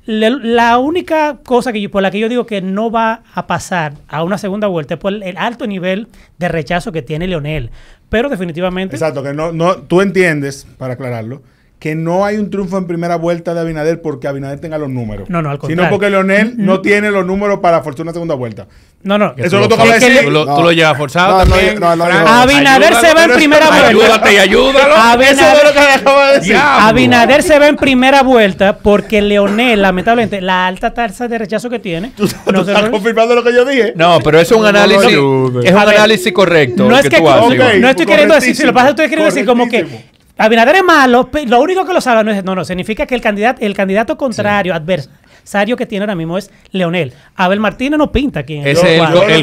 la única cosa que por la que yo digo que no va a pasar a una segunda vuelta es por el alto nivel de rechazo que tiene Leonel. Pero definitivamente... Exacto, que no, no, tú entiendes, para aclararlo, que no hay un triunfo en primera vuelta de Abinader porque Abinader tenga los números. No, no, al contrario. Sino porque Leonel mm, mm, no mm. tiene los números para forzar una segunda vuelta. No, no. Eso lo toca decir. Tú lo, llevas forzado también. Abinader se va en primera vuelta. Ayúdate y ayúdalo. Abinader, Eso es lo que acabo de decir. Pues. Abinader se va en primera vuelta porque Leonel, lamentablemente, la alta tasa de rechazo que tiene. ¿Tú, estás confirmando lo que yo dije? No, pero es un análisis. es un análisis correcto. No es que, no estoy queriendo decir, si lo pasa estoy queriendo decir como que Abinader es malo, lo único que lo sabe no es, no, no, significa que el candidato, el candidato contrario, adversario que tiene ahora mismo es Leonel. Abel Martínez no pinta quién es. el,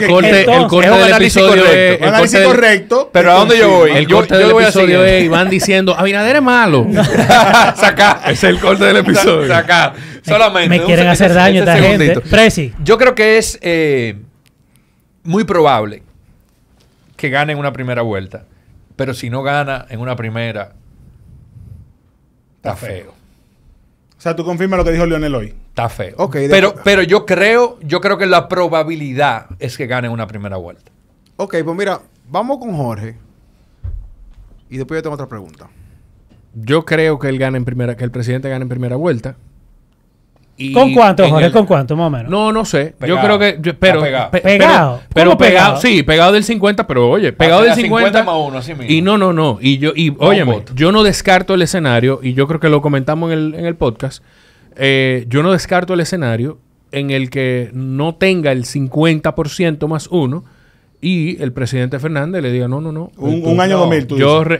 corte, el corte del episodio correcto, es, el corte correcto pero ¿a dónde yo voy? El corte yo, del yo episodio es Iván diciendo, Abinader es malo. Saca. es el corte del episodio. Saca. Solamente. Me quieren hacer daño esta gente. Preci. Yo creo que es eh, muy probable que gane en una primera vuelta. Pero si no gana en una primera, Está feo. O sea, tú confirmas lo que dijo Lionel hoy. Está feo. pero, pero yo creo, yo creo que la probabilidad es que gane una primera vuelta. Ok, pues mira, vamos con Jorge. Y después yo tengo otra pregunta. Yo creo que él gane en primera, que el presidente gane en primera vuelta. ¿Con cuánto, Jorge? ¿Con cuánto, más o menos? No, no sé. Yo creo que. pero, pegado. Pero, pegado? Sí, pegado del 50, pero oye, ah, pegado del 50. 50 más uno, así mismo. Y no, no, no. Y yo, y yo no descarto el escenario, y yo creo que lo comentamos en el, podcast. Eh, yo no descarto el escenario en el que no tenga el 50% más uno y el presidente Fernández le diga, no, no, no. Un, año 2000, yo,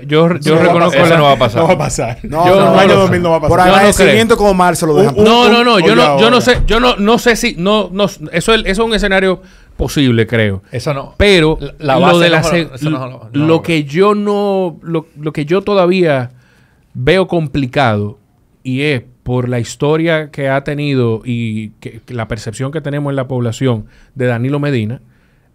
yo, yo, reconozco que No va a pasar. No va a pasar. No, yo, un año 2000 no va a pasar. Por agradecimiento como se lo dejamos. no, no, no. Yo, no, yo no sé, yo no, no sé si... No, no, eso, es, eso es un escenario posible, creo. Eso no. Pero lo de lo, que yo no... Lo, que yo todavía veo complicado y es por la historia que ha tenido y que, la percepción que tenemos en la población de Danilo Medina,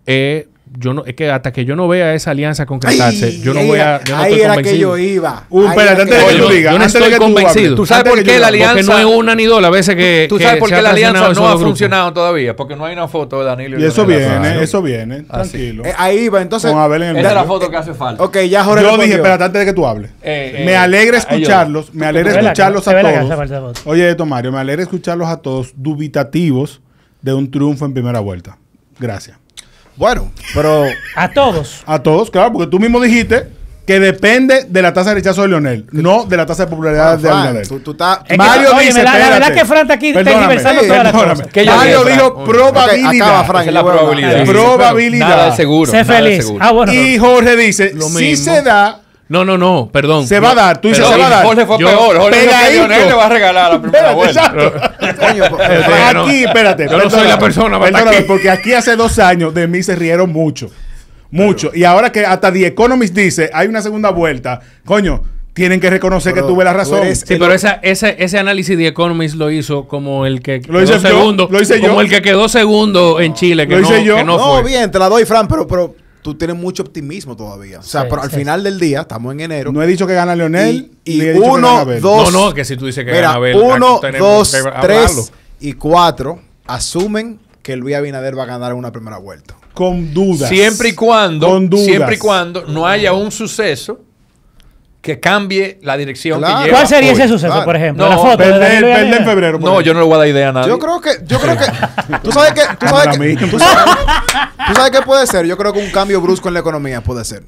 es yo no, es que hasta que yo no vea esa alianza concretarse, yo no voy a. Yo ahí era que yo iba. antes de que tú digas. Yo no estoy convencido. ¿Tú sabes por qué la alianza? Porque no es una ni dos las veces que. ¿Tú sabes por qué la alianza no ha funcionado todavía? Porque no hay una foto de Danilo. Y, eso viene, eso ah, viene. Tranquilo. Eh, ahí va, entonces. en Esa es la foto que hace falta. Ok, ya Jorge. Yo dije, espérate, antes de que tú hables. Eh, eh, me alegra escucharlos, me alegra escucharlos a todos. Oye, esto, Mario, me alegra escucharlos a todos dubitativos de un triunfo en primera vuelta. Gracias. Bueno, pero. A todos. A todos, claro, porque tú mismo dijiste que depende de la tasa de rechazo de Lionel no de la tasa de popularidad ah, de Leonel. Mario dice, la, la, verdad que Frank está aquí Mario dijo probabilidad. probabilidad. probabilidad. y Jorge dice, si se da... No, no, no, perdón. Se va a dar, tú dices se va a dar. Jorge peor, le va a regalar la primera aquí, espérate. no soy la persona, porque aquí hace dos años de mí se rieron mucho. Mucho. y ahora que hasta The Economist dice, hay una segunda vuelta, coño, tienen que reconocer que tuve la razón. Sí, pero ese análisis The Economist lo hizo como el que lo quedó segundo. como el que quedó segundo en Chile, que, lo hice yo. no, bien, te la doy, Fran, pero, pero tú tienes mucho optimismo todavía. O sea, pero al final del día, estamos en enero. No he dicho que gana Leonel. Y, uno, dos. No, no, que si tú dices que gana Uno, dos, tres y cuatro asumen que Luis Abinader va a ganar una primera vuelta. Con dudas. Siempre y cuando, Siempre y cuando no haya un suceso que cambie la dirección que lleva. ¿Cuál sería ese suceso, por ejemplo? No, la foto en febrero. No, yo no le voy a dar idea a nadie. Yo creo que, yo creo que, tú sabes que, tú sabes que, tú sabes, puede ser. Yo creo que un cambio brusco en la economía puede ser.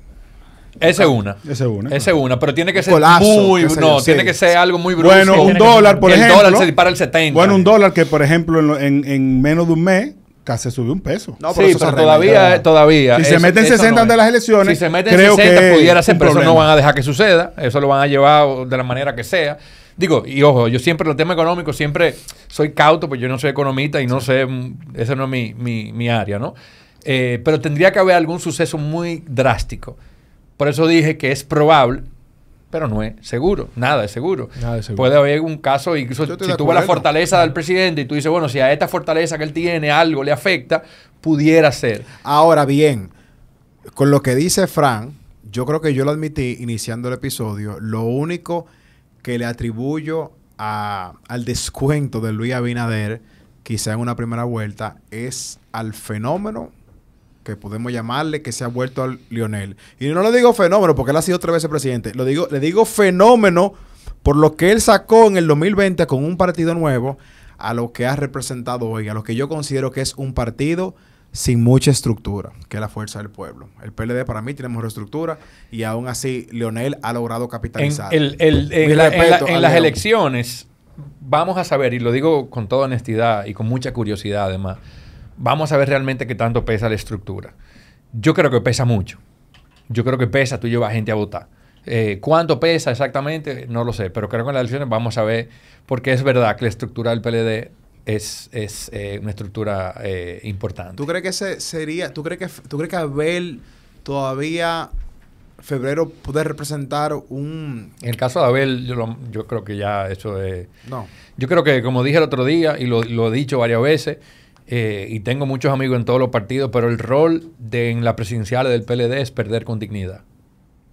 Ese es una. Ese una. ese una, pero tiene que ser muy no, tiene que ser algo muy brusco. Bueno, un dólar, por ejemplo. El dólar se dispara el 70. Bueno, un dólar que por ejemplo en, en menos de un mes casi subió un peso. sí, pero todavía, eh, todavía. Si se meten 60 antes de las elecciones, si se meten creo 60 pudiera ser, pero eso no van a dejar que suceda. Eso lo van a llevar de la manera que sea. Digo, y ojo, yo siempre, los temas económicos, siempre soy cauto, pues yo no soy economista y no sé, mm, esa no es mi, área, ¿no? Eh, pero tendría que haber algún suceso muy drástico. Por eso dije que es probable pero no es seguro, nada es seguro. Puede haber un caso, incluso si tuvo la fortaleza del presidente y tú dices, bueno, si a esta fortaleza que él tiene algo le afecta, pudiera ser. Ahora bien, con lo que dice Fran, yo creo que yo lo admití iniciando el episodio, lo único que le atribuyo a, al descuento de Luis Abinader, quizá en una primera vuelta, es al fenómeno que podemos llamarle, que se ha vuelto al Lionel. Y no lo digo fenómeno porque él ha sido tres veces presidente, lo digo, le digo fenómeno por lo que él sacó en el 2020 con un partido nuevo a lo que ha representado hoy, a lo que yo considero que es un partido sin mucha estructura, que es la fuerza del pueblo. El PLD para mí tiene mejor estructura y aún así Lionel ha logrado capitalizar. en las elecciones vamos a saber, y lo digo con toda honestidad y con mucha curiosidad además, Vamos a ver realmente qué tanto pesa la estructura. Yo creo que pesa mucho. Yo creo que pesa, tú llevas gente a votar. Eh, ¿Cuánto pesa exactamente? No lo sé, pero creo que en las elecciones vamos a ver, porque es verdad que la estructura del PLD es, es eh, una estructura eh, importante. ¿Tú crees que sería, tú crees que, tú crees que Abel todavía febrero puede representar un... En el caso de Abel, yo, yo creo que ya eso es... No. Yo creo que, como dije el otro día, y lo, lo he dicho varias veces, eh, y tengo muchos amigos en todos los partidos, pero el rol de, en la presidencial del PLD es perder con dignidad.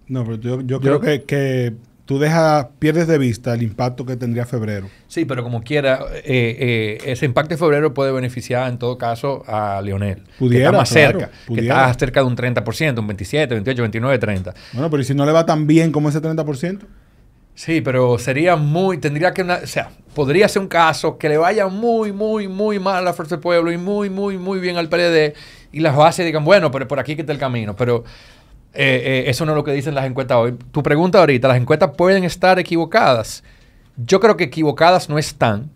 No, pero yo, creo que, que tú dejas, pierdes de vista el impacto que tendría febrero. Sí, pero como quiera, eh, eh, ese impacto de febrero puede beneficiar en todo caso a Lionel. Pudiera, que está más cerca, que está cerca de un 30%, un 27, 28, 29, 30. Bueno, pero ¿y si no le va tan bien como ese 30%? Sí, pero sería muy, tendría que, o sea, podría ser un caso que le vaya muy, muy, muy mal a la Fuerza del Pueblo y muy, muy, muy bien al PLD y las bases digan, bueno, pero por aquí que está el camino, pero eh, eh, eso no es lo que dicen las encuestas hoy. Tu pregunta ahorita, las encuestas pueden estar equivocadas. Yo creo que equivocadas no están.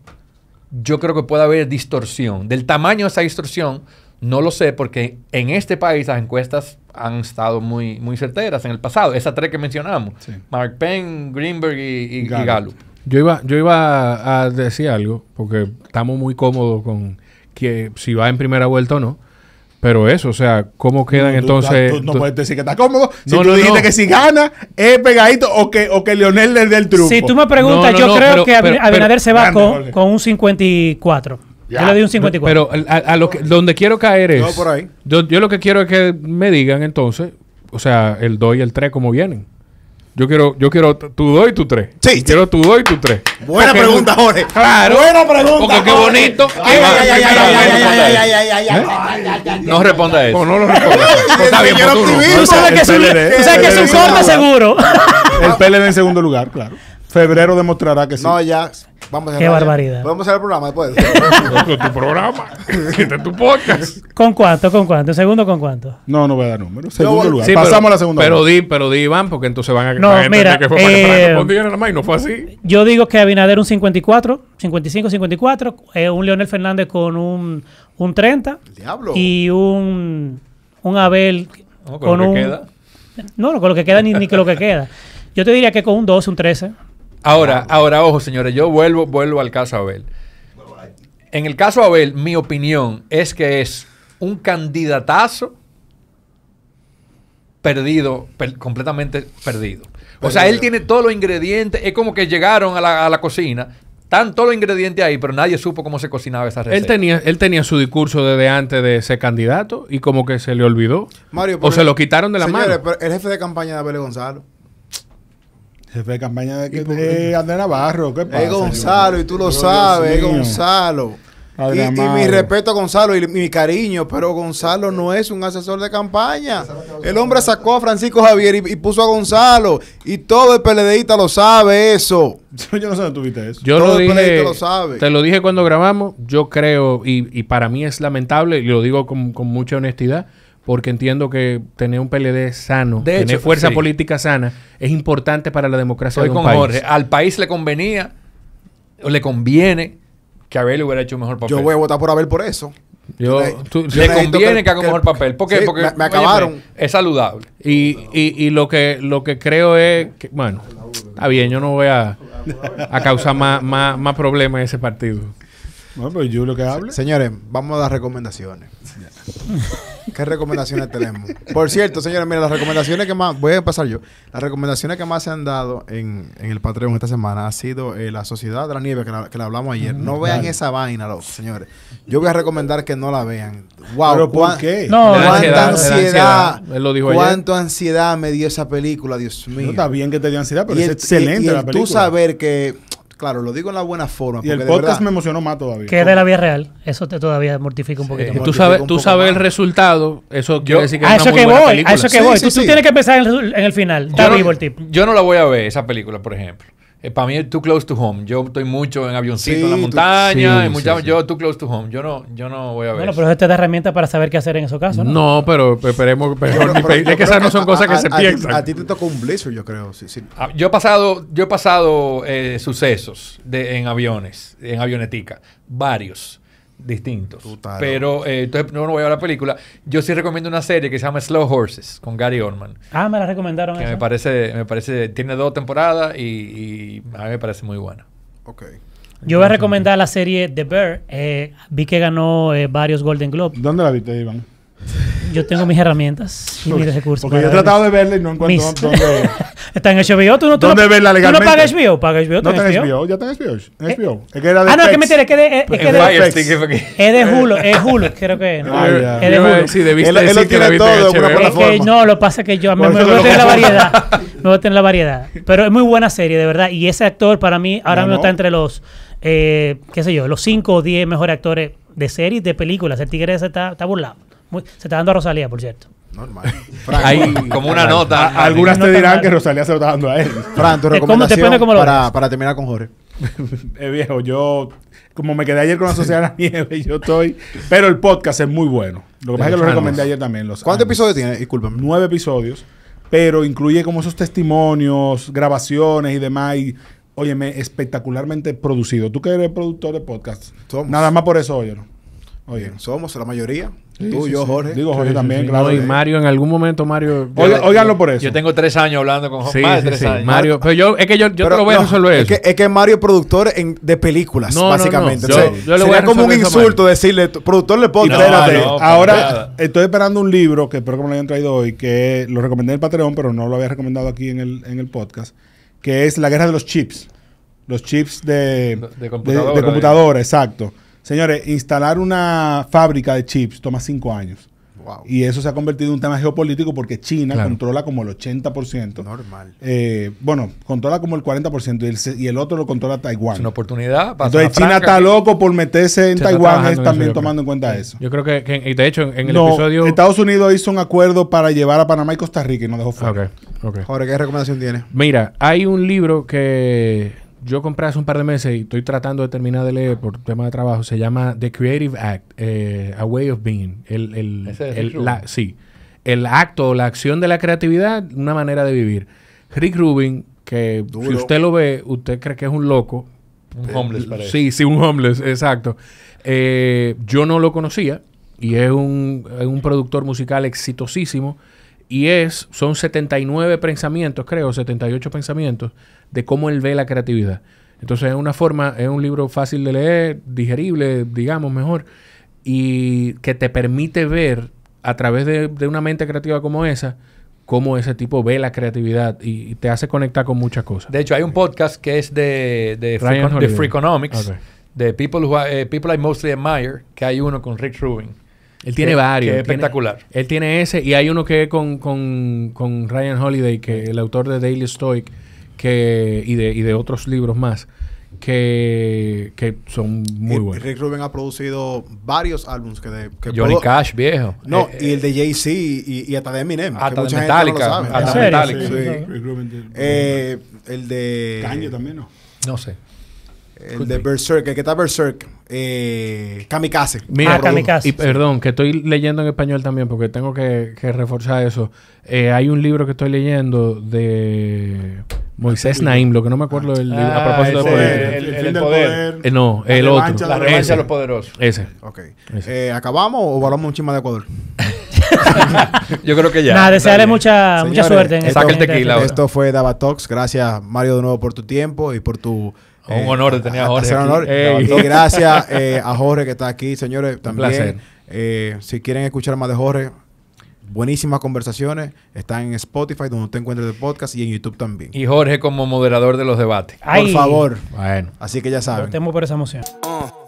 Yo creo que puede haber distorsión. Del tamaño de esa distorsión, no lo sé porque en este país las encuestas han estado muy, muy certeras en el pasado. Esas tres que mencionamos. Mark Penn, Greenberg y, Galo. Yo iba, yo iba a decir algo, porque estamos muy cómodos con que si va en primera vuelta o no. Pero eso, o sea, ¿cómo quedan entonces? no puedes decir que estás cómodo. Si no, tú dijiste que si gana, es pegadito o que, o que Leonel le dé el truco. Si tú me preguntas, yo creo que Abinader se va con, con un 54 le di un 54. Pero a, lo que, donde quiero caer es. Yo, lo que quiero es que me digan entonces, o sea, el 2 y el 3 como vienen. Yo quiero, yo quiero tu 2 y tu 3. Sí, Quiero tu 2 y tu 3. Buena pregunta, Jorge. Claro. Buena pregunta. Porque qué bonito. No responda eso. No lo responda. Está bien, Tú sabes que es un corte seguro. El PLD en segundo lugar, claro. Febrero demostrará que sí. No, ya. Vamos a Qué barbaridad. Vamos a hacer el programa después. Este tu programa. Este tu podcast. ¿Con cuánto? ¿Con cuánto? ¿Segundo con cuánto? No, no voy a dar números. Segundo lugar. Pasamos a la segunda. Pero di, pero di, Iván, porque entonces van a. No, mira. Que fue eh, y no fue así. Yo digo que Abinader un 54, 55, 54. un Leonel Fernández con un, 30. El diablo. Y un, un Abel con, con lo un, que queda. No, no, con lo que queda ni, ni con lo que queda. Yo te diría que con un 12, un 13. Ahora, ahora, ojo, señores, yo vuelvo, vuelvo al caso Abel. En el caso Abel, mi opinión es que es un candidatazo perdido, completamente perdido. O sea, él tiene todos los ingredientes. Es como que llegaron a la, cocina, están todos los ingredientes ahí, pero nadie supo cómo se cocinaba esa receta. Él tenía, él tenía su discurso desde antes de ser candidato y como que se le olvidó. Mario, o se lo quitaron de la mano. Pero el jefe de campaña de Abel Gonzalo. Jefe de campaña de, que, Navarro. ¿Qué pasa? Es Gonzalo, y tú lo sabes, es Gonzalo. Y, mi respeto a Gonzalo y mi cariño, pero Gonzalo no es un asesor de campaña. El hombre sacó a Francisco Javier y, puso a Gonzalo. Y todo el PLDista lo sabe eso. yo no sé tú tuviste eso. Yo todo lo el dije, lo sabe. Te lo dije cuando grabamos. Yo creo, y, para mí es lamentable, y lo digo con, con mucha honestidad, porque entiendo que tener un PLD sano, tener fuerza política sana, es importante para la democracia de un Al país le convenía, le conviene, que Abel hubiera hecho un mejor papel. Yo voy a votar por Abel por eso. le conviene que, haga un mejor papel. ¿Por porque me, acabaron. es saludable. Y, lo que lo que creo es que, bueno, está bien, yo no voy a, causar más, más, más problemas en ese partido yo lo que hable. Señores, vamos a dar recomendaciones. ¿Qué recomendaciones tenemos? Por cierto, señores, mira, las recomendaciones que más. Voy a pasar yo. Las recomendaciones que más se han dado en, el Patreon esta semana ha sido eh, la Sociedad de la Nieve, que la, hablamos ayer. no vean esa vaina, los señores. Yo voy a recomendar que no la vean. ¡Wow! ¿Pero por qué? cuánta ansiedad. lo dijo cuánto ansiedad me dio esa película, Dios mío. No está bien que te dio ansiedad, pero es excelente la película. Tú saber que Claro, lo digo en la buena forma. Y el podcast me emocionó más todavía. Que de la vida real. Eso te todavía mortifica un poquito. tú sabes, tú sabes el resultado. Eso quiere decir que a es eso una que muy voy, película. A eso que voy. tú, tú tienes que pensar en el, final. Está Yo no la voy a ver, esa película, por ejemplo. Eh, para mí es too close to home. Yo estoy mucho en avioncito en la montaña. yo too close to home. Yo no, yo no voy a ver. Bueno, pero esto es da herramienta para saber qué hacer en esos casos, ¿no? No, pero esperemos. es que esas no son cosas que se piensan. a ti te tocó un blizzard, yo creo. Ah, yo he pasado, yo he pasado eh, sucesos en aviones, en avionetica. Varios distintos. Pero eh, entonces no, voy a ver la película. Yo sí recomiendo una serie que se llama Slow Horses con Gary Orman. Ah, me la recomendaron. me parece, me parece, tiene dos temporadas y, a mí me parece muy buena. Ok. Yo voy a recomendar la serie The Bear. Eh, vi que ganó eh, varios Golden Globes. ¿Dónde la viste, Iván? Yo tengo mis herramientas y mis recursos. Porque yo he tratado de verla y no encuentro dónde. está en HBO, tú no ¿Dónde no, verla legalmente? ¿Tú no pagas HBO? ¿Pagas HBO? No tengo HBO? ya tienes HBO. Eh, HBO. Es que era de ah, no, es que me es que de. Es, pues de es de Hulu, es Hulu, creo que. No, es de Hulu. Sí, él, lo que todo Es que, no, lo pasa que yo me, me voy a tener la variedad. Me voy a tener la variedad. Pero es muy buena serie, de verdad. Y ese actor para mí ahora mismo está entre los. Eh, qué sé yo, los 5 o 10 mejores actores de series, de películas. El tigre ese está, está burlado se está dando a Rosalía, por cierto. Normal. como una nota. algunas te dirán que Rosalía se lo está dando a él. Fran, tu recomendación para, terminar con Jorge. Eh, viejo, yo como me quedé ayer con la Sociedad de la Nieve, yo estoy... Pero el podcast es muy bueno. Lo que pasa es que lo ah, recomendé ayer también. ¿Cuántos episodios tiene? Disculpen. Nueve episodios. Pero incluye como esos testimonios, grabaciones y demás. Y óyeme, espectacularmente producido. Tú que eres productor de podcast. Somos. Nada más por eso, no Oye, somos la mayoría. Tú, yo, Jorge. Digo Jorge también, claro. y Mario, en algún momento, Mario. Oiganlo por eso. Yo tengo tres años hablando con Jorge. Sí, tres Mario, pero yo, es que yo, te lo voy a resolver eso. Es que, Mario es productor de películas, básicamente. sería como un insulto decirle, productor le podcast. Espérate. Ahora, estoy esperando un libro que espero que me lo hayan traído hoy, que lo recomendé en el Patreon, pero no lo había recomendado aquí en el, en el podcast, que es La Guerra de los Chips. Los chips de, de de, de computadora exacto. Señores, instalar una fábrica de chips toma cinco años. Y eso se ha convertido en un tema geopolítico porque China controla como el 80%. Normal. Eh, bueno, controla como el 40% y el, y el, otro lo controla Taiwán. Es una oportunidad. Para Entonces China está loco por meterse en Taiwán, también tomando en cuenta eso. Yo creo que, y de hecho, en, el episodio... Estados Unidos hizo un acuerdo para llevar a Panamá y Costa Rica y no dejó fuera. Okay, Jorge, ¿qué recomendación tiene? Mira, hay un libro que yo compré hace un par de meses y estoy tratando de terminar de leer por tema de trabajo. Se llama The Creative Act, eh, A Way of Being. El, el, la, sí, el acto, la acción de la creatividad, una manera de vivir. Rick Rubin, que si usted lo ve, usted cree que es un loco. Un homeless, eh, parece. Sí, sí, un homeless, exacto. Eh, yo no lo conocía y es un, productor musical exitosísimo y es, son 79 pensamientos, creo, 78 pensamientos de cómo él ve la creatividad. Entonces es una forma, es un libro fácil de leer, digerible, digamos mejor, y que te permite ver a través de, de una mente creativa como esa, cómo ese tipo ve la creatividad y, te hace conectar con muchas cosas. De hecho, hay un podcast que es de, de, de Freakonomics, de People, eh, People I Mostly Admire, que hay uno con Rick Rubin. Él tiene varios. es espectacular. Él tiene ese y hay uno que es con, con, con Ryan Holiday, que el autor de Daily Stoic que, y, de, y de otros libros más que, que son muy buenos. Rick Rubin ha producido varios álbumes que, de, que Johnny Cash, viejo. No, eh, y el de eh, Jay-Z y, y, hasta de Eminem. Hasta de Metallica. No hasta Metallica. Sí, de, eh, el de. Caño también, ¿no? No sé. El de Berserk, ¿Qué que está Berserk eh, Kamikaze. Mira, ah, Kamikaze. Y perdón, que estoy leyendo en español también porque tengo que, reforzar eso. Eh, hay un libro que estoy leyendo de Moisés Naim, lo que no me acuerdo del libro. a ah, propósito de El, poder. Eh, no, el otro. La de los poderosos. Ese. Ok. Eh, ¿Acabamos o volvemos un chisme de Ecuador? Yo creo que ya. Nada, desearle mucha, mucha suerte. En saca este el Esto fue Davatox Talks. Gracias, Mario, de nuevo por tu tiempo y por tu un honor de tener a Jorge. Aquí. Honor. gracias eh, a Jorge que está aquí, señores. También, Un eh, si quieren escuchar más de Jorge, buenísimas conversaciones. Están en Spotify, donde usted encuentra el podcast, y en YouTube también. Y Jorge como moderador de los debates. Por favor. Bueno. Así que ya saben. Temo por esa emoción. Oh.